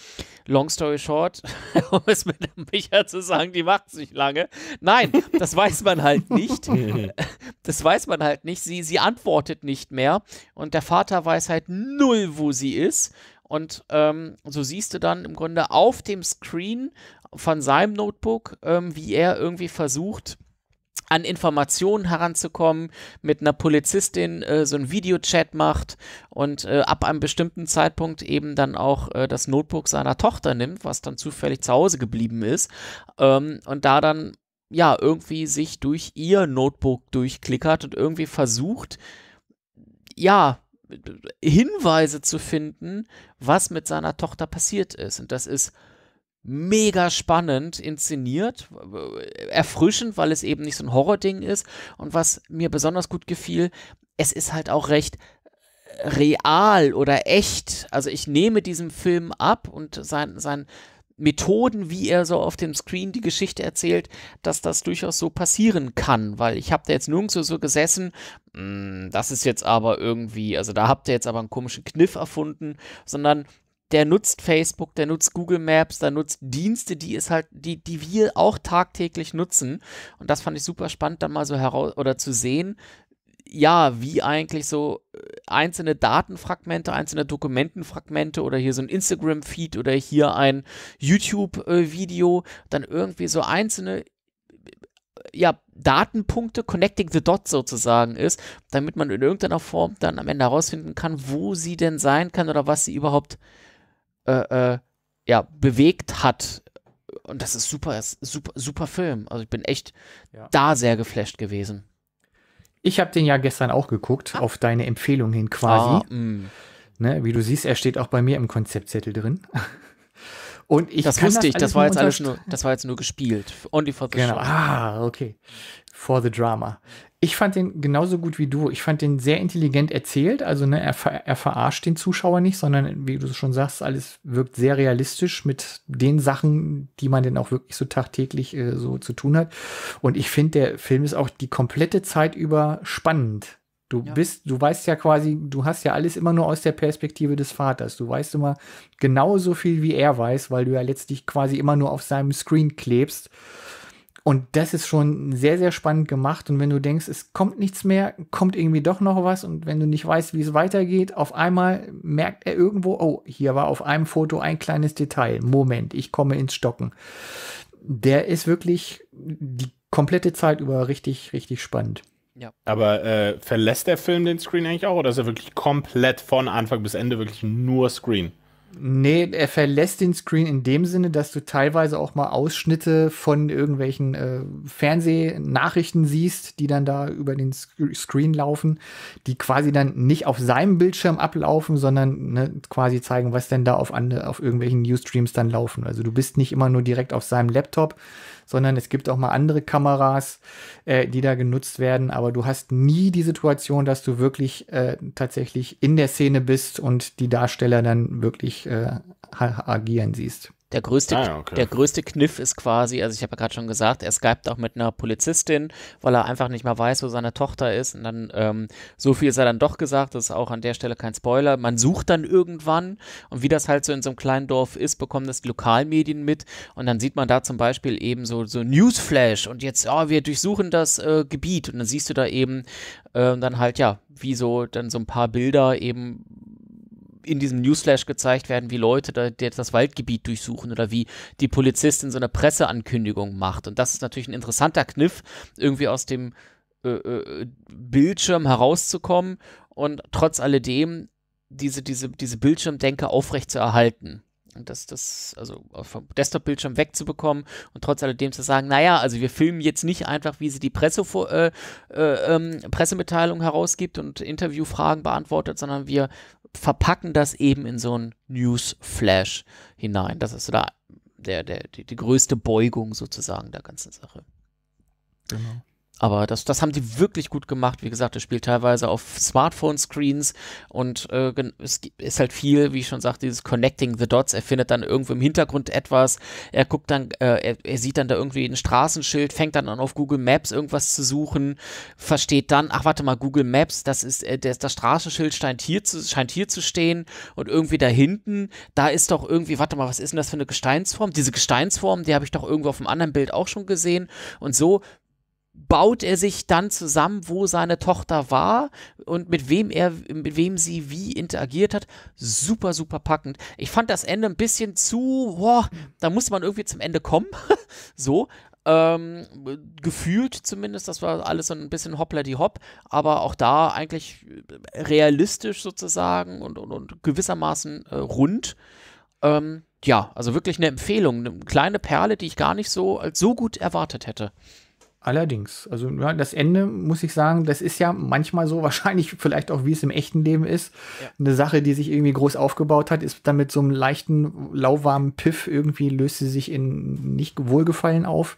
A: long story short, um es mit dem Micha zu sagen, die macht sich lange. Nein, das weiß man halt nicht. Das weiß man halt nicht. Sie, sie antwortet nicht mehr und der Vater weiß halt null, wo sie ist. Und ähm, so siehst du dann im Grunde auf dem Screen von seinem Notebook, ähm, wie er irgendwie versucht, an Informationen heranzukommen, mit einer Polizistin äh, so ein Videochat macht und äh, ab einem bestimmten Zeitpunkt eben dann auch äh, das Notebook seiner Tochter nimmt, was dann zufällig zu Hause geblieben ist ähm, und da dann ja irgendwie sich durch ihr Notebook durchklickert und irgendwie versucht, ja, Hinweise zu finden, was mit seiner Tochter passiert ist. Und das ist mega spannend inszeniert, erfrischend, weil es eben nicht so ein Horror-Ding ist. Und was mir besonders gut gefiel, es ist halt auch recht real oder echt. Also ich nehme diesen Film ab und sein, sein Methoden, wie er so auf dem Screen die Geschichte erzählt, dass das durchaus so passieren kann, weil ich habe da jetzt nirgendwo so gesessen, mm, das ist jetzt aber irgendwie, also da habt ihr jetzt aber einen komischen Kniff erfunden, sondern der nutzt Facebook, der nutzt Google Maps, der nutzt Dienste, die es halt, die, die wir auch tagtäglich nutzen. Und das fand ich super spannend, dann mal so heraus oder zu sehen, ja, wie eigentlich so äh, einzelne Datenfragmente, einzelne Dokumentenfragmente oder hier so ein Instagram-Feed oder hier ein YouTube-Video, dann irgendwie so einzelne ja, Datenpunkte, Connecting the Dots sozusagen ist, damit man in irgendeiner Form dann am Ende herausfinden kann, wo sie denn sein kann oder was sie überhaupt äh, äh, äh, ja, bewegt hat. Und das ist super, ist super, super Film. Also ich bin echt ja. da sehr geflasht gewesen.
D: Ich habe den ja gestern auch geguckt, ah. auf deine Empfehlung hin quasi. Ah, mm. ne, wie du siehst, er steht auch bei mir im Konzeptzettel drin. Und ich das wusste das ich, das war, jetzt alles nur,
A: das war jetzt nur gespielt. Only for the genau. Ah,
D: okay. For the Drama. Ich fand den genauso gut wie du. Ich fand den sehr intelligent erzählt. Also ne, er, er verarscht den Zuschauer nicht, sondern wie du schon sagst, alles wirkt sehr realistisch mit den Sachen, die man denn auch wirklich so tagtäglich äh, so zu tun hat. Und ich finde, der Film ist auch die komplette Zeit über spannend. Du ja. bist, du weißt ja quasi, du hast ja alles immer nur aus der Perspektive des Vaters. Du weißt immer genauso viel, wie er weiß, weil du ja letztlich quasi immer nur auf seinem Screen klebst. Und das ist schon sehr, sehr spannend gemacht. Und wenn du denkst, es kommt nichts mehr, kommt irgendwie doch noch was. Und wenn du nicht weißt, wie es weitergeht, auf einmal merkt er irgendwo, oh, hier war auf einem Foto ein kleines Detail. Moment, ich komme ins Stocken. Der ist wirklich die komplette Zeit über richtig, richtig spannend.
C: Ja. Aber äh, verlässt der Film den Screen eigentlich auch oder ist er wirklich komplett von Anfang bis Ende wirklich nur Screen?
D: Nee, er verlässt den Screen in dem Sinne, dass du teilweise auch mal Ausschnitte von irgendwelchen äh, Fernsehnachrichten siehst, die dann da über den Sc Screen laufen, die quasi dann nicht auf seinem Bildschirm ablaufen, sondern ne, quasi zeigen, was denn da auf, auf irgendwelchen Newsstreams dann laufen. Also du bist nicht immer nur direkt auf seinem Laptop, sondern es gibt auch mal andere Kameras, äh, die da genutzt werden. Aber du hast nie die Situation, dass du wirklich äh, tatsächlich in der Szene bist und die Darsteller dann wirklich äh, agieren siehst.
A: Der größte, ah, okay. der größte Kniff ist quasi, also ich habe ja gerade schon gesagt, er skypt auch mit einer Polizistin, weil er einfach nicht mehr weiß, wo seine Tochter ist. Und dann, ähm, so viel sei dann doch gesagt, das ist auch an der Stelle kein Spoiler. Man sucht dann irgendwann und wie das halt so in so einem kleinen Dorf ist, bekommen das die Lokalmedien mit. Und dann sieht man da zum Beispiel eben so, so Newsflash und jetzt, ja, oh, wir durchsuchen das äh, Gebiet. Und dann siehst du da eben äh, dann halt, ja, wie so, dann so ein paar Bilder eben in diesem Newsflash gezeigt werden, wie Leute da, das Waldgebiet durchsuchen oder wie die Polizistin so eine Presseankündigung macht. Und das ist natürlich ein interessanter Kniff, irgendwie aus dem äh, äh, Bildschirm herauszukommen und trotz alledem diese, diese, diese Bildschirmdenke aufrecht zu erhalten. Und das, das, also vom Desktop-Bildschirm wegzubekommen und trotz alledem zu sagen, naja, also wir filmen jetzt nicht einfach, wie sie die Presse, äh, äh, ähm, Pressemitteilung herausgibt und Interviewfragen beantwortet, sondern wir verpacken das eben in so einen Newsflash hinein. Das ist so da der, der, die, die größte Beugung sozusagen der ganzen Sache. Genau. Aber das, das haben die wirklich gut gemacht. Wie gesagt, das spielt teilweise auf Smartphone-Screens und äh, es ist halt viel, wie ich schon sagte, dieses Connecting the Dots. Er findet dann irgendwo im Hintergrund etwas, er guckt dann, äh, er, er, sieht dann da irgendwie ein Straßenschild, fängt dann an auf Google Maps irgendwas zu suchen, versteht dann, ach warte mal, Google Maps, das ist äh, das, das Straßenschild scheint hier, zu, scheint hier zu stehen und irgendwie da hinten, da ist doch irgendwie, warte mal, was ist denn das für eine Gesteinsform? Diese Gesteinsform, die habe ich doch irgendwo auf einem anderen Bild auch schon gesehen. Und so baut er sich dann zusammen, wo seine Tochter war und mit wem er, mit wem sie wie interagiert hat. Super, super packend. Ich fand das Ende ein bisschen zu, boah, da musste man irgendwie zum Ende kommen. so. Ähm, gefühlt zumindest, das war alles so ein bisschen hoppla die hopp, aber auch da eigentlich realistisch sozusagen und, und, und gewissermaßen äh, rund. Ähm, ja,
D: also wirklich eine Empfehlung, eine kleine Perle, die ich gar nicht so als so gut erwartet hätte. Allerdings, also ja, das Ende muss ich sagen, das ist ja manchmal so wahrscheinlich vielleicht auch wie es im echten Leben ist, ja. eine Sache, die sich irgendwie groß aufgebaut hat, ist dann mit so einem leichten lauwarmen Piff irgendwie löst sie sich in nicht Wohlgefallen auf.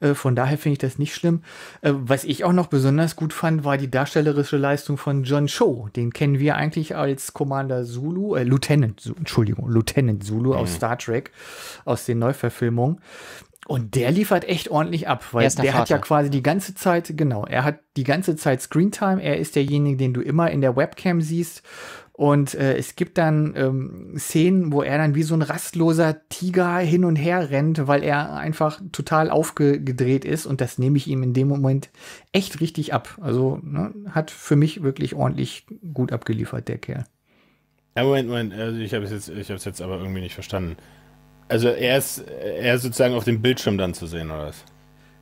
D: Äh, von daher finde ich das nicht schlimm. Äh, was ich auch noch besonders gut fand, war die darstellerische Leistung von John Cho. Den kennen wir eigentlich als Commander Zulu, äh, Lieutenant, Entschuldigung, Lieutenant Zulu mhm. aus Star Trek aus den Neuverfilmungen. Und der liefert echt ordentlich ab, weil der, der hat ja quasi die ganze Zeit, genau, er hat die ganze Zeit Screentime, er ist derjenige, den du immer in der Webcam siehst. Und äh, es gibt dann ähm, Szenen, wo er dann wie so ein rastloser Tiger hin und her rennt, weil er einfach total aufgedreht ist. Und das nehme ich ihm in dem Moment echt richtig ab. Also ne, hat für mich wirklich ordentlich gut abgeliefert, der Kerl.
C: Ja, Moment, Moment, also ich habe es jetzt, ich hab's jetzt aber irgendwie nicht verstanden. Also er ist, er ist sozusagen auf dem Bildschirm dann zu sehen, oder was?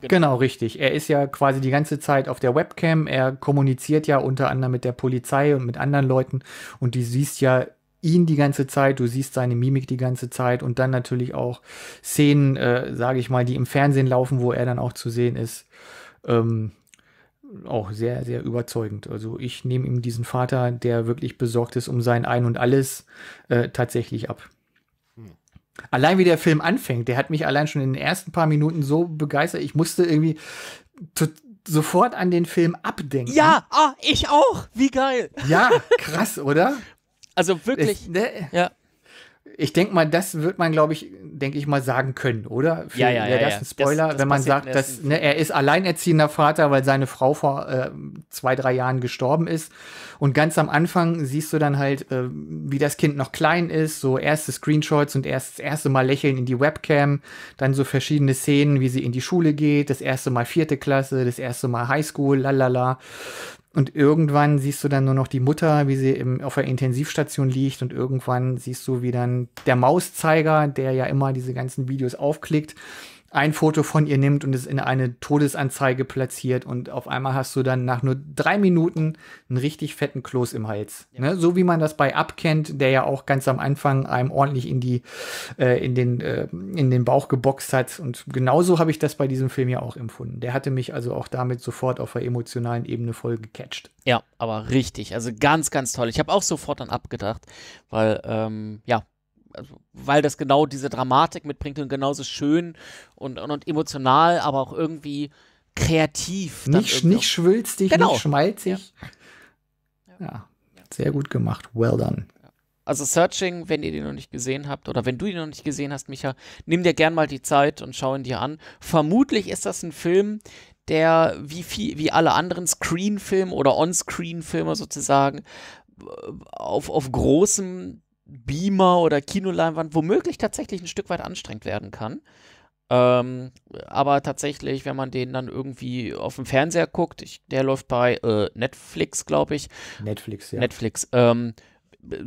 D: Genau. genau. richtig. Er ist ja quasi die ganze Zeit auf der Webcam. Er kommuniziert ja unter anderem mit der Polizei und mit anderen Leuten. Und du siehst ja ihn die ganze Zeit, du siehst seine Mimik die ganze Zeit und dann natürlich auch Szenen, äh, sage ich mal, die im Fernsehen laufen, wo er dann auch zu sehen ist. Ähm, auch sehr, sehr überzeugend. Also ich nehme ihm diesen Vater, der wirklich besorgt ist um sein Ein und alles, äh, tatsächlich ab. Allein wie der Film anfängt, der hat mich allein schon in den ersten paar Minuten so begeistert. Ich musste irgendwie sofort an den Film abdenken. Ja, ah, ich auch. Wie geil. Ja,
B: krass, oder?
D: Also wirklich. Es, ne, ja ich denke mal, das wird man, glaube ich, denke ich mal sagen können, oder? Für, ja, ja, ja. Das ist ein Spoiler, das, das wenn man sagt, dass ne, er ist alleinerziehender Vater, weil seine Frau vor äh, zwei, drei Jahren gestorben ist. Und ganz am Anfang siehst du dann halt, äh, wie das Kind noch klein ist, so erste Screenshots und erst das erste Mal lächeln in die Webcam, dann so verschiedene Szenen, wie sie in die Schule geht, das erste Mal vierte Klasse, das erste Mal Highschool, lalala. Und irgendwann siehst du dann nur noch die Mutter, wie sie im, auf der Intensivstation liegt. Und irgendwann siehst du, wie dann der Mauszeiger, der ja immer diese ganzen Videos aufklickt, ein Foto von ihr nimmt und es in eine Todesanzeige platziert und auf einmal hast du dann nach nur drei Minuten einen richtig fetten Kloß im Hals. Ja. Ne? So wie man das bei kennt, der ja auch ganz am Anfang einem ordentlich in die, äh, in den, äh, in den Bauch geboxt hat. Und genauso habe ich das bei diesem Film ja auch empfunden. Der hatte mich also auch damit sofort auf der emotionalen Ebene voll gecatcht.
A: Ja, aber richtig. Also ganz, ganz toll. Ich habe auch sofort an abgedacht, weil, ähm, ja, also, weil das genau diese Dramatik mitbringt und genauso schön und, und, und emotional, aber auch irgendwie
D: kreativ. Nicht, irgendwie nicht schwülstig, genau. nicht schmalzig. Ja. Ja. ja. sehr gut gemacht. Well done.
A: Also Searching, wenn ihr den noch nicht gesehen habt oder wenn du ihn noch nicht gesehen hast, Micha, nimm dir gern mal die Zeit und schau ihn dir an. Vermutlich ist das ein Film, der wie, viel, wie alle anderen Screen-Filme oder On-Screen-Filme sozusagen äh, auf, auf großem Beamer oder Kinoleinwand womöglich tatsächlich ein Stück weit anstrengend werden kann. Ähm, aber tatsächlich, wenn man den dann irgendwie auf dem Fernseher guckt, ich, der läuft bei äh, Netflix, glaube ich. Netflix, ja. Netflix. Ähm,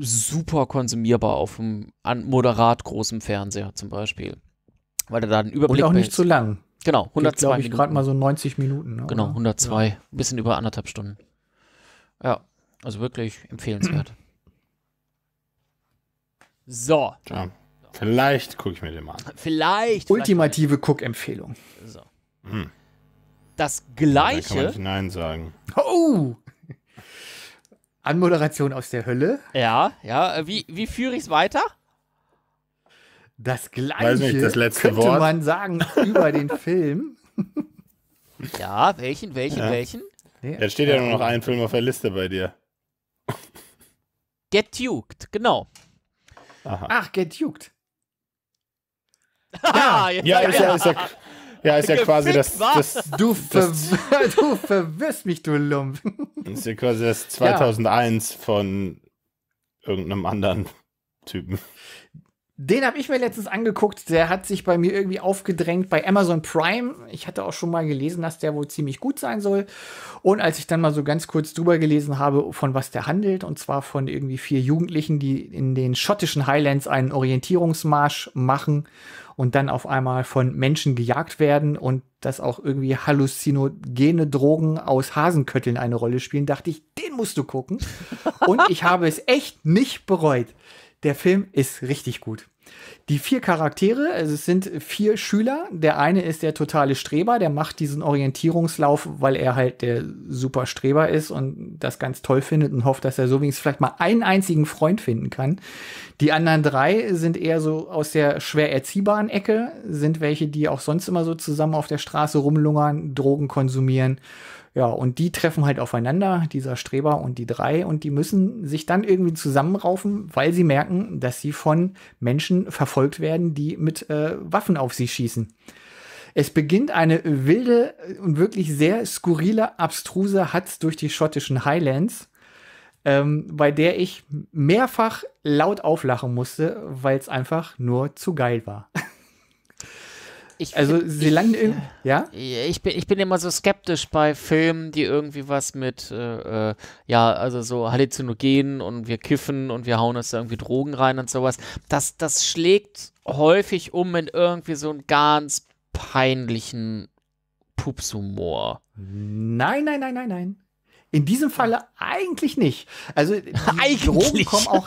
A: super konsumierbar auf einem moderat großen Fernseher zum Beispiel. Weil er da einen Überblick hat. Und auch nicht zu lang. Genau, 102 glaube ich, gerade mal so 90 Minuten. Ne, genau, oder? Genau, 102, ein ja. bisschen über anderthalb Stunden. Ja, also wirklich empfehlenswert. So. Ja. Vielleicht
D: gucke
C: ich mir den mal an. Vielleicht. Ultimative
D: Guckempfehlung.
A: So.
C: Hm.
D: Das gleiche. Ja, kann ich
A: Nein sagen.
D: Oh! Anmoderation aus der Hölle. Ja, ja. Wie, wie führe ich es weiter? Das gleiche Weiß nicht, das letzte könnte Wort. man sagen über den Film.
A: Ja, welchen, welchen, ja. welchen? Da
C: steht ja nur noch ein Film auf der Liste bei dir.
A: Get Duked, genau.
C: Aha.
D: Ach, get juked.
B: Ja, ja, ja, ist ja, ist ja, ja, ist ja quasi das, das, du, ver du
D: verwirrst mich, du Lump.
C: Ist ja quasi das 2001 ja. von irgendeinem anderen Typen.
D: Den habe ich mir letztens angeguckt. Der hat sich bei mir irgendwie aufgedrängt bei Amazon Prime. Ich hatte auch schon mal gelesen, dass der wohl ziemlich gut sein soll. Und als ich dann mal so ganz kurz drüber gelesen habe, von was der handelt, und zwar von irgendwie vier Jugendlichen, die in den schottischen Highlands einen Orientierungsmarsch machen und dann auf einmal von Menschen gejagt werden und dass auch irgendwie halluzinogene Drogen aus Hasenkötteln eine Rolle spielen, dachte ich, den musst du gucken. und ich habe es echt nicht bereut. Der Film ist richtig gut. Die vier Charaktere, also es sind vier Schüler. Der eine ist der totale Streber, der macht diesen Orientierungslauf, weil er halt der super Streber ist und das ganz toll findet und hofft, dass er so wenigstens vielleicht mal einen einzigen Freund finden kann. Die anderen drei sind eher so aus der schwer erziehbaren Ecke, sind welche, die auch sonst immer so zusammen auf der Straße rumlungern, Drogen konsumieren ja, und die treffen halt aufeinander, dieser Streber und die drei, und die müssen sich dann irgendwie zusammenraufen, weil sie merken, dass sie von Menschen verfolgt werden, die mit äh, Waffen auf sie schießen. Es beginnt eine wilde und wirklich sehr skurrile, abstruse Hatz durch die schottischen Highlands, ähm, bei der ich mehrfach laut auflachen musste, weil es einfach nur zu geil war. Ich also find, sie landen ja. Ich bin ich bin immer so
A: skeptisch bei Filmen, die irgendwie was mit äh, äh, ja also so Halluzinogenen und wir kiffen und wir hauen uns da irgendwie Drogen rein und sowas. Das das schlägt häufig um in irgendwie so einen ganz peinlichen Pupshumor.
D: Nein nein nein nein nein. In diesem Falle eigentlich nicht. Also die eigentlich. Drogen kommen auch,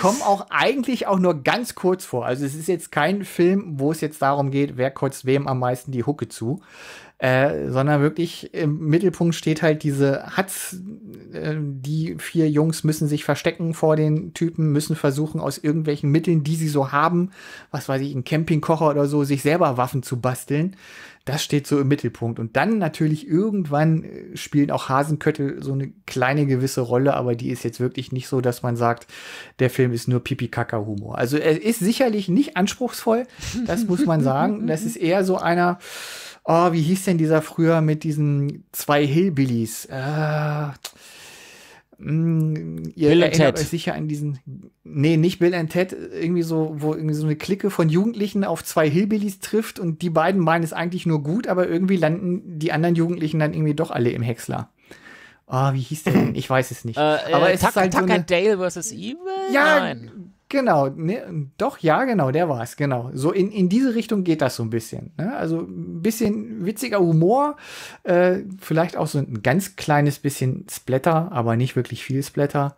D: kommen auch eigentlich auch nur ganz kurz vor. Also es ist jetzt kein Film, wo es jetzt darum geht, wer kotzt wem am meisten die Hucke zu. Äh, sondern wirklich im Mittelpunkt steht halt diese Hatz, äh, die vier Jungs müssen sich verstecken vor den Typen, müssen versuchen, aus irgendwelchen Mitteln, die sie so haben, was weiß ich, einen Campingkocher oder so, sich selber Waffen zu basteln. Das steht so im Mittelpunkt. Und dann natürlich irgendwann äh, spielen auch Hasenköttel so eine kleine gewisse Rolle, aber die ist jetzt wirklich nicht so, dass man sagt, der Film ist nur Pipi-Kaka-Humor. Also er ist sicherlich nicht anspruchsvoll, das muss man sagen. Das ist eher so einer, oh, wie hieß denn dieser früher mit diesen zwei Hillbillies? Äh, Mm, ihr Bill erinnert euch sicher an diesen, nee, nicht Bill and Ted, irgendwie so, wo irgendwie so eine Clique von Jugendlichen auf zwei Hillbillies trifft und die beiden meinen es eigentlich nur gut, aber irgendwie landen die anderen Jugendlichen dann irgendwie doch alle im Häcksler. Ah, oh, wie hieß der denn? Ich weiß es nicht. Äh, aber äh, es Tuck, ist halt Tuck so
A: Dale versus Evil? Ja,
D: Nein. Genau, ne, doch, ja, genau, der war es, genau. So in, in diese Richtung geht das so ein bisschen. Ne? Also ein bisschen witziger Humor, äh, vielleicht auch so ein ganz kleines bisschen Splatter, aber nicht wirklich viel Splatter.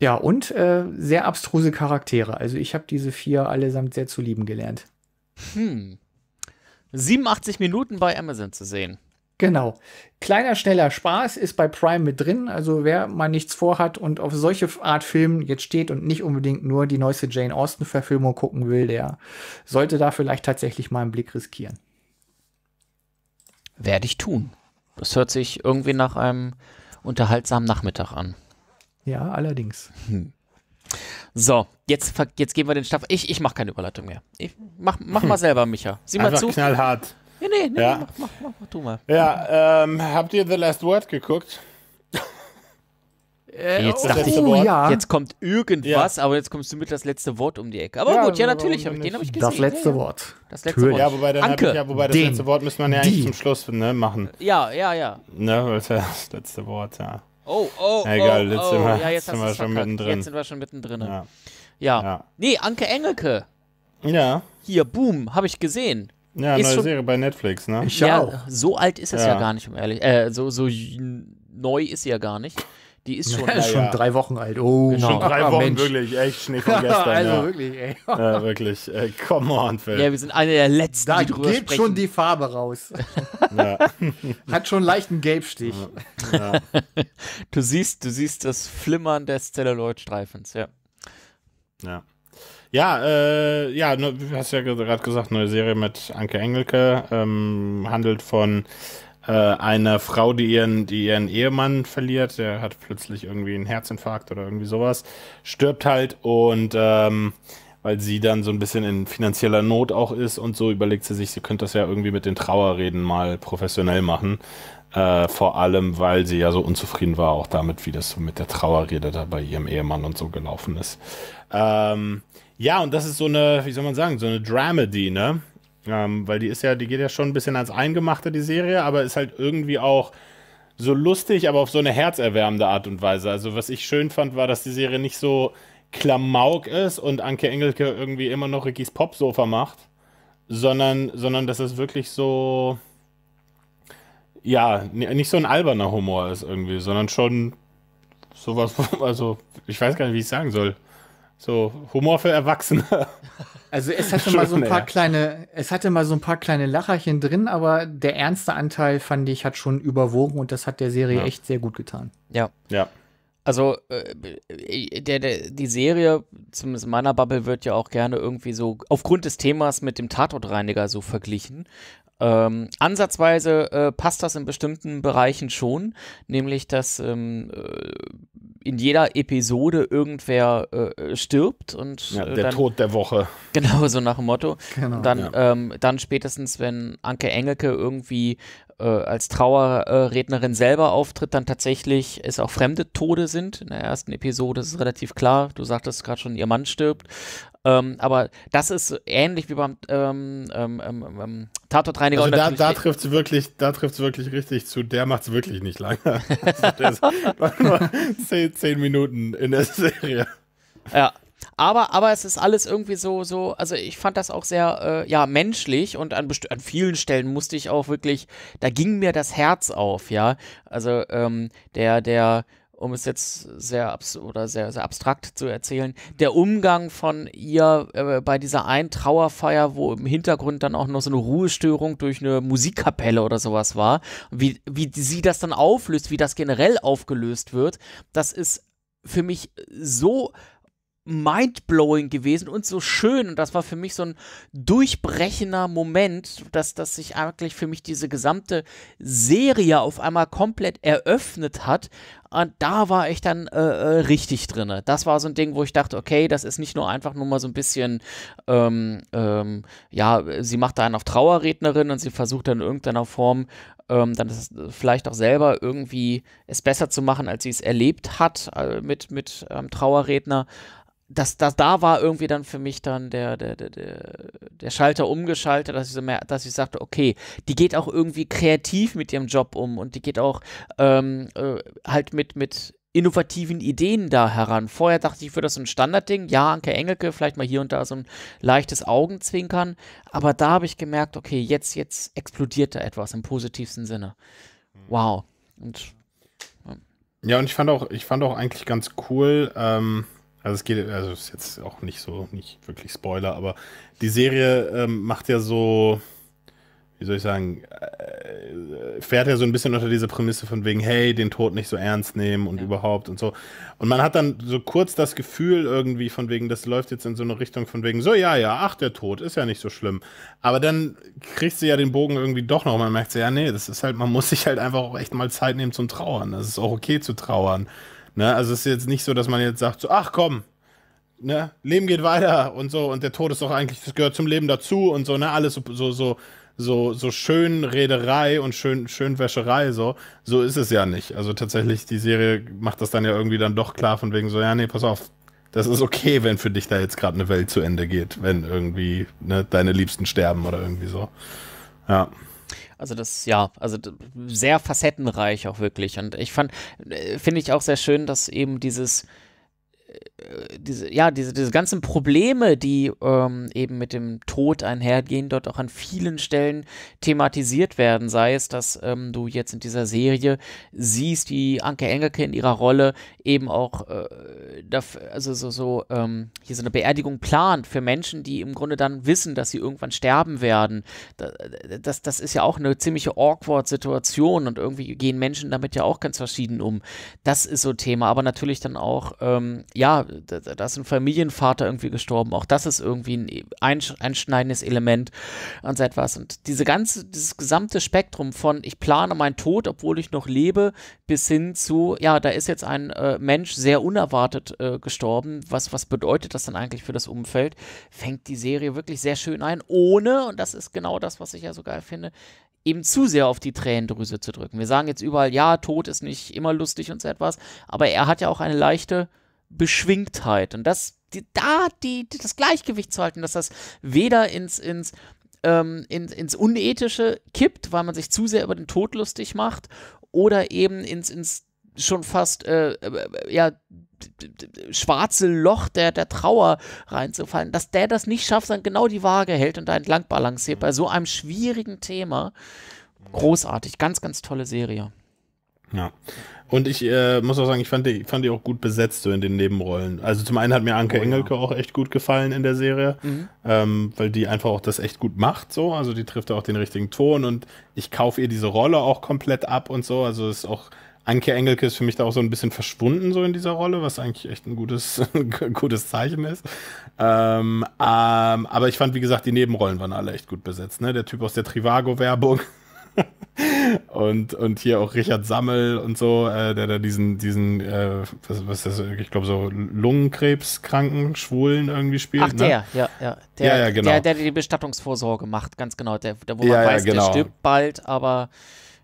D: Ja, und äh, sehr abstruse Charaktere. Also ich habe diese vier allesamt sehr zu lieben gelernt. Hm. 87 Minuten bei Amazon zu sehen. Genau. Kleiner, schneller Spaß ist bei Prime mit drin. Also wer mal nichts vorhat und auf solche Art Filmen jetzt steht und nicht unbedingt nur die neueste Jane Austen-Verfilmung gucken will, der sollte da vielleicht tatsächlich mal einen Blick riskieren.
A: Werde ich tun. Das hört sich irgendwie nach einem unterhaltsamen Nachmittag an.
D: Ja, allerdings. Hm.
A: So, jetzt, jetzt geben wir den Staff. Ich, ich mache keine Überleitung mehr. Ich mach, mach mal selber, Micha. Sieh mal Einfach zu. knallhart. Nee, nee, nee, ja. mach, mach, mach, mach, du mal.
C: Ja, ähm, habt ihr The Last Word geguckt? Äh,
A: jetzt oh, dachte ich, oh, ja. jetzt kommt irgendwas, ja. aber jetzt kommst du mit das letzte Wort um die Ecke. Aber ja, gut, ja, natürlich, hab ich, den habe ich gesehen. Das letzte Wort. Das letzte Wort. Ja, wobei, Anke, ich, ja, wobei das letzte Wort müssen wir ja eigentlich die. zum
C: Schluss ne, machen. Ja, ja, ja. Ne, das letzte Wort, ja. Oh, oh, Egal, oh, oh. Sind wir, ja, jetzt sind wir schon verkackt. mittendrin. Jetzt sind wir schon mittendrin. Ja. ja.
A: Nee, Anke Engelke. Ja. Hier, boom, habe ich gesehen. Ja, ist neue schon, Serie bei Netflix, ne?
C: Ich ja, auch. so alt ist es ja. ja gar
A: nicht, um ehrlich. Äh, so, so neu ist sie ja gar nicht. Die ist schon, ja, schon ja. drei Wochen alt.
D: Oh, genau. schon drei Wochen, Mensch. wirklich. Echt Schnee von gestern. also ja. wirklich, ey. ja,
C: wirklich. Äh, come on, Phil. Ja, wir sind
D: eine der letzten, da die drüber geht schon die Farbe raus. ja.
A: Hat schon leichten Gelbstich. du siehst, du siehst das Flimmern des Zelluloid-Streifens, ja. Ja. Ja, äh, ja, du hast
C: ja gerade gesagt, neue Serie mit Anke Engelke ähm, handelt von äh, einer Frau, die ihren, die ihren Ehemann verliert. Der hat plötzlich irgendwie einen Herzinfarkt oder irgendwie sowas, stirbt halt und ähm, weil sie dann so ein bisschen in finanzieller Not auch ist und so überlegt sie sich, sie könnte das ja irgendwie mit den Trauerreden mal professionell machen. Äh, vor allem, weil sie ja so unzufrieden war, auch damit, wie das so mit der Trauerrede da bei ihrem Ehemann und so gelaufen ist. Ähm, ja, und das ist so eine, wie soll man sagen, so eine Dramedy, ne? Ähm, weil die ist ja, die geht ja schon ein bisschen ans Eingemachte, die Serie, aber ist halt irgendwie auch so lustig, aber auf so eine herzerwärmende Art und Weise. Also, was ich schön fand, war, dass die Serie nicht so Klamauk ist und Anke Engelke irgendwie immer noch Rickys Popsofa macht, sondern, sondern dass es wirklich so, ja, nicht so ein alberner Humor ist irgendwie, sondern schon sowas, also ich weiß gar nicht, wie ich es sagen soll. So Humor für Erwachsene. Also es hatte mal so ein paar
D: kleine, es hatte mal so ein paar kleine Lacherchen drin, aber der ernste Anteil fand ich hat schon überwogen und das hat der Serie ja. echt sehr gut getan.
A: Ja. Ja. Also äh, der, der, die Serie, zumindest in meiner Bubble, wird ja auch gerne irgendwie so aufgrund des Themas mit dem Tatortreiniger so verglichen. Ähm, ansatzweise äh, passt das in bestimmten Bereichen schon, nämlich dass ähm, äh, in jeder Episode irgendwer äh, äh stirbt und ja, äh, der dann, Tod der Woche. Genau, so nach dem Motto. Genau, dann, ja. ähm, dann spätestens, wenn Anke Engelke irgendwie äh, als Trauerrednerin selber auftritt, dann tatsächlich es auch fremde Tode sind. In der ersten Episode ist es relativ klar. Du sagtest gerade schon, ihr Mann stirbt. Ähm, aber das ist ähnlich wie beim ähm, ähm, ähm, ähm Tatortreiniger. Also da, da trifft
C: es wirklich, wirklich richtig zu. Der
A: macht es wirklich nicht lange. also zehn, zehn Minuten in der Serie. Ja, aber, aber es ist alles irgendwie so, so, also ich fand das auch sehr, äh, ja, menschlich und an, an vielen Stellen musste ich auch wirklich, da ging mir das Herz auf, ja. Also, ähm, der, der um es jetzt sehr abs oder sehr, sehr abstrakt zu erzählen, der Umgang von ihr äh, bei dieser einen Trauerfeier, wo im Hintergrund dann auch noch so eine Ruhestörung durch eine Musikkapelle oder sowas war, wie, wie sie das dann auflöst, wie das generell aufgelöst wird, das ist für mich so mindblowing gewesen und so schön. Und das war für mich so ein durchbrechender Moment, dass, dass sich eigentlich für mich diese gesamte Serie auf einmal komplett eröffnet hat. Und da war ich dann äh, äh richtig drin. Das war so ein Ding, wo ich dachte, okay, das ist nicht nur einfach nur mal so ein bisschen, ähm, ähm, ja, sie macht da einen auf Trauerrednerin und sie versucht dann in irgendeiner Form ähm, dann ist vielleicht auch selber irgendwie es besser zu machen, als sie es erlebt hat äh, mit, mit ähm, Trauerredner das, das, da war irgendwie dann für mich dann der, der, der, der Schalter umgeschaltet, dass ich, so mehr, dass ich sagte, okay, die geht auch irgendwie kreativ mit ihrem Job um und die geht auch ähm, äh, halt mit, mit innovativen Ideen da heran. Vorher dachte ich, für das so ein Standardding, ja, Anke Engelke, vielleicht mal hier und da so ein leichtes Augenzwinkern, aber da habe ich gemerkt, okay, jetzt, jetzt explodiert da etwas im positivsten Sinne. Hm. Wow. Und, ja. ja, und ich fand auch, ich fand auch eigentlich ganz cool,
C: ähm also es geht, also es ist jetzt auch nicht so, nicht wirklich Spoiler, aber die Serie ähm, macht ja so, wie soll ich sagen, äh, fährt ja so ein bisschen unter diese Prämisse von wegen, hey, den Tod nicht so ernst nehmen und ja. überhaupt und so. Und man hat dann so kurz das Gefühl irgendwie von wegen, das läuft jetzt in so eine Richtung von wegen, so ja, ja, ach, der Tod ist ja nicht so schlimm. Aber dann kriegt sie ja den Bogen irgendwie doch noch. Man merkt sie, ja, nee, das ist halt, man muss sich halt einfach auch echt mal Zeit nehmen zum Trauern. Das ist auch okay zu trauern. Ne? Also es ist jetzt nicht so, dass man jetzt sagt, so, ach komm, ne? Leben geht weiter und so und der Tod ist doch eigentlich, das gehört zum Leben dazu und so, ne? Alles so, so, so, so, so schön Rederei und schön, schön Wäscherei, so. So ist es ja nicht. Also tatsächlich, die Serie macht das dann ja irgendwie dann doch klar von wegen so, ja, nee, pass auf, das ist okay, wenn für dich da jetzt gerade eine Welt zu Ende geht, wenn irgendwie ne, deine Liebsten sterben oder irgendwie so. Ja.
A: Also das, ja, also sehr facettenreich auch wirklich. Und ich fand, äh, finde ich auch sehr schön, dass eben dieses diese, ja, diese, diese ganzen Probleme, die ähm, eben mit dem Tod einhergehen, dort auch an vielen Stellen thematisiert werden. Sei es, dass ähm, du jetzt in dieser Serie siehst, wie Anke Engelke in ihrer Rolle eben auch äh, dafür, also so, so ähm, hier so eine Beerdigung plant für Menschen, die im Grunde dann wissen, dass sie irgendwann sterben werden. Das, das, das ist ja auch eine ziemliche Awkward-Situation und irgendwie gehen Menschen damit ja auch ganz verschieden um. Das ist so ein Thema, aber natürlich dann auch ähm, ja, da ist ein Familienvater irgendwie gestorben. Auch das ist irgendwie ein e, einschneidendes Element und so etwas. Und diese ganze, dieses gesamte Spektrum von ich plane meinen Tod, obwohl ich noch lebe, bis hin zu, ja, da ist jetzt ein äh, Mensch sehr unerwartet äh, gestorben. Was, was bedeutet das dann eigentlich für das Umfeld? Fängt die Serie wirklich sehr schön ein, ohne, und das ist genau das, was ich ja so geil finde, eben zu sehr auf die Tränendrüse zu drücken. Wir sagen jetzt überall, ja, Tod ist nicht immer lustig und so etwas, aber er hat ja auch eine leichte, Beschwingtheit. Und das, die, da die, das Gleichgewicht zu halten, dass das weder ins, ins, ähm, ins, ins Unethische kippt, weil man sich zu sehr über den Tod lustig macht, oder eben ins, ins schon fast äh, äh, ja, schwarze Loch der, der Trauer reinzufallen, dass der das nicht schafft, sondern genau die Waage hält und da entlang balanciert bei so einem schwierigen Thema. Mhm. Großartig, ganz, ganz tolle Serie.
C: Ja. Und ich äh, muss auch sagen, ich fand die, fand die auch gut besetzt so in den Nebenrollen. Also zum einen hat mir Anke oh, Engelke ja. auch echt gut gefallen in der Serie, mhm. ähm, weil die einfach auch das echt gut macht so. Also die trifft auch den richtigen Ton und ich kaufe ihr diese Rolle auch komplett ab und so. Also ist auch Anke Engelke ist für mich da auch so ein bisschen verschwunden so in dieser Rolle, was eigentlich echt ein gutes, gutes Zeichen ist. Ähm, ähm, aber ich fand, wie gesagt, die Nebenrollen waren alle echt gut besetzt. Ne? Der Typ aus der Trivago-Werbung und, und hier auch Richard Sammel und so, äh, der da diesen, diesen äh, was, was ist das, ich glaube so Lungenkrebskranken, Schwulen irgendwie spielt. Ach, der, ne? ja, ja. Der, ja, ja genau. der, der
B: die
A: Bestattungsvorsorge macht, ganz genau. Der, der wo man ja, weiß, ja, genau. der stirbt bald, aber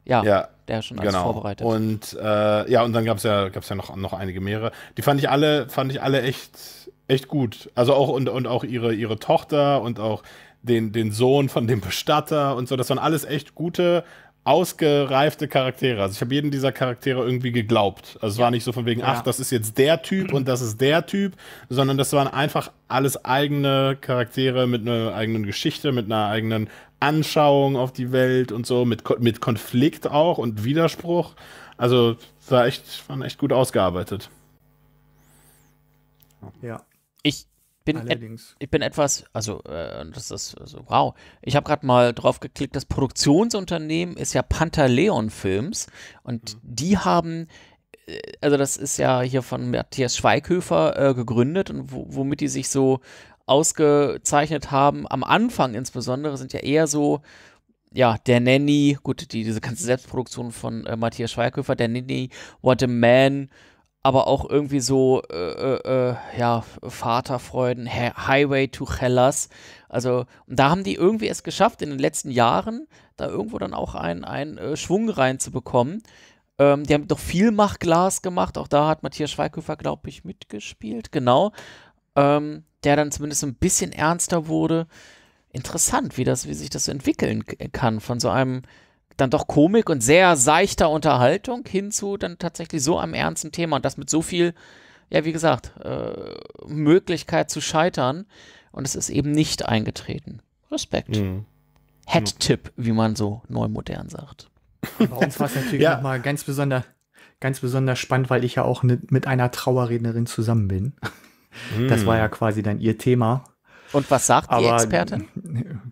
A: ja,
B: ja,
C: der schon alles genau. vorbereitet. Und äh, ja, und dann gab es ja, gab's ja noch, noch einige mehrere. Die fand ich alle, fand ich alle echt, echt gut. Also auch und, und auch ihre, ihre Tochter und auch den, den Sohn von dem Bestatter und so. Das waren alles echt gute, ausgereifte Charaktere. Also ich habe jeden dieser Charaktere irgendwie geglaubt. Also es ja. war nicht so von wegen, ach, das ist jetzt der Typ und das ist der Typ, sondern das waren einfach alles eigene Charaktere mit einer eigenen Geschichte, mit einer eigenen Anschauung auf die Welt und so, mit, mit Konflikt auch und Widerspruch. Also war echt, waren echt gut ausgearbeitet.
A: Ja. Ich, bin Allerdings. ich bin etwas, also äh, das ist also, wow. Ich habe gerade mal drauf geklickt, das Produktionsunternehmen ist ja Pantaleon Films und mhm. die haben äh, also das ist ja hier von Matthias Schweighöfer äh, gegründet und wo, womit die sich so ausgezeichnet haben, am Anfang insbesondere, sind ja eher so, ja, der Nanny, gut, die, diese ganze Selbstproduktion von äh, Matthias Schweighöfer, der Nanny, What a Man, aber auch irgendwie so, äh, äh, äh ja, Vaterfreuden, Highway to Hellas. Also, und da haben die irgendwie es geschafft, in den letzten Jahren da irgendwo dann auch einen, einen äh, Schwung reinzubekommen. Ähm, die haben doch viel Machglas gemacht. Auch da hat Matthias Schweighöfer, glaube ich, mitgespielt. Genau. Ähm, der dann zumindest ein bisschen ernster wurde. Interessant, wie, das, wie sich das entwickeln kann von so einem dann doch Komik und sehr seichter Unterhaltung hin zu dann tatsächlich so einem ernsten Thema und das mit so viel, ja, wie gesagt, äh, Möglichkeit zu scheitern. Und es ist eben nicht eingetreten. Respekt. Mhm. Head-Tipp, wie man so neumodern sagt.
D: Bei uns war es natürlich ja. nochmal ganz besonders, ganz besonders spannend, weil ich ja auch mit, mit einer Trauerrednerin zusammen bin. Mhm. Das war ja quasi dann ihr Thema.
A: Und was sagt Aber, die Expertin?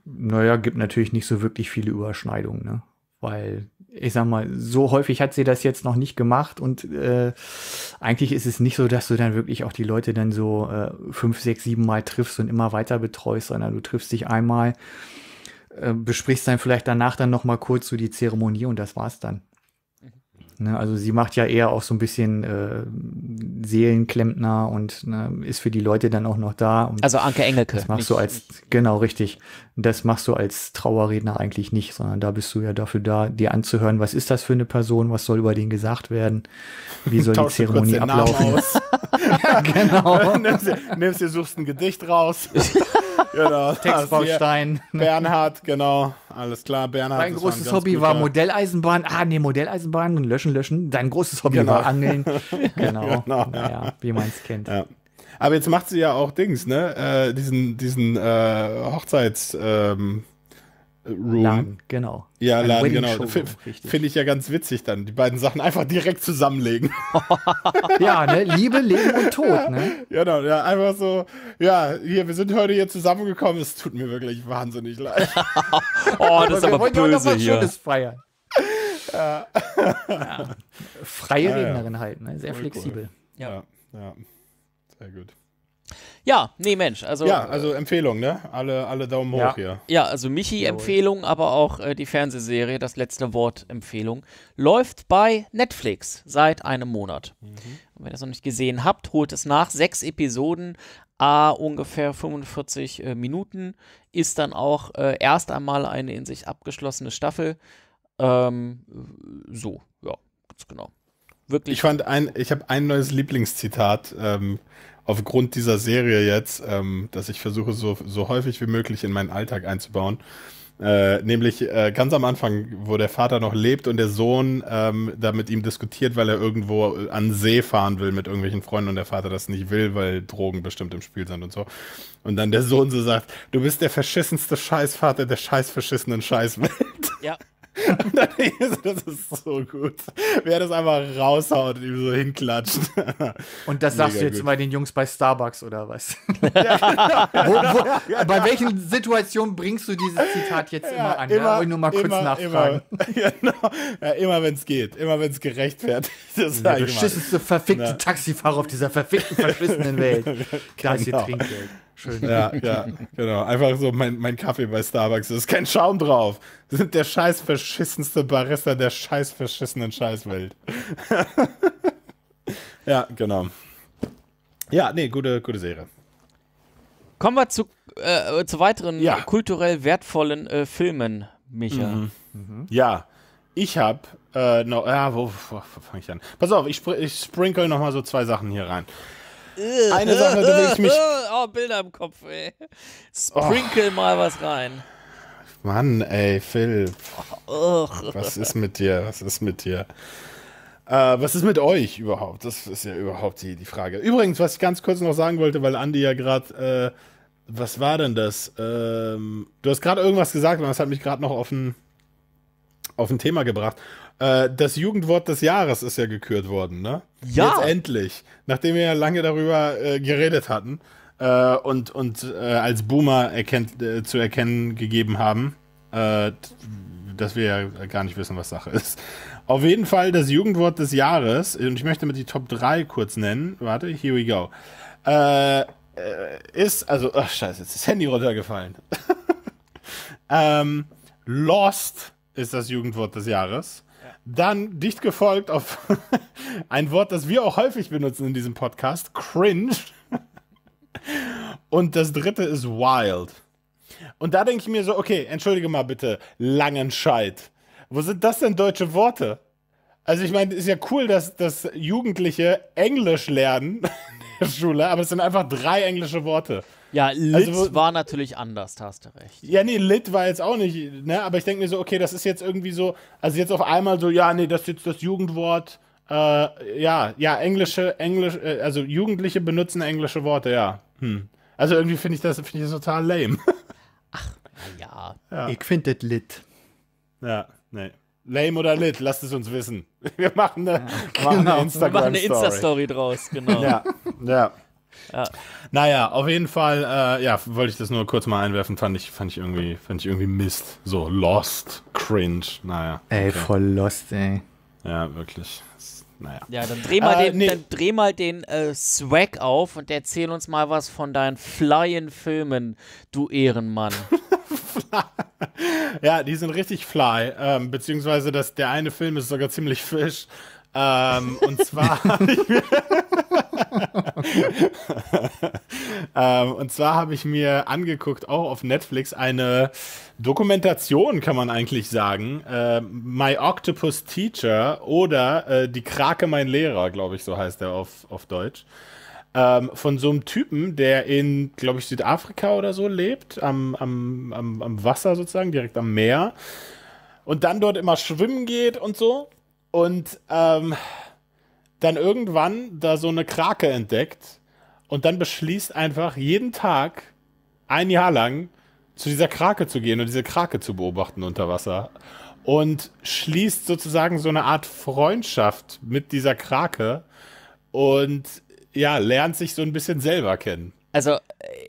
D: Naja, gibt natürlich nicht so wirklich viele Überschneidungen. Ne? Weil ich sag mal, so häufig hat sie das jetzt noch nicht gemacht und äh, eigentlich ist es nicht so, dass du dann wirklich auch die Leute dann so äh, fünf, sechs, sieben Mal triffst und immer weiter betreust, sondern du triffst dich einmal, äh, besprichst dann vielleicht danach dann nochmal kurz so die Zeremonie und das war's dann. Ne, also sie macht ja eher auch so ein bisschen äh, Seelenklempner und ne, ist für die Leute dann auch noch da. also Anke Engelke. Das machst nicht, du als, nicht. genau, richtig. Das machst du als Trauerredner eigentlich nicht, sondern da bist du ja dafür da, dir anzuhören, was ist das für eine Person, was soll über den gesagt werden, wie soll die Zeremonie ablaufen.
C: genau. nimmst, dir, nimmst dir, suchst ein Gedicht raus. genau. Textbaustein. Bernhard, genau. Alles klar, Bernhard. Mein großes war Hobby guter. war
D: Modelleisenbahn. Ah, nee, Modelleisenbahn, löschen, löschen. Dein großes Hobby genau. war Angeln. Genau. genau naja, wie man es kennt.
C: Ja. Aber jetzt macht sie ja auch Dings, ne? Äh, diesen diesen äh, Hochzeits. Ähm, Room. Laden, genau. Ja, Ein Laden, genau. genau finde ich ja ganz witzig dann, die beiden Sachen einfach direkt zusammenlegen. ja, ne? Liebe, Leben und Tod, ne? genau, ja, einfach so, ja, hier, wir sind heute hier zusammengekommen, es tut mir wirklich wahnsinnig
B: leid. oh, das ist aber böse noch was hier. Schönes feiern. Ja. Freie ja, Rednerin halt, ne? Sehr cool, flexibel. Cool. Ja. ja, ja.
C: Sehr gut.
A: Ja, nee, Mensch. Also, ja, äh,
C: also Empfehlung, ne? Alle, alle Daumen ja. hoch hier.
A: Ja, also Michi-Empfehlung, aber auch äh, die Fernsehserie, das letzte Wort-Empfehlung, läuft bei Netflix seit einem Monat. Mhm. Und wenn ihr es noch nicht gesehen habt, holt es nach. Sechs Episoden, a ungefähr 45 äh, Minuten, ist dann auch äh, erst einmal eine in sich abgeschlossene Staffel. Ähm, so,
C: ja, ganz genau. Wirklich. Ich fand ein, ich habe ein neues Lieblingszitat. Ähm, aufgrund dieser Serie jetzt, ähm, dass ich versuche, so, so häufig wie möglich in meinen Alltag einzubauen. Äh, nämlich äh, ganz am Anfang, wo der Vater noch lebt und der Sohn ähm, da mit ihm diskutiert, weil er irgendwo an See fahren will mit irgendwelchen Freunden und der Vater das nicht will, weil Drogen bestimmt im Spiel sind und so. Und dann der Sohn so sagt, du bist der verschissenste Scheißvater der scheißverschissenen Scheißwelt. Ja, Und dann das ist so
D: gut. Wer das einfach raushaut und ihm so hinklatscht. Und das Mega sagst du jetzt gut. mal den Jungs bei Starbucks oder was? Ja, genau. wo, wo, bei welchen Situationen bringst du dieses Zitat jetzt ja, immer an? Immer, ja? ich nur mal kurz immer, nachfragen. Immer, genau. ja, immer wenn es
C: geht. Immer wenn es gerechtfertigt ist. Der beschissenste, verfickte Taxifahrer auf dieser verfickten, verschissenen Welt. Da genau. ist ihr Trinkgeld. Schön. Ja, ja, genau. Einfach so, mein, mein Kaffee bei Starbucks ist kein Schaum drauf. Wir sind der scheißverschissenste Barista der scheißverschissenen Scheißwelt. ja, genau.
A: Ja, nee, gute, gute Serie. Kommen wir zu, äh, zu weiteren ja. kulturell wertvollen äh, Filmen,
B: Micha. Mhm. Mhm.
A: Ja, ich habe äh,
C: noch, ja, wo, wo, wo fange ich an? Pass auf, ich, ich sprinkle noch mal so zwei Sachen hier rein.
A: Eine Sache, über die ich mich. Oh, Bilder im Kopf, ey. Sprinkle oh. mal was rein.
C: Mann, ey, Phil.
B: Oh. Was ist
C: mit dir? Was ist mit dir? Äh, was ist mit euch überhaupt? Das ist ja überhaupt die, die Frage. Übrigens, was ich ganz kurz noch sagen wollte, weil Andi ja gerade. Äh, was war denn das? Ähm, du hast gerade irgendwas gesagt und das hat mich gerade noch auf ein, auf ein Thema gebracht. Äh, das Jugendwort des Jahres ist ja gekürt worden, ne? Ja. Jetzt endlich. Nachdem wir ja lange darüber äh, geredet hatten äh, und, und äh, als Boomer erkennt, äh, zu erkennen gegeben haben, dass wir ja gar nicht wissen, was Sache ist. Auf jeden Fall das Jugendwort des Jahres, und ich möchte mal die Top 3 kurz nennen. Warte, here we go. ist, also, ach scheiße, jetzt ist das Handy runtergefallen. ähm, Lost ist das Jugendwort des Jahres. Dann dicht gefolgt auf ein Wort, das wir auch häufig benutzen in diesem Podcast, cringe. Und das dritte ist wild. Und da denke ich mir so, okay, entschuldige mal bitte, Langenscheid. Wo sind das denn deutsche Worte? Also ich meine, ist ja cool, dass, dass Jugendliche Englisch lernen in der Schule, aber es sind einfach drei englische Worte. Ja, Lit also,
A: war natürlich anders, da hast du
C: recht. Ja, nee, Lit war jetzt auch nicht, ne? Aber ich denke mir so, okay, das ist jetzt irgendwie so, also jetzt auf einmal so, ja, nee, das ist jetzt das Jugendwort, äh, ja, ja, englische, Englisch, äh, also Jugendliche benutzen englische Worte, ja. Hm. Also irgendwie finde ich, das, find ich das total lame. Ach, ja. ja.
D: Ich finde das lit. Ja, nee.
C: Lame oder lit, lasst es uns wissen. Wir machen eine, ja, genau. machen eine genau. Instagram-Story. Wir machen eine Insta-Story draus, genau. ja, ja. Ja. Naja, auf jeden Fall, äh, ja, wollte ich das nur kurz mal einwerfen, fand ich, fand ich irgendwie, fand ich irgendwie Mist. So, Lost, cringe, naja. Ey, okay. voll Lost, ey. Ja, wirklich.
B: Naja. Ja, dann dreh mal äh, den, nee. dann
A: dreh mal den äh, Swag auf und erzähl uns mal was von deinen flyen Filmen, du Ehrenmann. ja, die sind richtig fly. Ähm, beziehungsweise das, der eine Film ist sogar ziemlich
C: fisch. Ähm, und zwar habe ich mir ähm, und zwar habe ich mir angeguckt, auch auf Netflix, eine Dokumentation, kann man eigentlich sagen. Äh, My Octopus Teacher oder äh, Die Krake mein Lehrer, glaube ich, so heißt er auf, auf Deutsch. Ähm, von so einem Typen, der in, glaube ich, Südafrika oder so lebt, am, am, am, am Wasser sozusagen, direkt am Meer. Und dann dort immer schwimmen geht und so und ähm, dann irgendwann da so eine Krake entdeckt und dann beschließt einfach jeden Tag ein Jahr lang zu dieser Krake zu gehen und diese Krake zu beobachten unter Wasser und schließt sozusagen so eine Art Freundschaft mit dieser Krake und ja, lernt sich so ein
A: bisschen selber kennen. Also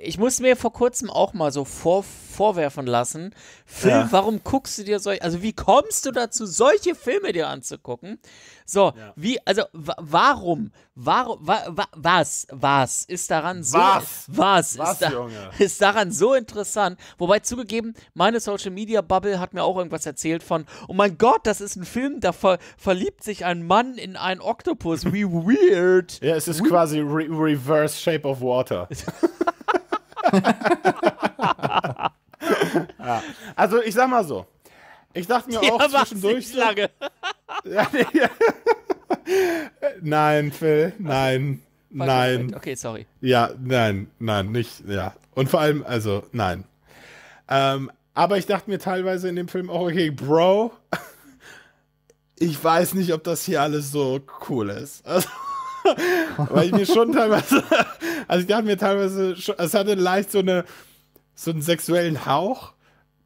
A: ich muss mir vor kurzem auch mal so vor, vorwerfen lassen, Phil, ja. warum guckst du dir solche, also wie kommst du dazu, solche Filme dir anzugucken? So, ja. wie, also warum, warum, wa, wa, was, was ist daran so, was, was, was ist, da, ist daran so interessant? Wobei zugegeben, meine Social Media Bubble hat mir auch irgendwas erzählt von, oh mein Gott, das ist ein Film, da ver, verliebt sich ein Mann in einen Oktopus,
C: wie weird. Ja, es ist We quasi re Reverse Shape of Water. ja. Also ich sag mal so. Ich dachte mir ja, auch zwischendurch. lange. ja, ja. nein, Phil, nein. War nein. Gut. Okay, sorry. Ja, nein, nein, nicht, ja. Und vor allem, also, nein. Ähm, aber ich dachte mir teilweise in dem Film auch, okay, Bro, ich weiß nicht, ob das hier alles so cool ist. Also, weil ich mir schon teilweise, also ich dachte mir teilweise, schon, es hatte leicht so, eine, so einen sexuellen Hauch.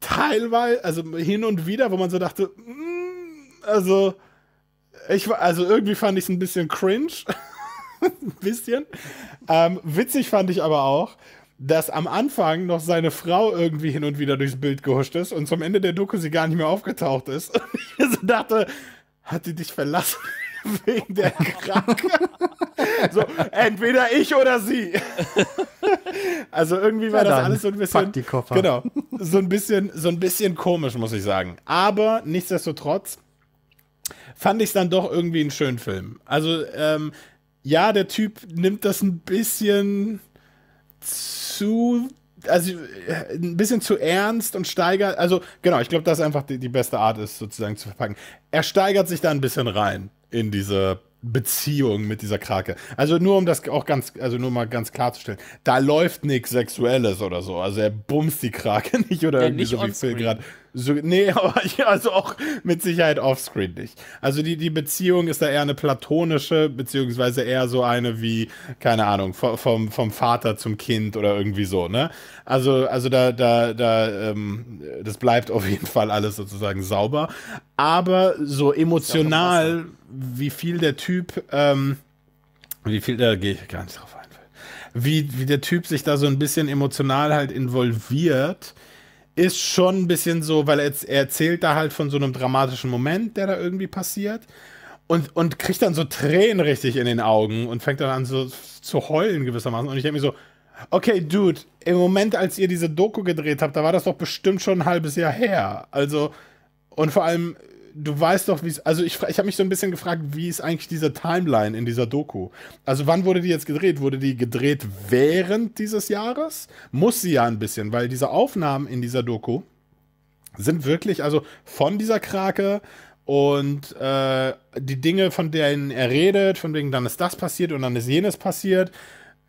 C: Teilweise, also hin und wieder, wo man so dachte, mm, also, ich, also irgendwie fand ich es ein bisschen cringe. ein bisschen. Ähm, witzig fand ich aber auch, dass am Anfang noch seine Frau irgendwie hin und wieder durchs Bild gehuscht ist und zum Ende der Doku sie gar nicht mehr aufgetaucht ist. Und ich so dachte, hat die dich verlassen? wegen der Kranke. so, entweder ich oder sie. also irgendwie war ja, das alles so ein bisschen. die Koffer. Genau. So ein bisschen, so ein bisschen komisch, muss ich sagen. Aber nichtsdestotrotz fand ich es dann doch irgendwie einen schönen Film. Also, ähm, ja, der Typ nimmt das ein bisschen zu also äh, ein bisschen zu ernst und steigert, also genau, ich glaube, das ist einfach die, die, beste Art ist, sozusagen zu verpacken. Er steigert sich da ein bisschen rein in dieser Beziehung mit dieser Krake. Also nur um das auch ganz, also nur mal ganz klarzustellen, da läuft nichts Sexuelles oder so. Also er bumst die Krake nicht oder ja, irgendwie nicht so wie Phil gerade. So, nee, aber also auch mit Sicherheit offscreen nicht. Also die, die Beziehung ist da eher eine platonische, beziehungsweise eher so eine wie, keine Ahnung, vom, vom Vater zum Kind oder irgendwie so, ne? Also, also da, da, da, ähm, das bleibt auf jeden Fall alles sozusagen sauber. Aber so emotional, wie viel der Typ, ähm, wie viel, da gehe ich gar nicht drauf ein. Wie, wie der Typ sich da so ein bisschen emotional halt involviert, ist schon ein bisschen so, weil er, er erzählt da halt von so einem dramatischen Moment, der da irgendwie passiert. Und, und kriegt dann so Tränen richtig in den Augen und fängt dann an so zu heulen gewissermaßen. Und ich denke mir so, okay, Dude, im Moment, als ihr diese Doku gedreht habt, da war das doch bestimmt schon ein halbes Jahr her. Also, und vor allem, du weißt doch, wie es. Also, ich, ich habe mich so ein bisschen gefragt, wie ist eigentlich diese Timeline in dieser Doku? Also, wann wurde die jetzt gedreht? Wurde die gedreht während dieses Jahres? Muss sie ja ein bisschen, weil diese Aufnahmen in dieser Doku sind wirklich, also von dieser Krake und äh, die Dinge, von denen er redet, von wegen, dann ist das passiert und dann ist jenes passiert.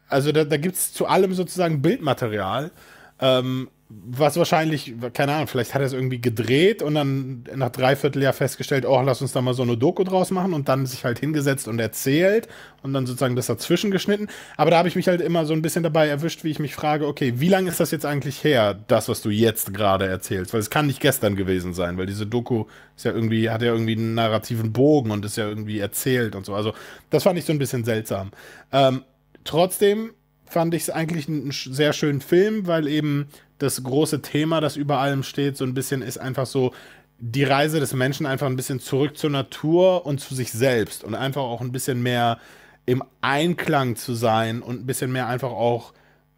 C: Also, da, da gibt es zu allem sozusagen Bildmaterial. Ähm, was wahrscheinlich, keine Ahnung, vielleicht hat er es irgendwie gedreht und dann nach Dreivierteljahr festgestellt, oh, lass uns da mal so eine Doku draus machen und dann sich halt hingesetzt und erzählt und dann sozusagen das dazwischen geschnitten. Aber da habe ich mich halt immer so ein bisschen dabei erwischt, wie ich mich frage, okay, wie lange ist das jetzt eigentlich her, das, was du jetzt gerade erzählst? Weil es kann nicht gestern gewesen sein, weil diese Doku ist ja irgendwie, hat ja irgendwie einen narrativen Bogen und ist ja irgendwie erzählt und so. Also das fand ich so ein bisschen seltsam. Ähm, trotzdem fand ich es eigentlich einen sehr schönen Film, weil eben das große Thema, das über allem steht, so ein bisschen ist einfach so die Reise des Menschen einfach ein bisschen zurück zur Natur und zu sich selbst und einfach auch ein bisschen mehr im Einklang zu sein und ein bisschen mehr einfach auch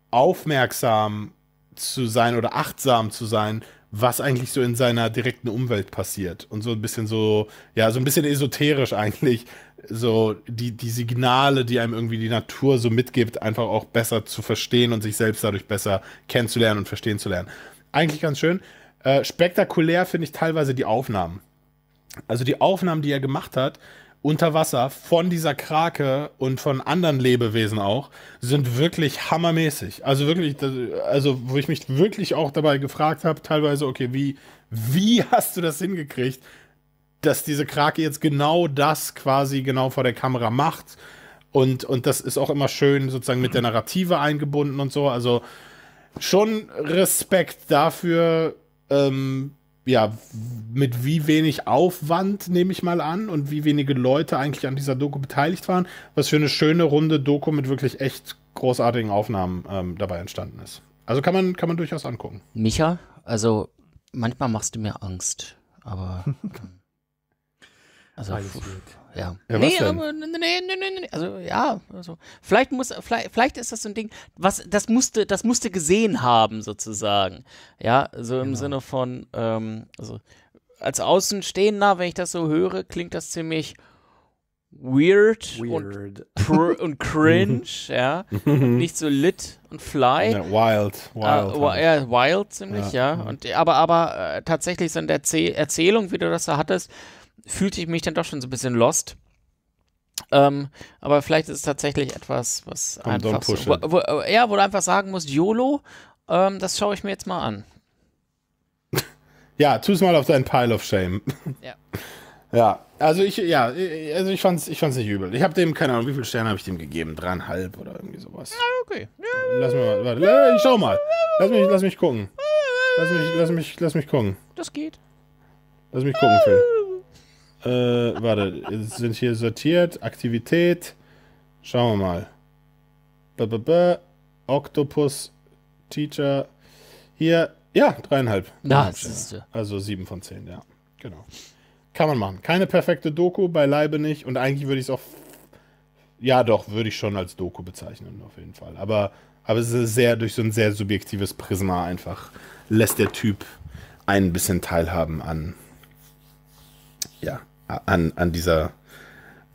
C: aufmerksam zu sein oder achtsam zu sein, was eigentlich so in seiner direkten Umwelt passiert. Und so ein bisschen so, ja, so ein bisschen esoterisch eigentlich, so die, die Signale, die einem irgendwie die Natur so mitgibt, einfach auch besser zu verstehen und sich selbst dadurch besser kennenzulernen und verstehen zu lernen. Eigentlich ganz schön. Äh, spektakulär finde ich teilweise die Aufnahmen. Also die Aufnahmen, die er gemacht hat, unter Wasser von dieser Krake und von anderen Lebewesen auch, sind wirklich hammermäßig. Also wirklich, also wo ich mich wirklich auch dabei gefragt habe, teilweise, okay, wie, wie hast du das hingekriegt, dass diese Krake jetzt genau das quasi genau vor der Kamera macht. Und, und das ist auch immer schön sozusagen mit der Narrative eingebunden und so. Also schon Respekt dafür, ähm, ja, mit wie wenig Aufwand, nehme ich mal an, und wie wenige Leute eigentlich an dieser Doku beteiligt waren, was für eine schöne runde Doku mit wirklich echt großartigen Aufnahmen ähm, dabei entstanden ist. Also kann man, kann man durchaus angucken. Micha, also
A: manchmal machst du mir Angst, aber. Also, ja. ja nee, aber, nee, nee, nee, nee, also ja, also, vielleicht muss, vielleicht, vielleicht ist das so ein Ding, was, das musste, das musste gesehen haben sozusagen, ja, so im genau. Sinne von, ähm, also als Außenstehender, wenn ich das so höre, klingt das ziemlich weird,
B: weird.
A: Und, und cringe, ja, mhm. nicht so lit und fly. Ja, wild, ah, wild. Äh, ja, wild ziemlich, ja. ja. Mhm. Und, aber aber äh, tatsächlich so in der Erzählung, wie du das da hattest, fühlte ich mich dann doch schon so ein bisschen lost. Ähm, aber vielleicht ist es tatsächlich etwas, was Komm, einfach so, wo, wo, äh, ja, wo du einfach sagen musst, YOLO, ähm, das schaue ich mir jetzt mal an.
C: ja, tu es mal auf deinen Pile of Shame. Ja. Ja,
A: also ich, ja,
C: äh, also ich fand's, ich fand's nicht übel. Ich habe dem, keine Ahnung, wie viele Sterne habe ich dem gegeben? Dreieinhalb oder irgendwie sowas. Ja, okay. Lass mal, warte, ja, äh, ich schau mal. Lass mich, lass mich gucken. Lass mich, lass mich, lass mich gucken. Das geht. Lass mich gucken, Phil. Äh, warte, sind hier sortiert. Aktivität. Schauen wir mal. B -b -b Octopus Teacher. Hier, ja, dreieinhalb. Na, ja, siehst du. Also sieben von zehn, ja. Genau. Kann man machen. Keine perfekte Doku, beileibe nicht. Und eigentlich würde ich es auch. Ja, doch, würde ich schon als Doku bezeichnen, auf jeden Fall. Aber, aber es ist sehr durch so ein sehr subjektives Prisma einfach. Lässt der Typ ein bisschen teilhaben an. Ja an, an dieser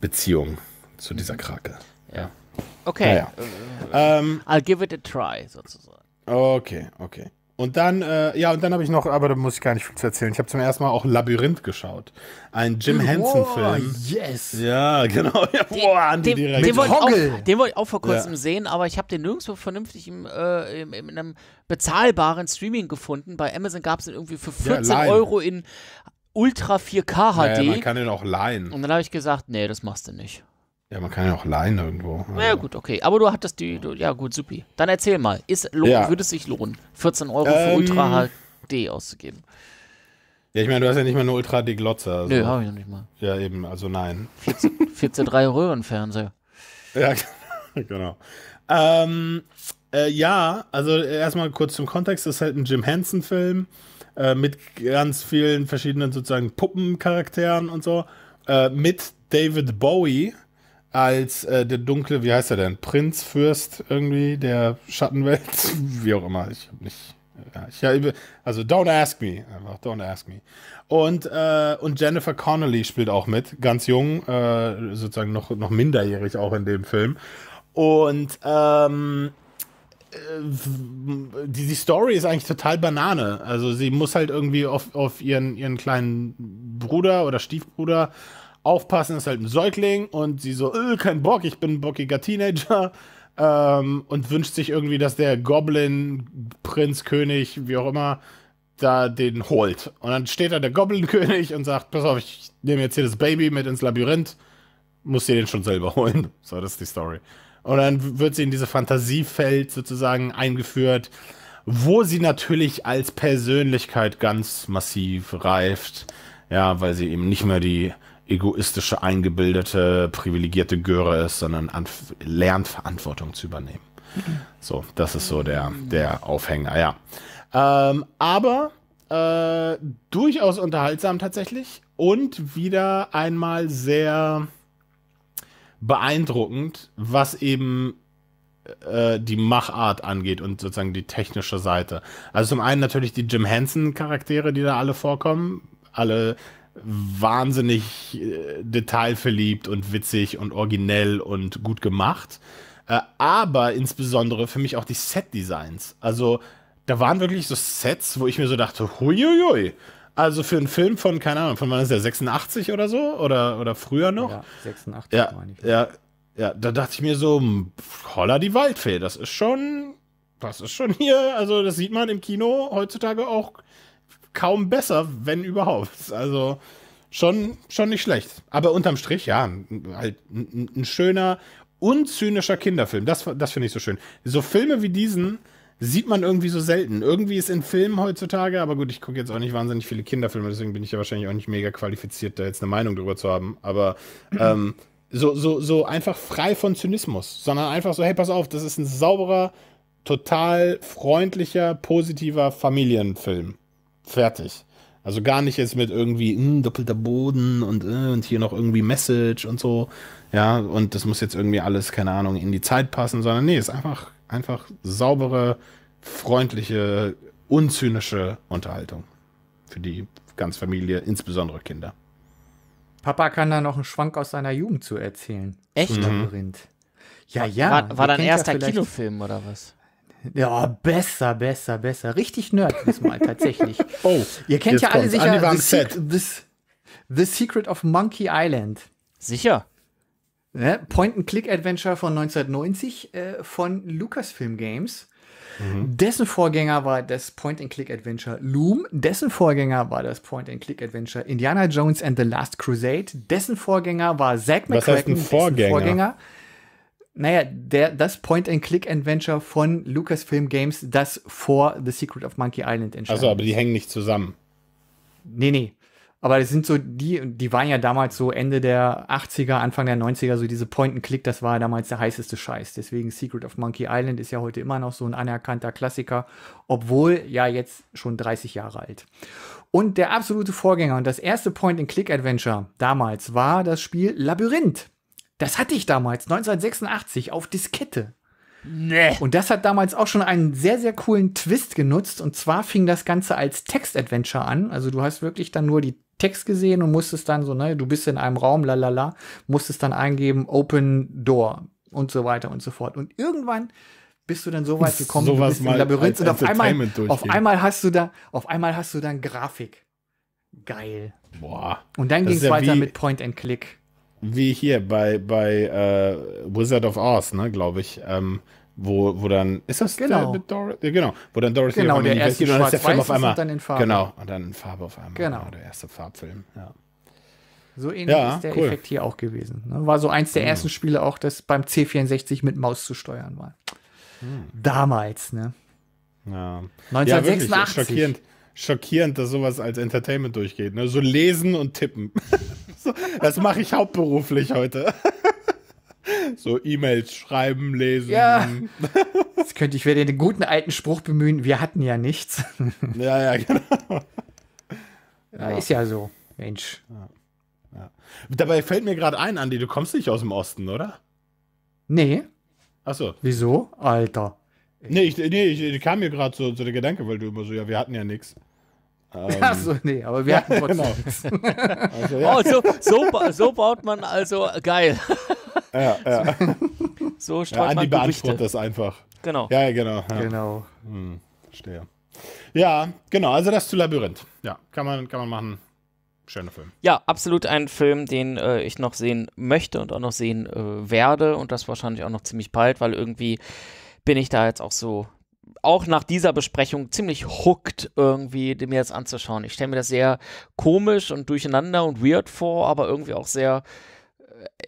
C: Beziehung zu dieser mhm. Krake. Ja. Okay. Ja, Ähm,
A: I'll give it a try, sozusagen.
C: Okay, okay. Und dann, äh, ja, und dann habe ich noch, aber da muss ich gar nicht viel zu erzählen. Ich habe zum ersten Mal auch Labyrinth geschaut. Ein Jim hm, Henson-Film. yes! Ja, genau.
A: Ja, den, boah, Andi den, direkt. Den wollte, auch, den ich auch vor kurzem ja. sehen, aber ich habe den nirgendwo vernünftig im, äh, im, in einem bezahlbaren Streaming gefunden. Bei Amazon gab es den irgendwie für 14 ja, Euro in Ultra 4K HD. Naja, man kann den auch leihen. Und dann habe ich gesagt, nee, das machst du nicht. Ja, man kann ja auch leihen irgendwo. Also. Ja, gut, okay. Aber du hattest die, du, ja gut, supi. Dann erzähl mal, ist, lohnt, ja. würde es sich lohnen, 14 Euro ähm, für Ultra HD auszugeben?
C: Ja, ich meine, du hast ja nicht mal eine Ultra HD-Glotze. Also. Nö, habe ich noch nicht mal. Ja, eben, also nein. 14, 14 Röhrenfernseher. Ja, genau. Ähm, äh, ja, also erstmal kurz zum Kontext, das ist halt ein Jim Henson-Film. Äh, mit ganz vielen verschiedenen sozusagen Puppencharakteren und so, äh, mit David Bowie als äh, der dunkle, wie heißt er denn? Prinz, Fürst irgendwie der Schattenwelt, wie auch immer. Ich habe nicht. Ja, ich, also don't ask me, einfach don't ask me. Und, äh, und Jennifer Connolly spielt auch mit, ganz jung, äh, sozusagen noch, noch minderjährig auch in dem Film. Und ähm, äh, die, die Story ist eigentlich total Banane. Also sie muss halt irgendwie auf, auf ihren, ihren kleinen Bruder oder Stiefbruder aufpassen, ist halt ein Säugling und sie so, äh, kein Bock, ich bin ein bockiger Teenager. Ähm, und wünscht sich irgendwie, dass der Goblin, Prinz, König, wie auch immer, da den holt. Und dann steht da der Goblin-König und sagt, pass auf, ich nehme jetzt hier das Baby mit ins Labyrinth, muss dir den schon selber holen. So, das ist die Story. Und dann wird sie in diese Fantasiefeld sozusagen eingeführt, wo sie natürlich als Persönlichkeit ganz massiv reift. Ja, weil sie eben nicht mehr die egoistische, eingebildete, privilegierte Göre ist, sondern lernt Verantwortung zu übernehmen. So, das ist so der, der Aufhänger, ja. Ähm, aber äh, durchaus unterhaltsam tatsächlich und wieder einmal sehr beeindruckend, was eben äh, die Machart angeht und sozusagen die technische Seite. Also zum einen natürlich die Jim Henson Charaktere, die da alle vorkommen, alle wahnsinnig äh, detailverliebt und witzig und originell und gut gemacht. Äh, aber insbesondere für mich auch die Set-Designs. Also da waren wirklich so Sets, wo ich mir so dachte, huiuiui, also für einen Film von, keine Ahnung, von wann ist der, 86 oder so? Oder, oder früher noch? Ja, 86 ja, meine ich. Ja, ja, da dachte ich mir so, hm, holla die Waldfee, das ist schon, das ist schon hier, also das sieht man im Kino heutzutage auch kaum besser, wenn überhaupt. Also schon, schon nicht schlecht. Aber unterm Strich, ja, halt ein, ein schöner, unzynischer Kinderfilm. Das, das finde ich so schön. So Filme wie diesen, sieht man irgendwie so selten. Irgendwie ist in Filmen heutzutage, aber gut, ich gucke jetzt auch nicht wahnsinnig viele Kinderfilme, deswegen bin ich ja wahrscheinlich auch nicht mega qualifiziert, da jetzt eine Meinung drüber zu haben. Aber mhm. ähm, so, so, so einfach frei von Zynismus, sondern einfach so, hey, pass auf, das ist ein sauberer, total freundlicher, positiver Familienfilm. Fertig. Also gar nicht jetzt mit irgendwie mh, hm, doppelter Boden und, äh, und hier noch irgendwie Message und so. Ja, und das muss jetzt irgendwie alles, keine Ahnung, in die Zeit passen, sondern nee, ist einfach Einfach saubere, freundliche, unzynische Unterhaltung. Für die ganze Familie, insbesondere Kinder.
D: Papa kann da noch einen Schwank aus seiner Jugend zu erzählen. Echt? Mhm. Ja, ja. War, war dein erster ja Kinofilm oder was? Ja, besser, besser, besser. Richtig Nerd mal tatsächlich. Oh, ihr kennt ja alle sicher The, Sec The, The Secret of Monkey Island. Sicher. Ne? Point-and-Click-Adventure von 1990 äh, von Lucasfilm Games. Mhm. Dessen Vorgänger war das Point-and-Click-Adventure Loom. Dessen Vorgänger war das Point-and-Click-Adventure Indiana Jones and the Last Crusade. Dessen Vorgänger war Zack McCracken. Was heißt ein Vorgänger? Vorgänger naja, der, das Point-and-Click-Adventure von Lucasfilm Games, das vor The Secret of Monkey Island entstand. Also, aber die hängen nicht zusammen. Nee, nee. Aber das sind so die, die waren ja damals so Ende der 80er, Anfang der 90er, so diese Point-and-Click, das war ja damals der heißeste Scheiß. Deswegen Secret of Monkey Island ist ja heute immer noch so ein anerkannter Klassiker, obwohl ja jetzt schon 30 Jahre alt. Und der absolute Vorgänger und das erste Point-and-Click-Adventure damals war das Spiel Labyrinth. Das hatte ich damals, 1986, auf Diskette. Nee. Und das hat damals auch schon einen sehr, sehr coolen Twist genutzt. Und zwar fing das Ganze als Text-Adventure an. Also du hast wirklich dann nur die Text gesehen und musstest dann so, ne, du bist in einem Raum, lalala, musstest dann eingeben, Open Door und so weiter und so fort. Und irgendwann bist du dann so weit gekommen, so du bist im Labyrinth und auf einmal, auf einmal hast du da, auf einmal hast du dann Grafik. Geil. Boah. Und dann ging es ja weiter wie, mit Point and Click.
C: Wie hier bei, bei äh, Wizard of Oz, ne, glaube ich. Ähm, wo, wo dann ist das genau. mit Doris? Ja, genau, wo dann Doris genau, der erste geht, ist Film auf einmal dann in Farbe. genau und dann in Farbe auf einmal. Genau, genau der erste Farbfilm. Ja. So ähnlich ja, ist der cool. Effekt
D: hier auch gewesen. Ne? War so eins der mhm. ersten Spiele auch, das beim C64 mit Maus zu steuern war. Mhm. Damals, ne?
B: Ja. 1986. Ja, schockierend,
D: schockierend, dass
C: sowas als Entertainment durchgeht. Ne? So lesen und tippen. das mache ich hauptberuflich
D: heute. So E-Mails schreiben, lesen. Ja. Jetzt könnte ich wieder den guten alten Spruch bemühen, wir hatten ja nichts. Ja, ja, genau. Ja, ja. Ist ja so, Mensch. Ja. Dabei fällt mir gerade ein,
C: Andi, du kommst nicht aus dem Osten, oder?
D: Nee. Ach so. Wieso? Alter.
C: Nee, ich, nee, ich, ich kam mir gerade so, so der Gedanke, weil du immer so, ja, wir hatten ja nichts. Ähm, Achso, nee, aber wir hatten trotzdem. genau. also, oh, ja. oh, so, so, so,
A: baut man also geil.
C: Ja, ja.
A: So streut ja, Andi man beantwortet
C: das einfach. Genau. Ja, genau. Ja. Genau. Hm,
A: Ja, genau. Also das zu Labyrinth. Ja, kann man, kann man machen. Schöner Film. Ja, absolut ein Film, den äh, ich noch sehen möchte und auch noch sehen äh, werde und das wahrscheinlich auch noch ziemlich bald, weil irgendwie bin ich da jetzt auch so auch nach dieser Besprechung ziemlich hooked, irgendwie mir das anzuschauen. Ich stelle mir das sehr komisch und durcheinander und weird vor, aber irgendwie auch sehr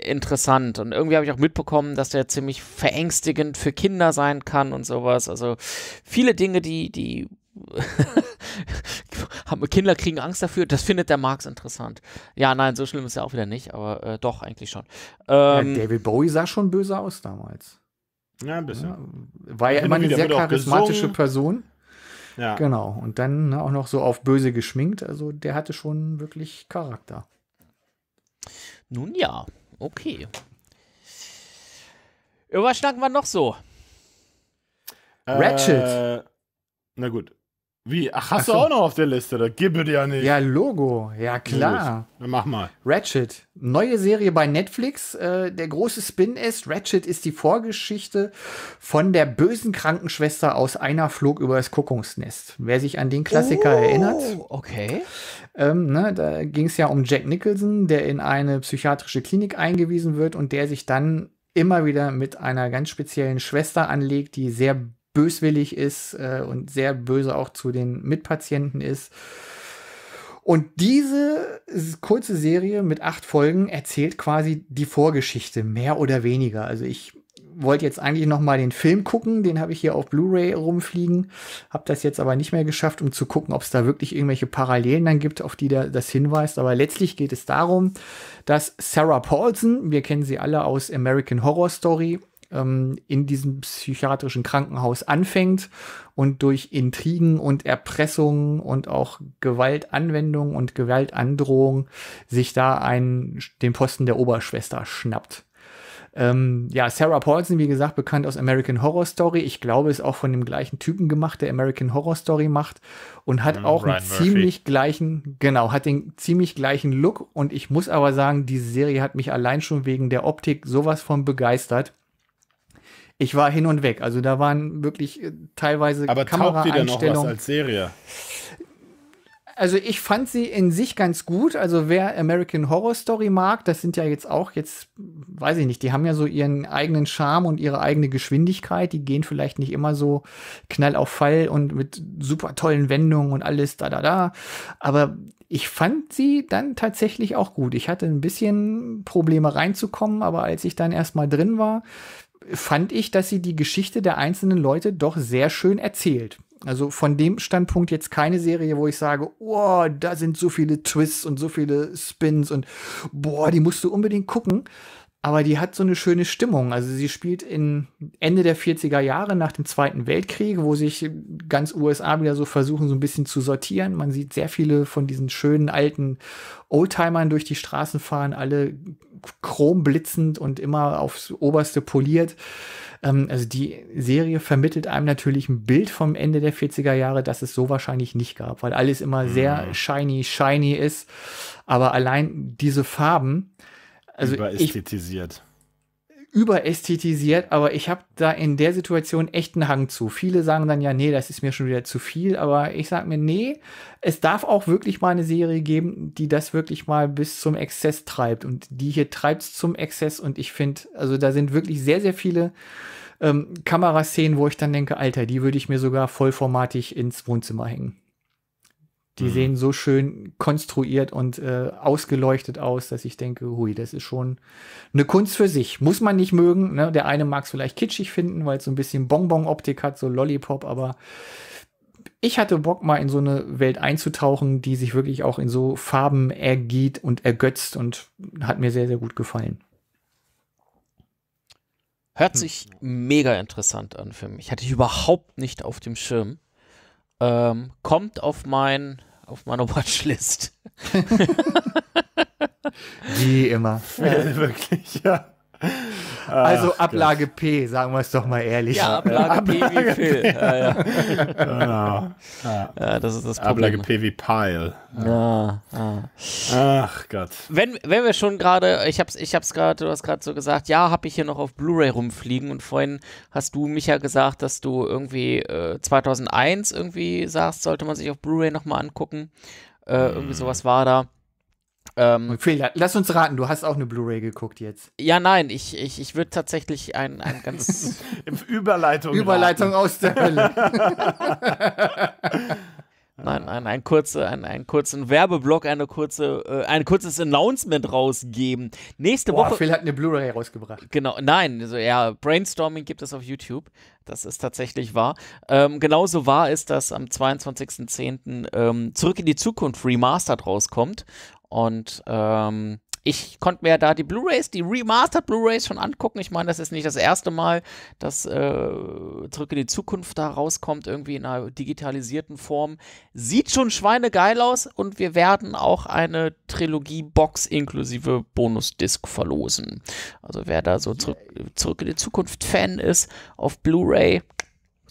A: interessant. Und irgendwie habe ich auch mitbekommen, dass der ziemlich verängstigend für Kinder sein kann und sowas. Also viele Dinge, die, die Kinder kriegen Angst dafür, das findet der Marx interessant. Ja, nein, so schlimm ist er auch wieder nicht, aber äh, doch, eigentlich
D: schon. Ähm, ja, David Bowie sah schon böse aus damals. Ja, ein bisschen. Ja, war ja immer eine sehr charismatische Person. Ja. Genau. Und dann ne, auch noch so auf böse geschminkt. Also der hatte schon wirklich Charakter. Nun
A: ja. Okay. Über schnacken wir noch so?
C: Äh, Ratchet. Äh, na gut, wie? Ach, hast Ach so. du auch noch auf der Liste? Das gibt
D: es ja nicht. Ja, Logo. Ja, klar. Dann mach mal. Ratchet. Neue Serie bei Netflix. Äh, der große Spin ist, Ratchet ist die Vorgeschichte von der bösen Krankenschwester aus einer Flog über das Kuckucksnest. Wer sich an den Klassiker oh, erinnert. okay. Ähm, ne, da ging es ja um Jack Nicholson, der in eine psychiatrische Klinik eingewiesen wird und der sich dann immer wieder mit einer ganz speziellen Schwester anlegt, die sehr böswillig ist äh, und sehr böse auch zu den Mitpatienten ist. Und diese kurze Serie mit acht Folgen erzählt quasi die Vorgeschichte, mehr oder weniger. Also ich wollte jetzt eigentlich noch mal den Film gucken, den habe ich hier auf Blu-ray rumfliegen, habe das jetzt aber nicht mehr geschafft, um zu gucken, ob es da wirklich irgendwelche Parallelen dann gibt, auf die da das hinweist. Aber letztlich geht es darum, dass Sarah Paulson, wir kennen sie alle aus American Horror Story, ähm, in diesem psychiatrischen Krankenhaus anfängt und durch Intrigen und Erpressungen und auch Gewaltanwendung und Gewaltandrohung sich da einen, den Posten der Oberschwester schnappt. Ähm, ja, Sarah Paulson, wie gesagt, bekannt aus American Horror Story. Ich glaube, ist auch von dem gleichen Typen gemacht, der American Horror Story macht und hat mm, auch Ryan einen Murphy. ziemlich gleichen, genau, hat den ziemlich gleichen Look. Und ich muss aber sagen, diese Serie hat mich allein schon wegen der Optik sowas von begeistert ich war hin und weg. Also da waren wirklich äh, teilweise Aber taugt dir denn noch was als Serie? Also ich fand sie in sich ganz gut. Also wer American Horror Story mag, das sind ja jetzt auch jetzt, weiß ich nicht, die haben ja so ihren eigenen Charme und ihre eigene Geschwindigkeit. Die gehen vielleicht nicht immer so knall auf Fall und mit super tollen Wendungen und alles da da da. Aber ich fand sie dann tatsächlich auch gut. Ich hatte ein bisschen Probleme reinzukommen, aber als ich dann erstmal drin war, fand ich, dass sie die Geschichte der einzelnen Leute doch sehr schön erzählt. Also von dem Standpunkt jetzt keine Serie, wo ich sage, oh, da sind so viele Twists und so viele Spins und boah, die musst du unbedingt gucken. Aber die hat so eine schöne Stimmung. Also sie spielt in Ende der 40er Jahre nach dem Zweiten Weltkrieg, wo sich ganz USA wieder so versuchen, so ein bisschen zu sortieren. Man sieht sehr viele von diesen schönen alten Oldtimern durch die Straßen fahren, alle chromblitzend und immer aufs Oberste poliert. Ähm, also die Serie vermittelt einem natürlich ein Bild vom Ende der 40er Jahre, das es so wahrscheinlich nicht gab, weil alles immer mhm. sehr shiny, shiny ist. Aber allein diese Farben, also Über
C: ästhetisiert. Ich,
D: überästhetisiert, aber ich habe da in der Situation echt einen Hang zu. Viele sagen dann ja, nee, das ist mir schon wieder zu viel, aber ich sage mir, nee, es darf auch wirklich mal eine Serie geben, die das wirklich mal bis zum Exzess treibt und die hier treibt es zum Exzess und ich finde, also da sind wirklich sehr, sehr viele ähm, Kameraszenen, wo ich dann denke, Alter, die würde ich mir sogar vollformatig ins Wohnzimmer hängen. Die mhm. sehen so schön konstruiert und äh, ausgeleuchtet aus, dass ich denke, hui, das ist schon eine Kunst für sich. Muss man nicht mögen. Ne? Der eine mag es vielleicht kitschig finden, weil es so ein bisschen Bonbon-Optik hat, so Lollipop, aber ich hatte Bock, mal in so eine Welt einzutauchen, die sich wirklich auch in so Farben ergeht und ergötzt und hat mir sehr, sehr gut gefallen.
A: Hört hm. sich mega interessant an für mich. Hatte ich überhaupt nicht auf dem Schirm. Ähm, kommt auf mein auf meiner Watchlist. Wie immer. Ja. Wirklich, ja.
D: Also Ach, Ablage Gott. P, sagen wir es doch mal ehrlich. Ja, Ablage, Ablage P wie Phil. Ja, ja. Genau. ja, das ist das Problem. Ablage P wie Pile.
A: Ja, ah. Ach Gott. Wenn, wenn wir schon gerade, ich hab's, ich hab's gerade, du hast gerade so gesagt, ja, habe ich hier noch auf Blu-ray rumfliegen und vorhin hast du, Micha, gesagt, dass du irgendwie äh, 2001 irgendwie sagst, sollte man sich auf Blu-ray nochmal angucken.
D: Äh, irgendwie hm. sowas war da. Ähm, Trailer. Lass uns raten, du hast auch eine Blu-ray geguckt jetzt.
A: Ja, nein, ich, ich, ich würde tatsächlich ein, ein ganz. Überleitung. Überleitung aus der Hölle. nein, nein, ein, kurze, ein, einen kurzen Werbeblock, eine kurze, äh, ein kurzes Announcement rausgeben. Nächste Boah, Woche. Phil hat eine Blu-ray rausgebracht. Genau, nein, also, ja, Brainstorming gibt es auf YouTube. Das ist tatsächlich wahr. Ähm, genauso wahr ist, dass am 22.10. Ähm, Zurück in die Zukunft Remastered rauskommt. Und ähm, ich konnte mir da die Blu-rays, die Remastered Blu-rays schon angucken. Ich meine, das ist nicht das erste Mal, dass äh, Zurück in die Zukunft da rauskommt, irgendwie in einer digitalisierten Form. Sieht schon schweinegeil aus und wir werden auch eine Trilogie-Box inklusive Bonusdisc verlosen. Also wer da so Zurück, Zurück in die Zukunft Fan ist auf Blu-ray,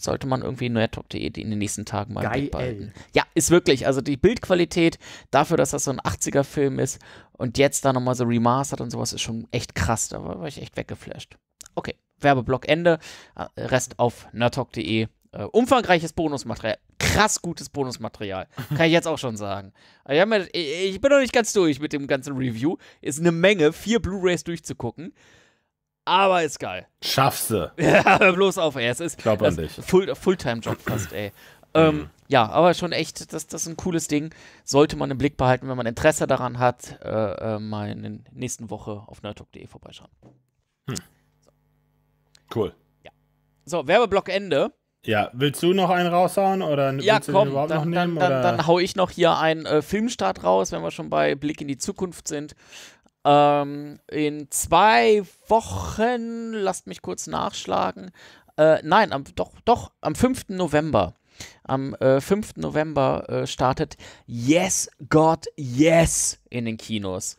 A: sollte man irgendwie nerdtalk.de in den nächsten Tagen mal Geil. Ja, ist wirklich, also die Bildqualität dafür, dass das so ein 80er-Film ist und jetzt da nochmal so remastered und sowas ist schon echt krass, da war ich echt weggeflasht. Okay, Werbeblock Ende, äh, Rest auf nerdtalk.de. Äh, umfangreiches Bonusmaterial, krass gutes Bonusmaterial, kann ich jetzt auch schon sagen. Ich bin noch nicht ganz durch mit dem ganzen Review, ist eine Menge, vier Blu-rays durchzugucken aber ist geil. Schaffst du. Ja, bloß auf, ey. Es ist Glaub an dich. Full, Fulltime-Job fast, ey. ähm, mhm. ja, aber schon echt, das, das ist ein cooles Ding. Sollte man im Blick behalten, wenn man Interesse daran hat, äh, äh, mal in der nächsten Woche auf nerdtalk.de vorbeischauen.
C: Hm. So. Cool.
A: Ja. So, Werbeblock Ende.
C: Ja, willst du noch einen raushauen oder ja, willst komm, du überhaupt dann, noch nehmen? Dann, dann, dann,
A: hau ich noch hier einen äh, Filmstart raus, wenn wir schon bei Blick in die Zukunft sind. Ähm, in zwei Wochen, lasst mich kurz nachschlagen. Äh, nein, am, doch, doch, am 5. November. Am äh, 5. November äh, startet Yes, God, Yes in den Kinos.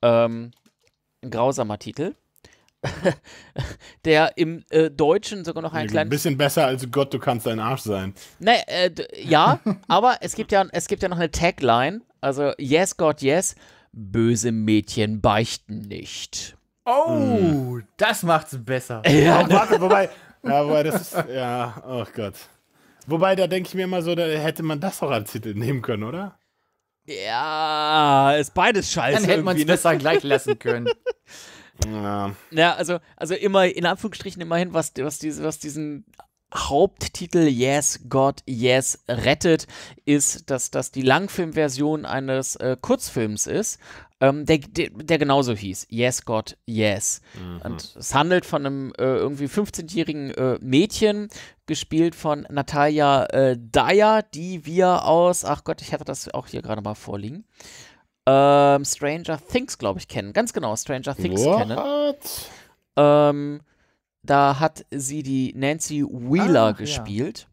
A: Ähm, ein grausamer Titel. der im äh, Deutschen sogar noch einen kleinen. Ein bisschen besser als Gott, du kannst dein Arsch sein. Nee, äh, ja, aber es gibt ja, es gibt ja noch eine Tagline. Also Yes, God, Yes böse Mädchen beichten nicht.
B: Oh,
D: mm. das macht's besser.
C: Ja, oh, warte, wobei, ja, wobei das ist, ja, oh Gott. Wobei, da denke ich mir immer so, da hätte man das auch als Titel nehmen können, oder?
B: Ja,
C: ist beides scheiße. Dann hätte man es ne? besser gleich lassen können. Ja.
A: ja, also, also immer, in Anführungsstrichen immerhin, was, was, diese, was diesen Haupttitel Yes, God, Yes, rettet, ist, dass das die Langfilmversion eines äh, Kurzfilms ist, ähm, der, der, der, genauso hieß. Yes, God, Yes. Mhm. Und es handelt von einem äh, irgendwie 15-jährigen äh, Mädchen, gespielt von Natalia äh, Dyer, die wir aus, ach Gott, ich hatte das auch hier gerade mal vorliegen. Ähm, Stranger Things, glaube ich, kennen. Ganz genau, Stranger Things What? kennen. Ähm, da hat sie die Nancy Wheeler Ach, gespielt.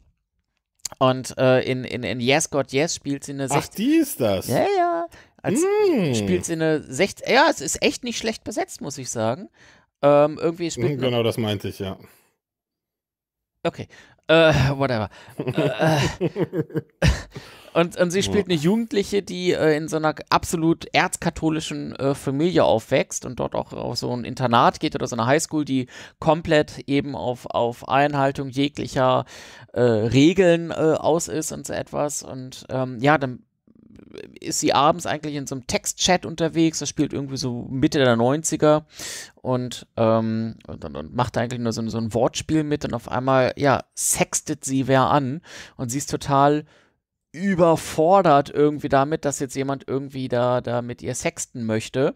A: Ja. Und äh, in, in, in Yes God Yes spielt sie eine. Ach, die ist das. Ja, ja. Als mm. spielt sie eine 16. Ja, es ist echt nicht schlecht besetzt, muss ich sagen. Ähm, irgendwie spielt. Mm, genau, das meinte ich, ja. Okay. Äh, whatever. äh, äh. Und, und sie spielt eine Jugendliche, die äh, in so einer absolut erzkatholischen äh, Familie aufwächst und dort auch auf so ein Internat geht oder so eine Highschool, die komplett eben auf, auf Einhaltung jeglicher äh, Regeln äh, aus ist und so etwas. Und ähm, ja, dann ist sie abends eigentlich in so einem Textchat unterwegs, das spielt irgendwie so Mitte der 90er und, ähm, und, und macht eigentlich nur so, so, ein Wortspiel mit und auf einmal, ja, sextet sie wer an und sie ist total überfordert irgendwie damit, dass jetzt jemand irgendwie da, da mit ihr sexten möchte.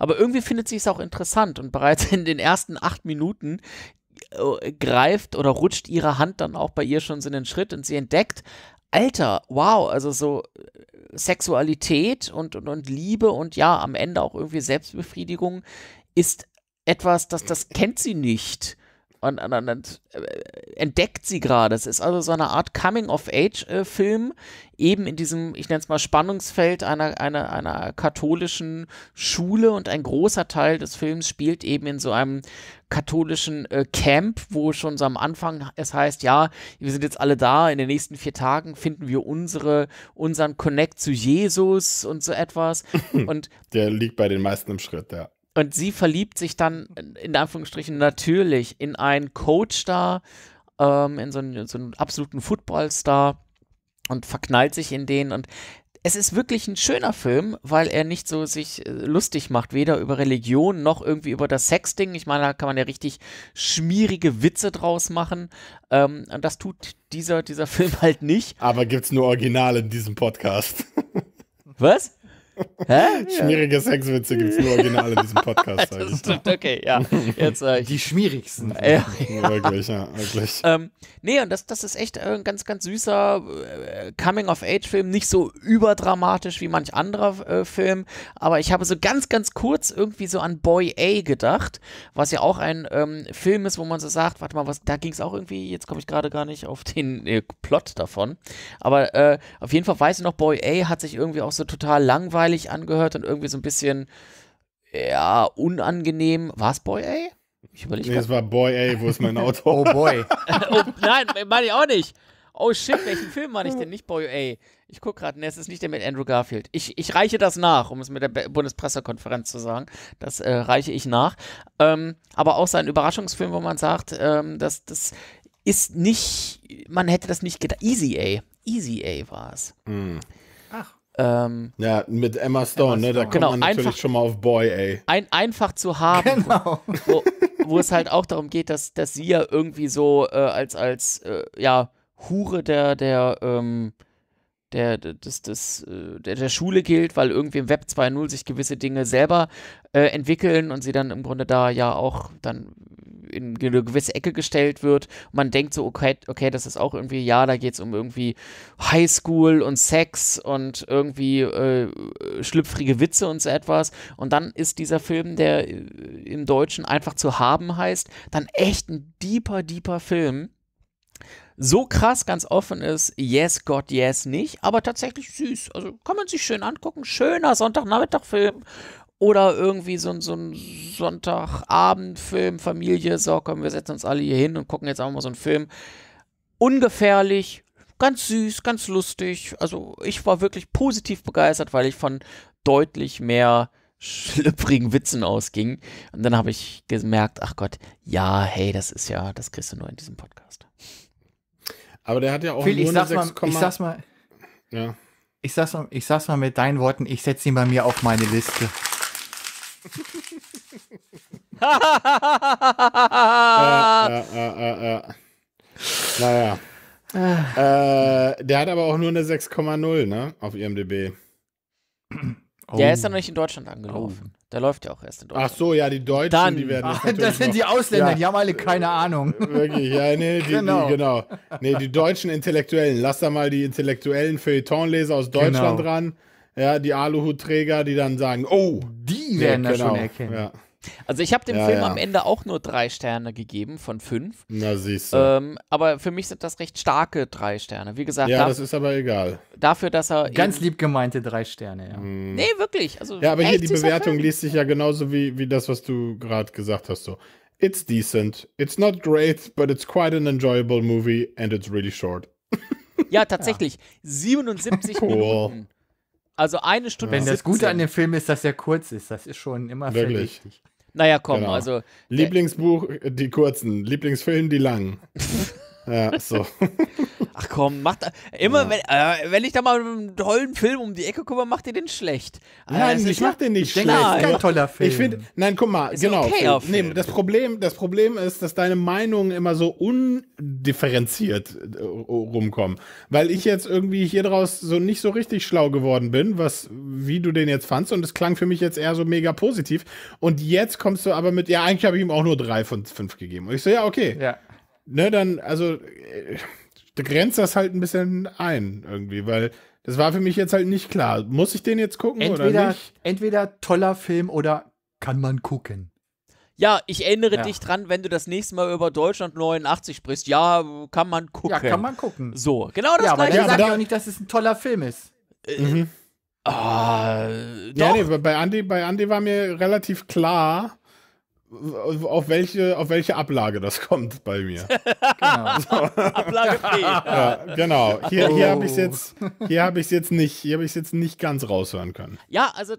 A: Aber irgendwie findet sie es auch interessant und bereits in den ersten acht Minuten äh, greift oder rutscht ihre Hand dann auch bei ihr schon so einen Schritt und sie entdeckt, Alter, wow, also so äh, Sexualität und, und, und Liebe und ja, am Ende auch irgendwie Selbstbefriedigung ist etwas, das, das kennt sie nicht und, und, und entdeckt sie gerade. Es ist also so eine Art Coming-of-Age-Film, eben in diesem, ich nenne es mal, Spannungsfeld einer, einer, einer katholischen Schule und ein großer Teil des Films spielt eben in so einem katholischen äh, Camp, wo schon so am Anfang es heißt, ja, wir sind jetzt alle da, in den nächsten vier Tagen finden wir unsere, unseren Connect zu Jesus und so etwas. und
C: der liegt bei den meisten im Schritt, ja.
A: Und sie verliebt sich dann, in Anführungsstrichen, natürlich in einen coach da, ähm, in so einen, so einen absoluten Footballstar und verknallt sich in den. Und es ist wirklich ein schöner Film, weil er nicht so sich äh, lustig macht, weder über Religion noch irgendwie über das Sexding. Ich meine, da kann man ja richtig schmierige Witze draus machen. Ähm, und das tut dieser, dieser
C: Film halt nicht. Aber gibt es nur Original in diesem Podcast. Was? Hä? Schmierige Sexwitze gibt es nur original in diesem Podcast. das also, stimmt,
A: okay,
D: ja. Jetzt, äh, die schmierigsten. Ja, ja. Wirklich, ja, wirklich.
A: Ähm, nee, und das, das ist echt äh, ein ganz, ganz süßer äh, Coming-of-Age-Film. Nicht so überdramatisch wie manch anderer äh, Film, aber ich habe so ganz, ganz kurz irgendwie so an Boy A gedacht, was ja auch ein ähm, Film ist, wo man so sagt, warte mal, was, da ging es auch irgendwie, jetzt komme ich gerade gar nicht auf den äh, Plot davon. Aber auf jeden Fall weiß ich noch, Boy A hat sich irgendwie auch so total langweilig langweilig angehört und irgendwie so ein bisschen, ja, unangenehm. War es Boy A? Ich überlege. Nee, es war Boy A, wo
C: ist mein Auto? oh Boy.
A: oh, nein, meine ich auch nicht. Oh shit, welchen Film meine ich denn nicht, Boy A? Ich gucke gerade, ne, es ist nicht der mit Andrew Garfield. Ich, ich reiche das nach, um es mit der Bundespressekonferenz zu sagen. Das äh, reiche ich nach. Ähm, aber auch sein Überraschungsfilm, wo man sagt, ähm, dass das ist nicht, man hätte das nicht gedacht. Easy A. Easy A war es. Mm. Hm. Ähm, ja, mit Emma Stone, Emma Stone. ne? Da kommt genau, man natürlich einfach, schon mal auf Boy, ey. Ein, einfach zu haben. Genau. Wo, wo es halt auch darum geht, dass, dass sie ja irgendwie so äh, als, als äh, ja, Hure der, der, ähm, der, des, des, äh, der, der Schule gilt, weil irgendwie im Web 2.0 sich gewisse Dinge selber äh, entwickeln und sie dann im Grunde da ja auch dann in eine gewisse Ecke gestellt wird. Und man denkt so, okay, okay, das ist auch irgendwie, ja, da geht es um irgendwie Highschool und Sex und irgendwie äh, schlüpfrige Witze und so etwas. Und dann ist dieser Film, der äh, im Deutschen einfach zu haben heißt, dann echt ein deeper, deeper Film so krass ganz offen ist, yes, Gott, yes, nicht, aber tatsächlich süß. Also kann man sich schön angucken. Schöner Sonntagnachmittagfilm. Oder irgendwie so, so ein Sonntagabendfilm, Familie, so komm, wir setzen uns alle hier hin und gucken jetzt auch mal so einen Film. Ungefährlich, ganz süß, ganz lustig. Also ich war wirklich positiv begeistert, weil ich von deutlich mehr schlüpprigen Witzen ausging. Und dann habe ich gemerkt, ach Gott, ja, hey, das ist ja, das kriegst du nur in diesem Podcast.
C: Aber der hat ja auch Phil, nur ich eine 6, mal, ich sag's mal,
D: ja. ich sag's mal, ich sag's mal mit deinen Worten, ich setze ihn bei mir auf meine Liste ja, ja, ja, ja. Naja.
C: Äh, der hat aber auch nur eine 6,0, ne? Auf IMDb.
A: Oh. Der ist ja noch nicht in Deutschland angelaufen. Oh. Der läuft ja auch erst in Deutschland. Ach so, ja, die Deutschen, Dann. die werden. Ach, das sind die Ausländer, ja. die haben alle keine Ahnung. Äh, wirklich, ja, nee, die, genau. Die, genau.
C: Nee, die deutschen Intellektuellen. Lass da mal die intellektuellen Feuilletonleser aus Deutschland genau. ran. Ja, die Aluhutträger, die dann sagen, oh, die werden ja, das genau. schon erkennen. Ja.
A: Also ich habe dem ja, Film ja. am Ende auch nur drei Sterne gegeben von fünf. Na siehst du. Ähm, aber für mich sind das recht starke drei Sterne. Wie gesagt, ja, das ist
D: aber egal.
A: Dafür, dass er ganz
D: lieb gemeinte drei
C: Sterne. Ja. Hm. Nee,
A: wirklich. Also ja, aber hier die Bewertung liest
C: sich ja genauso wie wie das, was du gerade gesagt hast. So, it's decent, it's not great, but it's quite an enjoyable movie and it's really short.
A: Ja, tatsächlich. 77 cool. Minuten. Also eine Stunde. Wenn das Gute an
D: dem Film ist, dass er kurz ist, das ist schon immer Wirklich? Naja, komm, genau. also. Äh,
C: Lieblingsbuch, die kurzen. Lieblingsfilm, die langen. Ja, so.
A: Ach komm, macht immer ja. wenn, äh, wenn ich da mal mit einem tollen Film um die Ecke komme, macht ihr den schlecht. Nein, also, ich mach den nicht schlecht. Denke, ist kein toller Film. Ich
C: finde, nein, guck mal, ist genau. Okay nee, das Problem, das Problem ist, dass deine Meinungen immer so undifferenziert äh, rumkommen, weil ich jetzt irgendwie hier draus so nicht so richtig schlau geworden bin, was wie du den jetzt fandst und es klang für mich jetzt eher so mega positiv und jetzt kommst du aber mit ja, eigentlich habe ich ihm auch nur drei von fünf gegeben. Und ich so ja, okay. Ja ne, dann, also, äh, du grenzt das halt ein bisschen ein irgendwie, weil das war für mich jetzt halt nicht klar. Muss ich
D: den jetzt gucken entweder, oder nicht? Entweder toller Film oder kann man gucken.
A: Ja, ich erinnere ja. dich dran, wenn du das nächste Mal über Deutschland 89 sprichst. Ja, kann man gucken. Ja, kann man gucken. So, genau das ja, gleiche. Ja, aber dann sag ja auch nicht,
D: dass es ein toller Film
A: ist. Äh, mhm. Ah, doch. Ja,
C: nee, bei Andy, bei Andy war mir relativ klar, auf welche, auf welche Ablage das kommt bei mir. genau.
B: So. Ablage B. Ja, genau. Hier, hier oh. habe ich es
C: jetzt, jetzt nicht, ganz raushören können.
A: Ja, also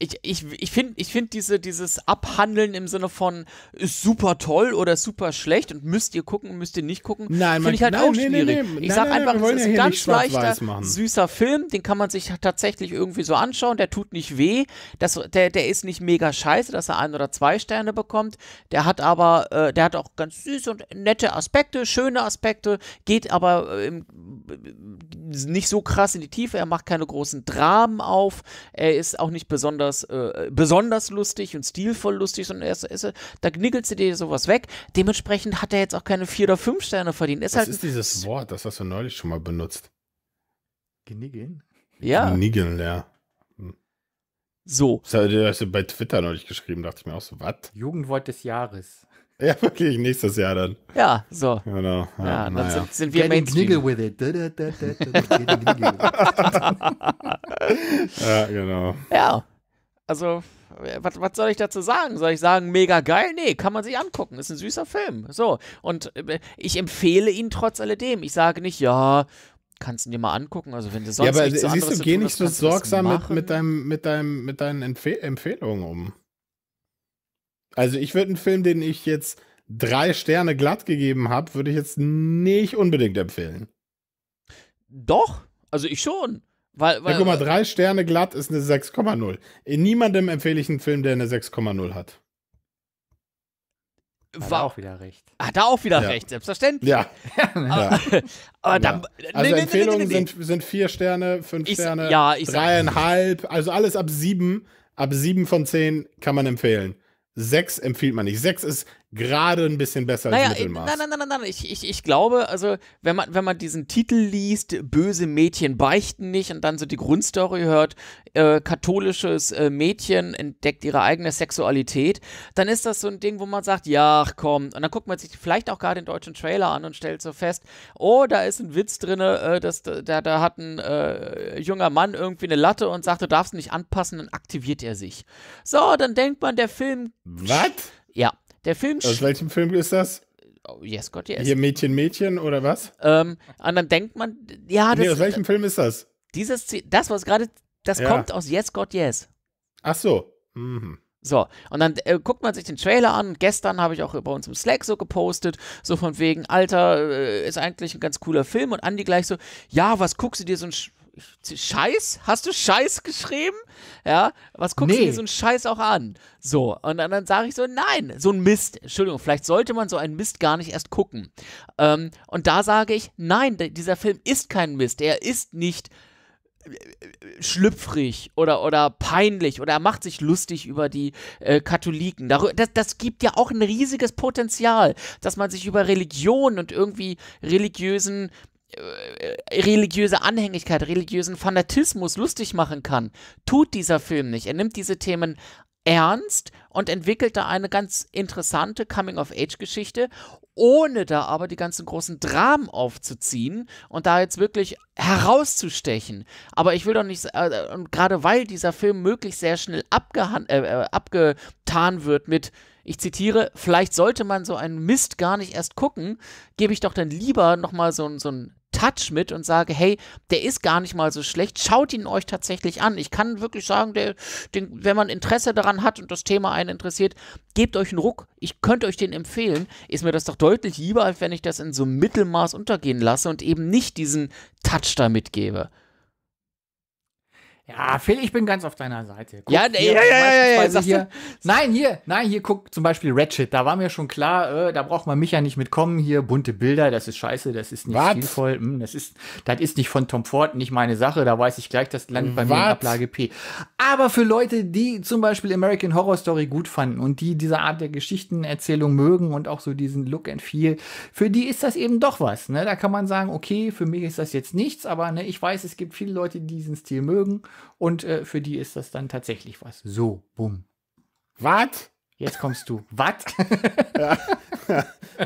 A: ich, ich, ich finde ich find diese, dieses Abhandeln im Sinne von ist super toll oder super schlecht und müsst ihr gucken, müsst ihr nicht gucken, finde ich halt nein, auch nee, schwierig. Nee, nee, ich sage einfach, es ist ein ganz leichter, süßer Film, den kann man sich halt tatsächlich irgendwie so anschauen, der tut nicht weh, das, der, der ist nicht mega scheiße, dass er ein oder zwei Sterne bekommt bekommt. Der hat aber, äh, der hat auch ganz süße und nette Aspekte, schöne Aspekte, geht aber äh, im, äh, nicht so krass in die Tiefe. Er macht keine großen Dramen auf. Er ist auch nicht besonders, äh, besonders lustig und stilvoll lustig, sondern er ist, ist da knickelst sie dir sowas weg. Dementsprechend hat er jetzt auch keine vier oder fünf Sterne verdient. Ist Was halt ist dieses
C: Wort? Das hast du neulich schon mal benutzt.
D: Geniggeln? Ja.
C: Genigeln, ja. So. Das hast du bei Twitter neulich geschrieben, dachte ich mir auch so,
D: was? Jugendwort des Jahres.
C: Ja, wirklich, nächstes Jahr dann. Ja, so. Genau. Ja, ja dann naja. sind, sind wir
D: Mainstream.
B: with it. Da, da, da, ja, genau. Ja,
A: also, was, was soll ich dazu sagen? Soll ich sagen, mega geil? Nee, kann man sich angucken. Ist ein süßer Film. So. Und äh, ich empfehle ihn trotz alledem. Ich sage nicht, ja, kannst du dir mal angucken. Also wenn du sonst ja, aber nichts siehst du, geh nicht so sorgsam mit, mit,
C: deinem, mit, deinem, mit deinen Empfehl Empfehlungen um. Also ich würde einen Film, den ich jetzt drei Sterne glatt gegeben habe, würde ich jetzt nicht unbedingt
A: empfehlen. Doch, also ich schon. Weil, weil, ja, guck mal,
C: drei Sterne glatt ist eine 6,0. Niemandem empfehle ich einen Film, der eine 6,0 hat.
A: Hat er auch wieder recht. Hat er auch wieder ja. recht, selbstverständlich. Ja. Also Empfehlungen
C: Sind, vier Sterne, fünf ich, Sterne, ja,
A: dreieinhalb,
C: also alles ab sieben. Ab sieben von zehn kann man empfehlen. Sechs empfiehlt man
A: nicht. Sechs ist gerade ein bisschen besser naja, als Mittelmaß. Nein, nein, nein, nein, nein. Ich, ich, ich glaube, also, wenn man, wenn man diesen Titel liest, böse Mädchen beichten nicht und dann so die Grundstory hört, äh, katholisches äh, Mädchen entdeckt ihre eigene Sexualität, dann ist das so ein Ding, wo man sagt, ja, komm. Und dann guckt man sich vielleicht auch gerade den deutschen Trailer an und stellt so fest, oh, da ist ein Witz drin, äh, dass, da, da hat ein äh, junger Mann irgendwie eine Latte und sagt, du darfst nicht anpassen, dann aktiviert er sich. So, dann denkt man, der Film. Was? Der Film. Aus
C: welchem Film ist das?
A: Oh, yes, Gott, yes. Hier
C: Mädchen, Mädchen oder was?
A: Ähm, und dann denkt man, ja, das. Nee, aus welchem Film ist das? Dieses, das, was gerade, das ja. kommt aus Yes, Gott, yes. Ach so. Mhm. So, und dann äh, guckt man sich den Trailer an. Gestern habe ich auch bei uns im Slack so gepostet, so von wegen, Alter, äh, ist eigentlich ein ganz cooler Film. Und Andi gleich so, ja, was guckst du dir so ein Scheiß? Hast du Scheiß geschrieben? Ja, was guckst nee. du dir so einen Scheiß auch an? So, und dann, dann sage ich so, nein, so ein Mist, Entschuldigung, vielleicht sollte man so einen Mist gar nicht erst gucken. Ähm, und da sage ich, nein, dieser Film ist kein Mist, er ist nicht äh, äh, schlüpfrig oder, oder peinlich oder er macht sich lustig über die äh, Katholiken. Das, das gibt ja auch ein riesiges Potenzial, dass man sich über Religion und irgendwie religiösen äh, äh, religiöse Anhängigkeit, religiösen Fanatismus lustig machen kann, tut dieser Film nicht. Er nimmt diese Themen ernst und entwickelt da eine ganz interessante Coming-of-Age-Geschichte, ohne da aber die ganzen großen Dramen aufzuziehen und da jetzt wirklich herauszustechen. Aber ich will doch nicht, äh, äh, und gerade weil dieser Film möglichst sehr schnell äh, abgetan wird mit, ich zitiere, vielleicht sollte man so einen Mist gar nicht erst gucken, gebe ich doch dann lieber nochmal so, so einen Touch mit und sage, hey, der ist gar nicht mal so schlecht, schaut ihn euch tatsächlich an. Ich kann wirklich sagen, der, den, wenn man Interesse daran hat und das Thema einen interessiert, gebt euch einen Ruck. Ich könnte euch den empfehlen. Ist mir das doch deutlich lieber, als wenn ich das in so einem Mittelmaß untergehen lasse und eben nicht diesen Touch da mitgebe.
D: Ja, Phil, ich bin ganz auf deiner Seite. Guck ja, hier, ja, ja, ja, ja hier. Nein, hier, nein, hier, guck zum Beispiel Ratchet. Da war mir schon klar, äh, da braucht man mich ja nicht mitkommen. Hier bunte Bilder, das ist scheiße, das ist nicht What? stilvoll. Hm, das, ist, das ist nicht von Tom Ford, nicht meine Sache. Da weiß ich gleich, das landet bei What? mir in Ablage P. Aber für Leute, die zum Beispiel American Horror Story gut fanden und die diese Art der Geschichtenerzählung mögen und auch so diesen Look and Feel, für die ist das eben doch was. Ne? Da kann man sagen, okay, für mich ist das jetzt nichts, aber ne, ich weiß, es gibt viele Leute, die diesen Stil mögen. Und äh, für die ist das dann tatsächlich was. So, bumm. Was? Jetzt kommst du. Was? ja.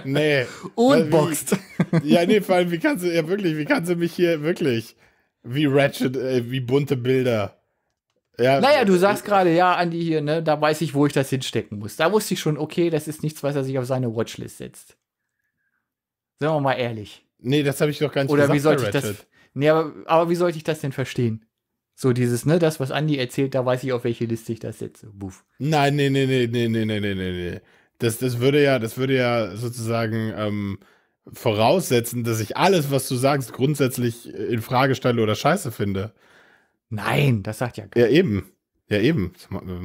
D: nee. Unboxed. Wie, ja, nee, vor allem, wie kannst du, ja wirklich, wie kannst du mich hier wirklich, wie Ratchet, äh, wie bunte Bilder. Ja, naja, du sagst gerade, ja, Andi hier, ne, da weiß ich, wo ich das hinstecken muss. Da wusste ich schon, okay, das ist nichts, was er sich auf seine Watchlist setzt. Sind wir mal ehrlich. Nee, das habe ich doch gar nicht Oder gesagt, wie sollte ich das? Nee, aber, aber wie sollte ich das denn verstehen? So dieses, ne, das, was Andi erzählt, da weiß ich, auf welche Liste ich das setze. Buff. Nein, nee, nee, nee, nee, nee, nee, nee, nee.
C: Das, das würde ja, das würde ja sozusagen ähm, voraussetzen, dass ich alles, was du sagst, grundsätzlich äh, in Frage stelle oder scheiße finde. Nein, das sagt ja keiner. Ja, eben. Ja, eben.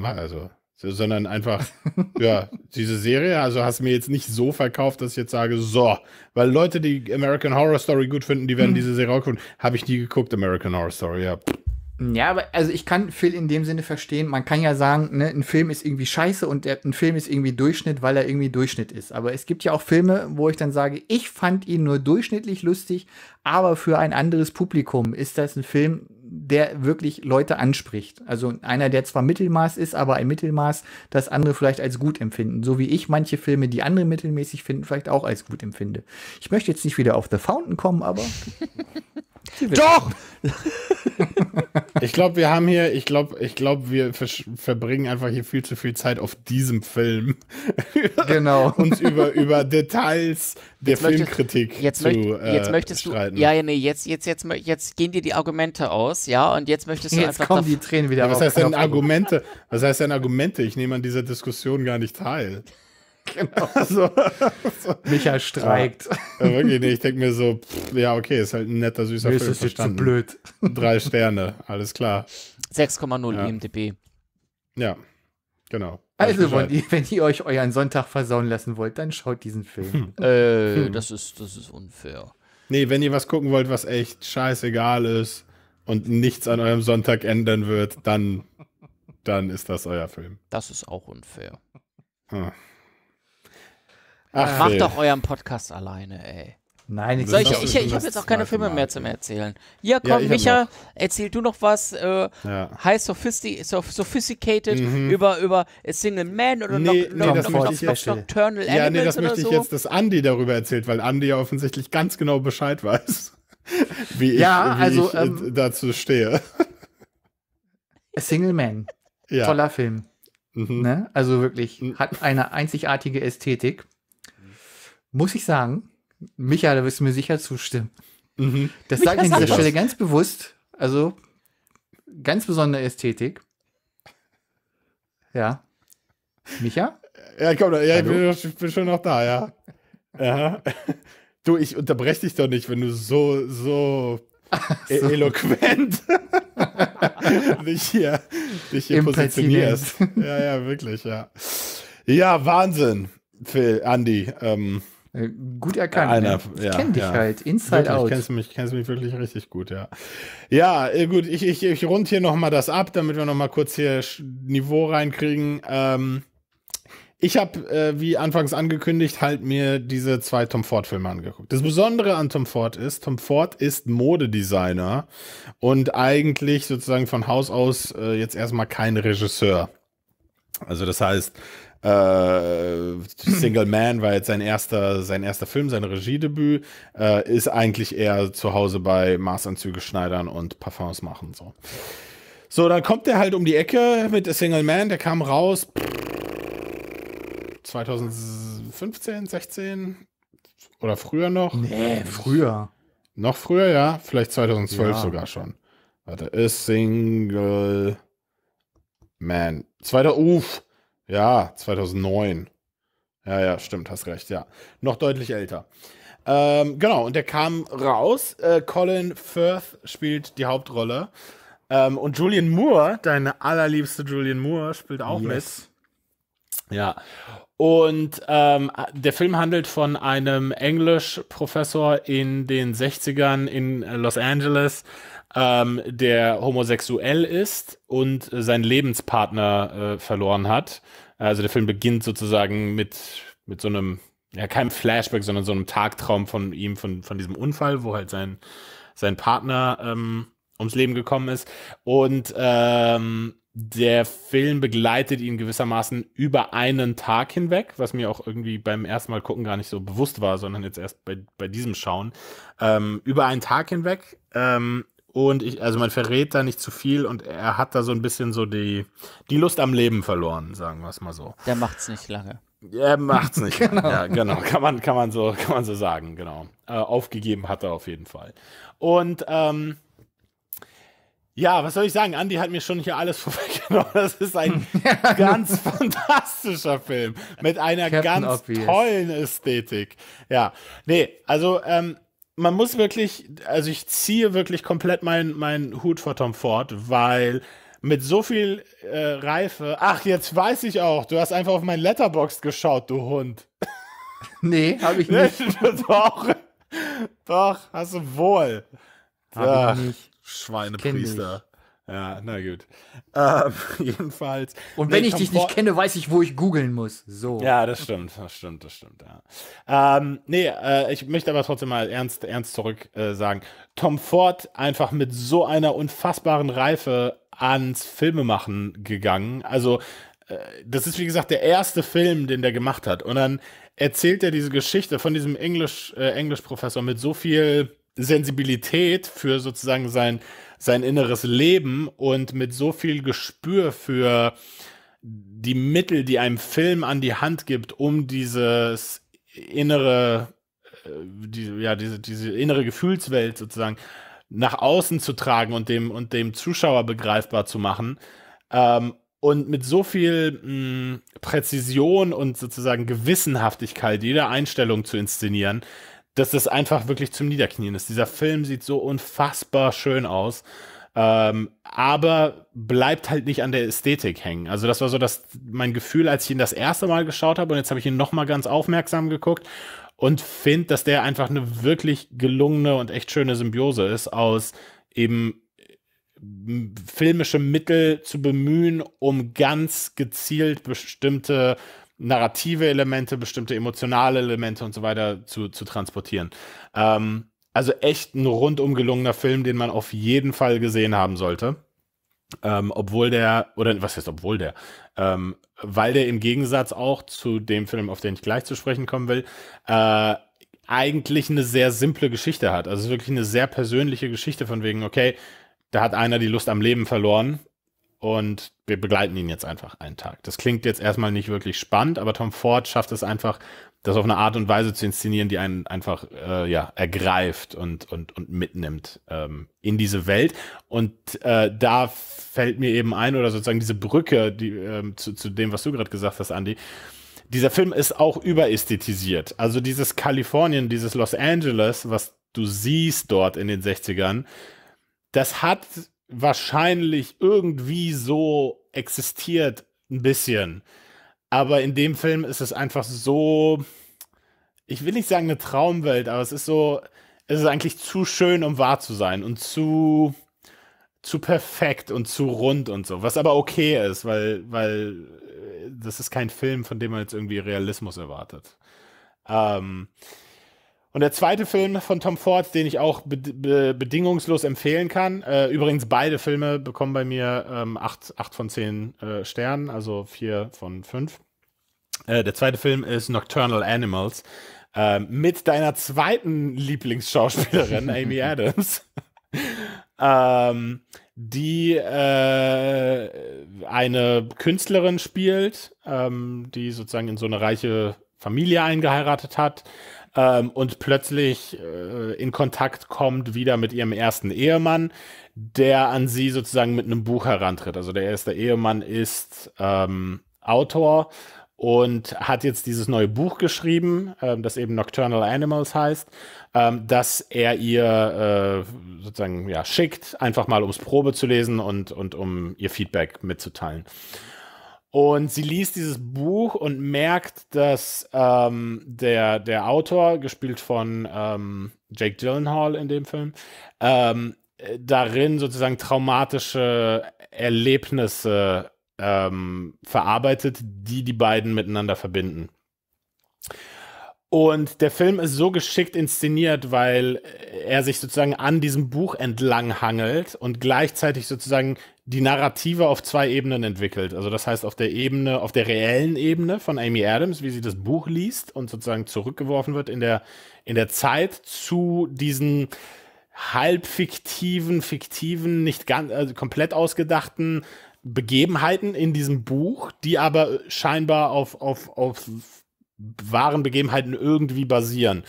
C: Also, sondern einfach, ja, diese Serie, also hast du mir jetzt nicht so verkauft, dass ich jetzt sage, so, weil Leute, die American Horror Story gut
D: finden, die werden hm. diese Serie auch gucken. Habe ich nie geguckt, American Horror Story, ja. Pff. Ja, aber also ich kann Phil in dem Sinne verstehen, man kann ja sagen, ne, ein Film ist irgendwie scheiße und der, ein Film ist irgendwie Durchschnitt, weil er irgendwie Durchschnitt ist. Aber es gibt ja auch Filme, wo ich dann sage, ich fand ihn nur durchschnittlich lustig, aber für ein anderes Publikum ist das ein Film, der wirklich Leute anspricht. Also einer, der zwar Mittelmaß ist, aber ein Mittelmaß, das andere vielleicht als gut empfinden. So wie ich manche Filme, die andere mittelmäßig finden, vielleicht auch als gut empfinde. Ich möchte jetzt nicht wieder auf The Fountain kommen, aber. Doch! ich glaube, wir haben hier, ich
C: glaube, ich glaube, wir verbringen einfach hier viel zu viel Zeit auf diesem Film. Genau. Und über, über Details der jetzt Filmkritik jetzt zu möcht, äh, jetzt äh, möchtest streiten. du, ja,
A: ja, nee, jetzt, jetzt, jetzt, jetzt gehen dir die Argumente aus, ja, und jetzt möchtest du jetzt einfach. kommen
D: die Tränen
C: wieder ja, Was heißt denn Argumente? Was heißt denn Argumente? Ich nehme an dieser Diskussion gar nicht teil genau. Also, so. Micha streikt. Ja, wirklich, nee, ich denke mir so, pff, ja, okay, ist halt ein netter, süßer Film. Ist verstanden. zu blöd. Drei Sterne, alles klar. 6,0 ja.
A: IMDb.
D: Ja, genau. Also, wenn ihr, wenn ihr, euch euren Sonntag versauen lassen wollt, dann schaut diesen Film. Hm. Äh, hm. Das, ist, das ist unfair. Nee, wenn ihr
C: was gucken wollt, was echt scheißegal ist und nichts an eurem Sonntag ändern wird, dann, dann ist das euer
A: Film. Das ist auch unfair. Hm. Ach, Macht doch euren Podcast alleine, ey. Nein, ich, ich, ich, ich habe jetzt auch keine Filme mehr zum Erzählen. Ja, komm, ja, Micha, erzähl du noch was äh, ja. High sophistic Sophisticated mhm. über, über a Single Man oder nee, no, no, das no, no, jetzt, Nocturnal ja, nee, das möchte ich so. jetzt,
C: dass Andy darüber erzählt, weil Andy ja offensichtlich ganz genau Bescheid weiß,
D: wie ich, ja, also, ich äh, ähm, dazu stehe. A Single Man. Ja. Toller Film. Mhm. Ne? Also wirklich, mhm. hat eine einzigartige Ästhetik muss ich sagen, Micha, da wirst du mir sicher zustimmen. Mhm. Das sage ich an dieser Stelle ganz bewusst. Also ganz besondere Ästhetik. Ja. Micha?
C: Ja, komm, ja, ich bin, ich bin, schon noch da, ja. ja. Du, ich unterbreche dich doch nicht, wenn du so, so, so. eloquent dich hier, dich hier positionierst. Ja, ja, wirklich, ja. Ja, Wahnsinn, Phil, Andy. Ähm, äh, gut erkannt. Einer, ich ja, kenne dich ja. halt, inside wirklich, out. Kennst du, mich, kennst du mich wirklich richtig gut, ja. Ja, äh, gut, ich, ich, ich rund hier nochmal das ab, damit wir nochmal kurz hier Niveau reinkriegen. Ähm, ich habe, äh, wie anfangs angekündigt, halt mir diese zwei Tom Ford-Filme angeguckt. Das Besondere an Tom Ford ist, Tom Ford ist Modedesigner und eigentlich sozusagen von Haus aus äh, jetzt erstmal kein Regisseur. Also das heißt, äh, Single Man war jetzt sein erster, sein erster Film, sein Regiedebüt, äh, ist eigentlich eher zu Hause bei Maßanzüge schneidern und Parfums machen. So. so, dann kommt der halt um die Ecke mit A Single Man, der kam raus 2015, 16 oder früher noch. Nee, früher. Noch früher, ja, vielleicht 2012 ja. sogar schon. Warte, A Single Man. Zweiter, uff. Ja, 2009. Ja, ja, stimmt, hast recht, ja. Noch deutlich älter. Ähm, genau, und der kam raus. Äh, Colin Firth spielt die Hauptrolle. Ähm, und Julian Moore, deine allerliebste Julian Moore, spielt auch yes. mit. Ja. Und ähm, der Film handelt von einem Englisch-Professor in den 60ern in Los Angeles, ähm, der homosexuell ist und äh, seinen Lebenspartner äh, verloren hat. Also der Film beginnt sozusagen mit, mit so einem, ja, keinem Flashback, sondern so einem Tagtraum von ihm, von, von diesem Unfall, wo halt sein, sein Partner ähm, ums Leben gekommen ist. Und ähm, der Film begleitet ihn gewissermaßen über einen Tag hinweg, was mir auch irgendwie beim ersten Mal gucken gar nicht so bewusst war, sondern jetzt erst bei, bei diesem Schauen. Ähm, über einen Tag hinweg ähm, und ich, also man verrät da nicht zu viel und er hat da so ein bisschen so die, die Lust am Leben verloren, sagen wir es mal so. Der macht's nicht lange. Er macht's nicht. genau. Ja, genau. Kann man, kann man so, kann man so sagen, genau. Äh, aufgegeben hat er auf jeden Fall. Und ähm, ja, was soll ich sagen? Andy hat mir schon hier alles vorweggenommen. Das ist ein ganz fantastischer Film mit einer Captain ganz Obvious. tollen Ästhetik. Ja, nee, also ähm, man muss wirklich, also ich ziehe wirklich komplett meinen mein Hut vor Tom Ford, weil mit so viel äh, Reife. Ach, jetzt weiß ich auch, du hast einfach auf mein Letterbox geschaut, du Hund. Nee, habe ich nicht. doch, doch, hast du
D: wohl. Hab nicht.
C: Schweinepriester. Ja, na gut.
D: Ähm, jedenfalls. Und wenn nee, ich dich nicht kenne, weiß ich, wo ich googeln muss. So. Ja,
C: das stimmt, das stimmt, das stimmt. Ja. Ähm, nee, äh, ich möchte aber trotzdem mal ernst, ernst zurück äh, sagen. Tom Ford einfach mit so einer unfassbaren Reife ans Filmemachen gegangen. Also, äh, das ist wie gesagt der erste Film, den der gemacht hat. Und dann erzählt er diese Geschichte von diesem Englisch, äh, Englischprofessor mit so viel Sensibilität für sozusagen sein sein inneres Leben und mit so viel Gespür für die Mittel, die einem Film an die Hand gibt, um dieses innere, äh, die, ja, diese, diese innere Gefühlswelt sozusagen nach außen zu tragen und dem, und dem Zuschauer begreifbar zu machen. Ähm, und mit so viel mh, hm, Präzision und sozusagen Gewissenhaftigkeit jeder Einstellung zu inszenieren, dass das einfach wirklich zum Niederknien ist. Dieser Film sieht so unfassbar schön aus. Ähm, aber bleibt halt nicht an der Ästhetik hängen. Also das war so das, mein Gefühl, als ich ihn das erste Mal geschaut habe und jetzt habe ich ihn nochmal ganz aufmerksam geguckt und finde, dass der einfach eine wirklich gelungene und echt schöne Symbiose ist aus eben äh, filmische Mittel zu bemühen, um ganz gezielt bestimmte narrative Elemente, bestimmte emotionale Elemente und so weiter zu, zu transportieren. Ähm, also echt ein rundum gelungener Film, den man auf jeden Fall gesehen haben sollte. Ähm, obwohl der, oder was heißt obwohl der, ähm, weil der im Gegensatz auch zu dem Film, auf den ich gleich zu sprechen kommen will, äh, eigentlich eine sehr simple Geschichte hat. Also wirklich eine sehr persönliche Geschichte von wegen, okay, da hat einer die Lust am Leben verloren und wir begleiten ihn jetzt einfach einen Tag. Das klingt jetzt erstmal nicht wirklich spannend, aber Tom Ford schafft es einfach, das auf eine Art und Weise zu inszenieren, die einen einfach äh, ja, ergreift und, und, und mitnimmt ähm, in diese Welt. Und äh, da fällt mir eben ein, oder sozusagen diese Brücke die, ähm, zu, zu dem, was du gerade gesagt hast, Andy, dieser Film ist auch überästhetisiert. Also dieses Kalifornien, dieses Los Angeles, was du siehst dort in den 60ern, das hat wahrscheinlich irgendwie so existiert, ein bisschen. Aber in dem Film ist es einfach so, ich will nicht sagen eine Traumwelt, aber es ist so, es ist eigentlich zu schön, um wahr zu sein und zu, zu perfekt und zu rund und so. Was aber okay ist, weil, weil äh, das ist kein Film, von dem man jetzt irgendwie Realismus erwartet. Ähm, und der zweite Film von Tom Ford, den ich auch be be bedingungslos empfehlen kann, äh, übrigens beide Filme bekommen bei mir 8, ähm, 8 von 10 äh, Sternen, also 4 von 5. Äh, der zweite Film ist Nocturnal Animals ähm, mit deiner zweiten Lieblingsschauspielerin, Amy Adams. ähm, die äh, eine Künstlerin spielt, ähm, die sozusagen in so eine reiche Familie eingeheiratet hat ähm, und plötzlich äh, in Kontakt kommt wieder mit ihrem ersten Ehemann, der an sie sozusagen mit einem Buch herantritt. Also der erste Ehemann ist ähm, Autor und hat jetzt dieses neue Buch geschrieben, äh, das eben Nocturnal Animals heißt, ähm, dass er ihr äh, sozusagen ja, schickt, einfach mal ums Probe zu lesen und, und um ihr Feedback mitzuteilen. Und sie liest dieses Buch und merkt, dass ähm, der, der Autor, gespielt von ähm, Jake Gyllenhaal in dem Film, ähm, äh, darin sozusagen traumatische Erlebnisse ähm, verarbeitet, die die beiden miteinander verbinden. Und der Film ist so geschickt inszeniert, weil er sich sozusagen an diesem Buch entlang hangelt und gleichzeitig sozusagen die Narrative auf zwei Ebenen entwickelt. Also das heißt auf der Ebene, auf der reellen Ebene von Amy Adams, wie sie das Buch liest und sozusagen zurückgeworfen wird in der, in der Zeit zu diesen halb fiktiven, fiktiven, nicht ganz, also komplett ausgedachten Begebenheiten in diesem Buch, die aber scheinbar auf, auf, auf wahren Begebenheiten irgendwie basieren.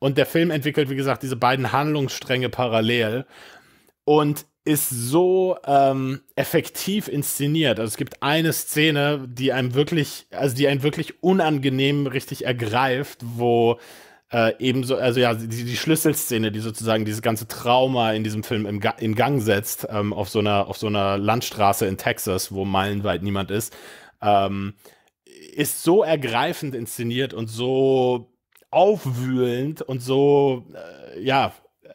C: Und der Film entwickelt, wie gesagt, diese beiden Handlungsstränge parallel. Und ist so ähm, effektiv inszeniert. Also es gibt eine Szene, die einem wirklich, also die einen wirklich unangenehm richtig ergreift, wo äh, ebenso, also ja, die, die, Schlüsselszene, die sozusagen dieses ganze Trauma in diesem Film im Ga in Gang setzt, ähm, auf, so einer, auf so einer Landstraße in Texas, wo meilenweit niemand ist, ähm, ist so ergreifend inszeniert und so aufwühlend und so, äh, ja,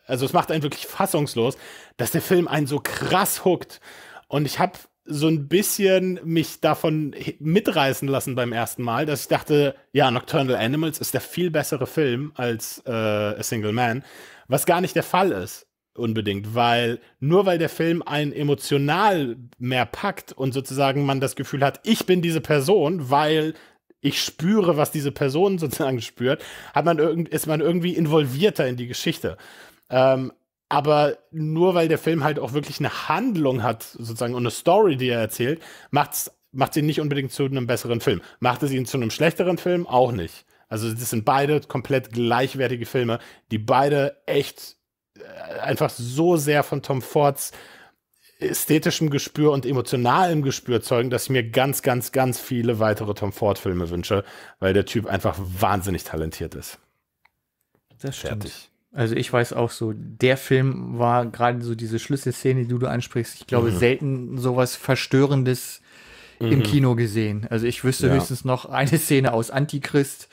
C: also es macht einen wirklich fassungslos, dass der Film einen so krass huckt. Und ich habe so ein bisschen mich davon mitreißen lassen beim ersten Mal, dass ich dachte, ja, Nocturnal Animals ist der viel bessere Film als äh, A Single Man, was gar nicht der Fall ist unbedingt, weil nur weil der Film einen emotional mehr packt und sozusagen man das Gefühl hat, ich bin diese Person, weil ich spüre, was diese Person sozusagen spürt, hat man irgend, ist man irgendwie involvierter in die Geschichte. Ähm, aber nur weil der Film halt auch wirklich eine Handlung hat, sozusagen, und eine Story, die er erzählt, macht es ihn nicht unbedingt zu einem besseren Film. Macht es ihn zu einem schlechteren Film? Auch nicht. Also, das sind beide komplett gleichwertige Filme, die beide echt äh, einfach so sehr von Tom Fords ästhetischem Gespür und emotionalem Gespür zeugen, dass ich mir ganz, ganz, ganz viele weitere Tom Ford-Filme wünsche, weil der Typ einfach wahnsinnig talentiert ist.
D: Das stimmt. Fertig. Also ich weiß auch so, der Film war gerade so diese Schlüsselszene, die du, ansprichst. Ich glaube, mhm. selten sowas Verstörendes mhm. im Kino gesehen. Also ich wüsste ja. höchstens noch eine Szene aus Antichrist,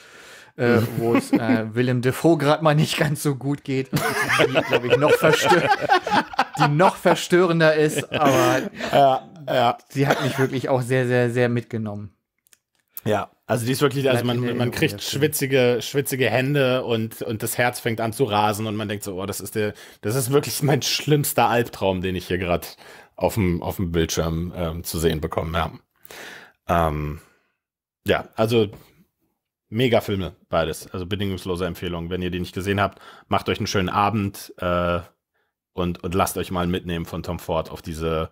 D: äh, mhm. wo es äh, Willem Defoe gerade mal nicht ganz so gut geht, die, glaube ich, noch, verstör die noch verstörender ist, aber ja, ja. sie hat mich wirklich auch sehr, sehr, sehr mitgenommen. Ja, also die ist wirklich, also man, man kriegt
C: schwitzige, schwitzige Hände und, und das Herz fängt an zu rasen und man denkt so, oh, das ist der, das ist wirklich mein schlimmster Albtraum, den ich hier gerade auf dem, auf dem Bildschirm ähm, zu sehen bekommen habe. Ähm, ja, also mega Filme, beides. Also bedingungslose Empfehlung. Wenn ihr die nicht gesehen habt, macht euch einen schönen Abend äh, und, und lasst euch mal mitnehmen von Tom Ford auf diese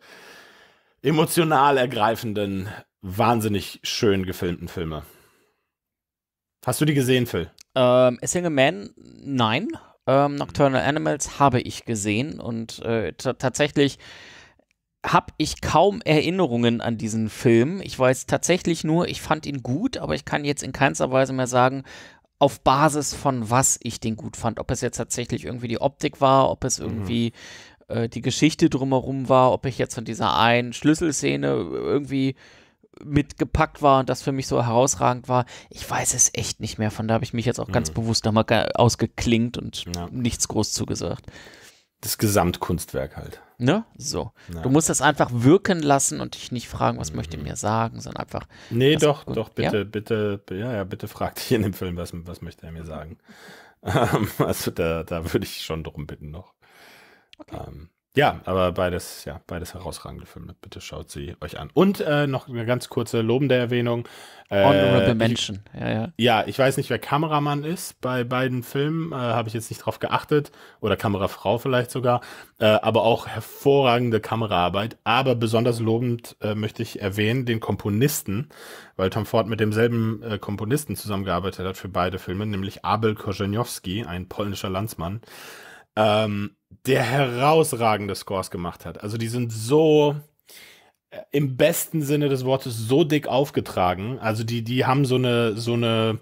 C: emotional ergreifenden wahnsinnig schön gefilmten Filme. Hast du die gesehen,
A: Phil? Ähm, A Single Man, nein. Ähm, Nocturnal Animals habe ich gesehen und äh, tatsächlich habe ich kaum Erinnerungen an diesen Film. Ich weiß tatsächlich nur, ich fand ihn gut, aber ich kann jetzt in keinster Weise mehr sagen, auf Basis von was ich den gut fand. Ob es jetzt tatsächlich irgendwie die Optik war, ob es mhm. irgendwie mhm. äh, die Geschichte drumherum war, ob ich jetzt von dieser einen Schlüsselszene irgendwie mitgepackt war und das für mich so herausragend war. Ich weiß es echt nicht mehr. Von da habe ich mich jetzt auch ganz mhm. bewusst nochmal ausgeklingt und ja. nichts groß zugesagt. Das Gesamtkunstwerk halt. Ne? So. Ja. Du musst das einfach wirken lassen und dich nicht fragen, was mhm. möchte mir sagen, sondern einfach. Nee, doch, doch, bitte, ja?
C: bitte, ja, ja, bitte frag dich in dem Film, was, was möchte er mir sagen. Ähm, also da, da würde ich schon drum bitten noch. Okay. Ähm, ja, aber beides, ja, beides herausragende Filme. Bitte schaut sie euch an. Und äh, noch eine ganz kurze lobende Erwähnung. Äh, Honorable Mention, ja, ja. Ja, ich weiß nicht, wer Kameramann ist bei beiden Filmen, äh, habe ich jetzt nicht drauf geachtet. Oder Kamerafrau vielleicht sogar. Äh, aber auch hervorragende Kameraarbeit. Aber besonders lobend äh, möchte ich erwähnen den Komponisten, weil Tom Ford mit demselben äh, Komponisten zusammengearbeitet hat für beide Filme, nämlich Abel Korzeniowski, ein polnischer Landsmann. Ähm, der herausragende Scores gemacht hat. Also die sind so äh, im besten Sinne des Wortes so dick aufgetragen. Also die, die haben so eine, so eine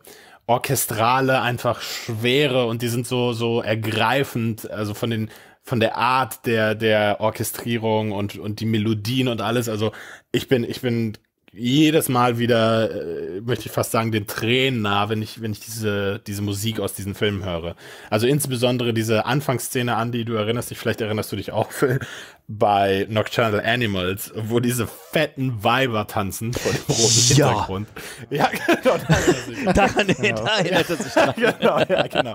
C: orchestrale, einfach schwere und die sind so, so ergreifend, also von den, von der Art der, der Orchestrierung und, und die Melodien und alles. Also ich bin, ich bin jedes Mal wieder, äh, möchte ich fast sagen, den Tränen nah, wenn ich, wenn ich diese, diese Musik aus diesen Filmen höre. Also insbesondere diese Anfangsszene an, die du erinnerst dich, vielleicht erinnerst du dich auch, Phil, bei Nocturnal Animals, wo diese fetten Weiber tanzen vor dem roten ja. Hintergrund. Ja, genau. Da erinnert er sich dran. Genau. genau, ja, genau.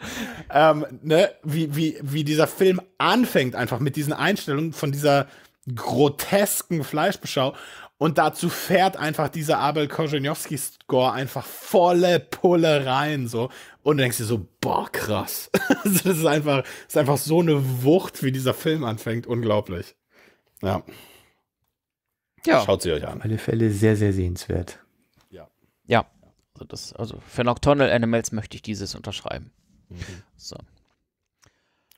C: Ähm, ne, wie, wie, wie dieser Film anfängt einfach mit diesen Einstellungen von dieser grotesken Fleischbeschau und dazu fährt einfach dieser Abel Korzeniowski-Score einfach volle Pulle rein, so. Und du denkst dir so, boah, krass. Also das ist einfach, das ist einfach so eine Wucht, wie dieser Film anfängt. Unglaublich. Ja. Ja. Schaut sie euch an.
D: Auf alle Fälle sehr, sehr sehenswert.
C: Ja.
A: Ja. Also, das, also für Nocturnal Animals möchte ich dieses unterschreiben. Mhm. So.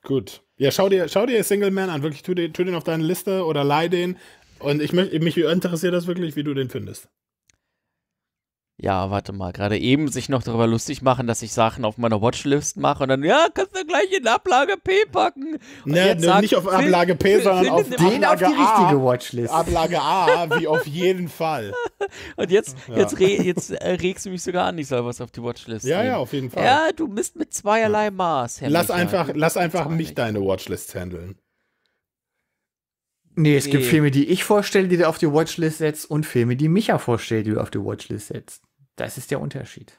A: Gut. Ja, schau dir, schau
C: dir Single Man an. Wirklich, tu den, tu den auf deine Liste oder leih den. Und ich möchte mich interessiert das wirklich, wie du den findest.
A: Ja, warte mal, gerade eben sich noch darüber lustig machen, dass ich Sachen auf meiner Watchlist mache und dann, ja, kannst du
C: gleich in Ablage P
A: packen. Und ne, ne sag, nicht auf Ablage P, find, sondern auf den Ablage auf die A, richtige Watchlist. Ablage A, wie auf jeden Fall. Und jetzt, ja. jetzt, re, jetzt äh, regst du mich sogar an, ich soll was auf die Watchlist Ja, nehmen. ja, auf jeden Fall. Ja, du bist mit zweierlei Maß. Herr lass Michael. einfach,
C: lass einfach mich deine Watchlist handeln.
D: Nee, es nee. gibt Filme, die ich vorstelle, die du auf die Watchlist setzt und Filme, die Micha vorstellt, die du auf die Watchlist setzt. Das ist der Unterschied.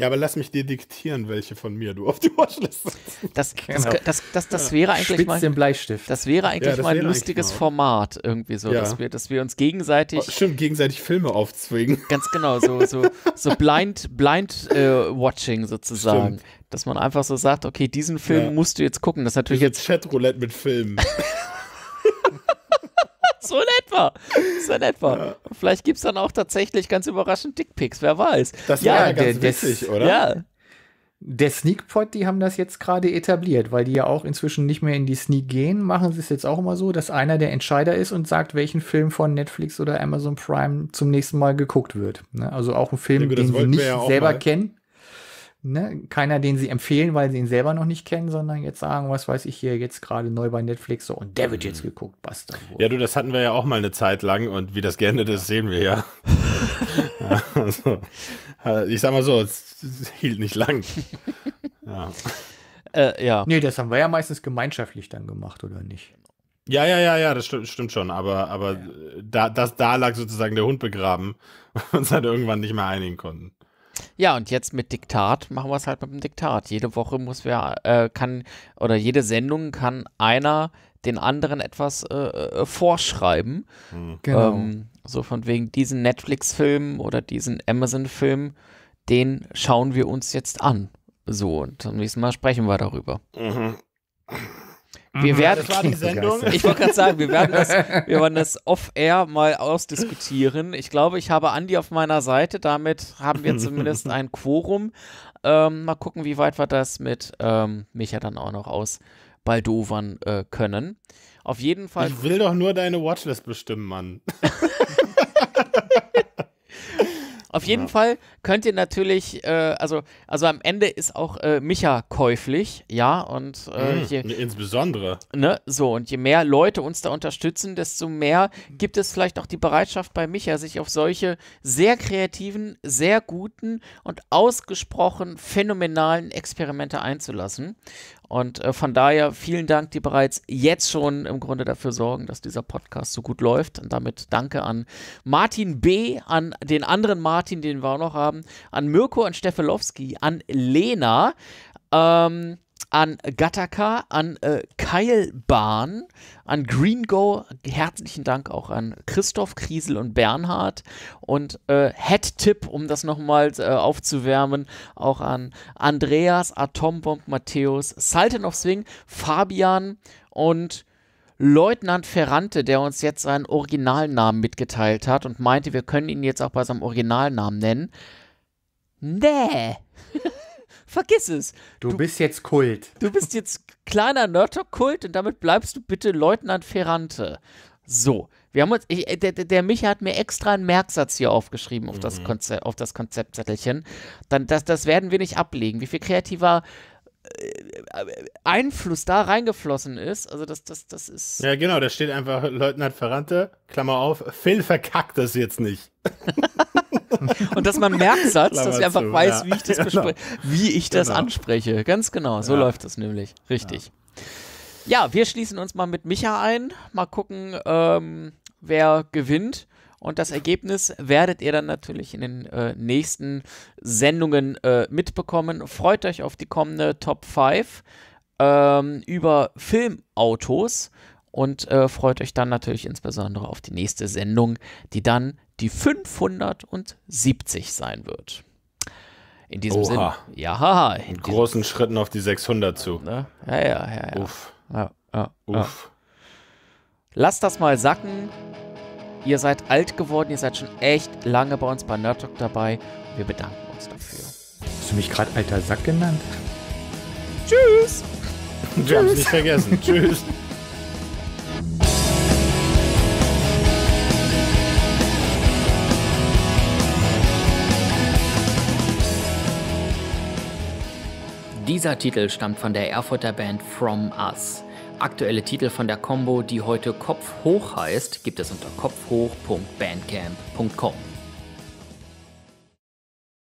C: Ja, aber lass mich dir diktieren, welche von mir du auf die Watchlist setzt. Das, genau. das, das, das, wäre eigentlich Spitz mal, den Bleistift. Das wäre eigentlich ja, mal ein lustiges mal. Genau.
A: Format irgendwie so, ja. dass, wir, dass wir uns gegenseitig. Oh, stimmt, gegenseitig Filme aufzwingen. Ganz genau, so, so, so blind, blind äh, Watching sozusagen. Stimmt. Dass man einfach so sagt, okay, diesen Film ja. musst du jetzt gucken. Das ist natürlich. Jetzt Chatroulette mit Filmen. so in etwa. So in etwa. Ja. Vielleicht gibt es dann auch tatsächlich ganz überraschend Dickpics, wer weiß. Das wäre ja, ja ganz der, witzig, oder? Ja.
D: Der Sneakpot, die haben das jetzt gerade etabliert, weil die ja auch inzwischen nicht mehr in die Sneak gehen, machen sie es jetzt auch immer so, dass einer der Entscheider ist und sagt, welchen Film von Netflix oder Amazon Prime zum nächsten Mal geguckt wird. Ne? Also auch ein Film, ja, gut, den sie nicht selber mal. kennen ne, keiner, den sie empfehlen, weil sie ihn selber noch nicht kennen, sondern jetzt sagen, was weiß ich hier jetzt gerade neu bei Netflix so und
C: der wird jetzt mhm. geguckt, Buster. Ja, du, das hatten wir ja auch mal eine Zeit lang und wie das gerne ist, sehen wir ja. ja also, äh, ich sag mal so, es hielt nicht lang. Ja. Äh, ja. Nee,
D: das haben wir ja meistens gemeinschaftlich dann gemacht, oder nicht?
C: Ja, ja, ja, ja, das stimmt, stimmt schon. Aber, aber ja. da, das, da lag sozusagen der Hund begraben und uns dann irgendwann nicht mehr einigen konnten.
D: Ja,
A: und jetzt mit Diktat machen wir es halt mit dem Diktat. Jede Woche muss wir, äh, kann, oder jede Sendung kann einer den anderen etwas äh, äh vorschreiben. Mhm. Genau. Ähm, so von wegen diesen Netflix-Film oder diesen Amazon-Film, den schauen wir uns jetzt an. So, und zum nächsten Mal sprechen wir darüber. Mhm. Wir mhm. werden, das war die Sendung. Ich wollte gerade sagen, wir werden das, wir werden das off-air mal ausdiskutieren. Ich glaube, ich habe Andi auf meiner Seite. Damit haben wir zumindest ein Quorum. Ähm, mal gucken, wie weit wir das mit ähm, Micha dann auch noch ausbaldowern äh, können. Auf jeden Fall. Ich will doch nur deine Watchlist bestimmen, Mann. Auf jeden ja. Fall könnt ihr natürlich, äh, also, also am Ende ist auch äh, Micha käuflich, ja, und äh, hm, je, insbesondere. Ne, so, und je mehr Leute uns da unterstützen, desto mehr gibt es vielleicht auch die Bereitschaft bei Micha, sich auf solche sehr kreativen, sehr guten und ausgesprochen phänomenalen Experimente einzulassen. Und äh, von daher vielen Dank, die bereits jetzt schon im Grunde dafür sorgen, dass dieser Podcast so gut läuft. Und damit danke an Martin B., an den anderen Martin, den wir auch noch haben, an Mirko, an Stefelowski, an Lena. Ähm, an Gattaca, an äh, Keilbahn, an Greengo. Herzlichen Dank auch an Christoph, Kriesel und Bernhard. Und äh, Head-Tipp, um das nochmal äh, aufzuwärmen, auch an Andreas, Atombomb, Matthäus, Salten of Swing, Fabian und Leutnant Ferrante, der uns jetzt seinen Originalnamen mitgeteilt hat und meinte, wir können ihn jetzt auch bei seinem Originalnamen nennen. Nee. Vergiss es.
D: Du, du bist jetzt Kult.
A: Du bist jetzt kleiner Nerdtalk-Kult und damit bleibst du bitte Leutnant Ferrante. So, wir haben uns, ich, äh, der, der Micha hat mir extra einen Merksatz hier aufgeschrieben auf, mhm. das, Konzept, auf das Konzeptzettelchen. Dann, das, das werden wir nicht ablegen. Wie viel kreativer äh, äh, Einfluss da reingeflossen ist. Also das, das, das ist. Ja, genau, da steht einfach Leutnant Ferrante, Klammer auf,
C: Phil verkackt das jetzt nicht.
A: und dass man merkt dass ich einfach zu, weiß, ja. wie ich das genau. wie ich das genau. anspreche. Ganz genau, so ja. läuft das nämlich. Richtig. Ja. ja. wir schließen uns mal mit Micha ein. Mal gucken, ähm, wer gewinnt. Und das Ergebnis werdet ihr dann natürlich in den äh, nächsten Sendungen äh, mitbekommen. Freut euch auf die kommende Top 5 ähm, über Filmautos und äh, freut euch dann natürlich insbesondere auf die nächste Sendung, die dann die 570 sein wird. In diesem Sinne. Ja, haha. In Mit großen Schritten auf die 600 zu. Ne? Ja, ja, ja. ja. Uff. Ja, ja, Uff. Lasst das mal sacken. Ihr seid alt geworden, ihr seid schon echt lange bei uns bei Nerd Talk dabei. Wir bedanken uns dafür. Hast
D: du mich gerade alter Sack genannt?
A: Tschüss! Du hast es nicht
D: vergessen. Tschüss!
A: Dieser Titel stammt von der Erfurter Band From Us. Aktuelle Titel von der Combo, die heute Kopf hoch heißt, gibt es unter kopfhoch.bandcamp.com.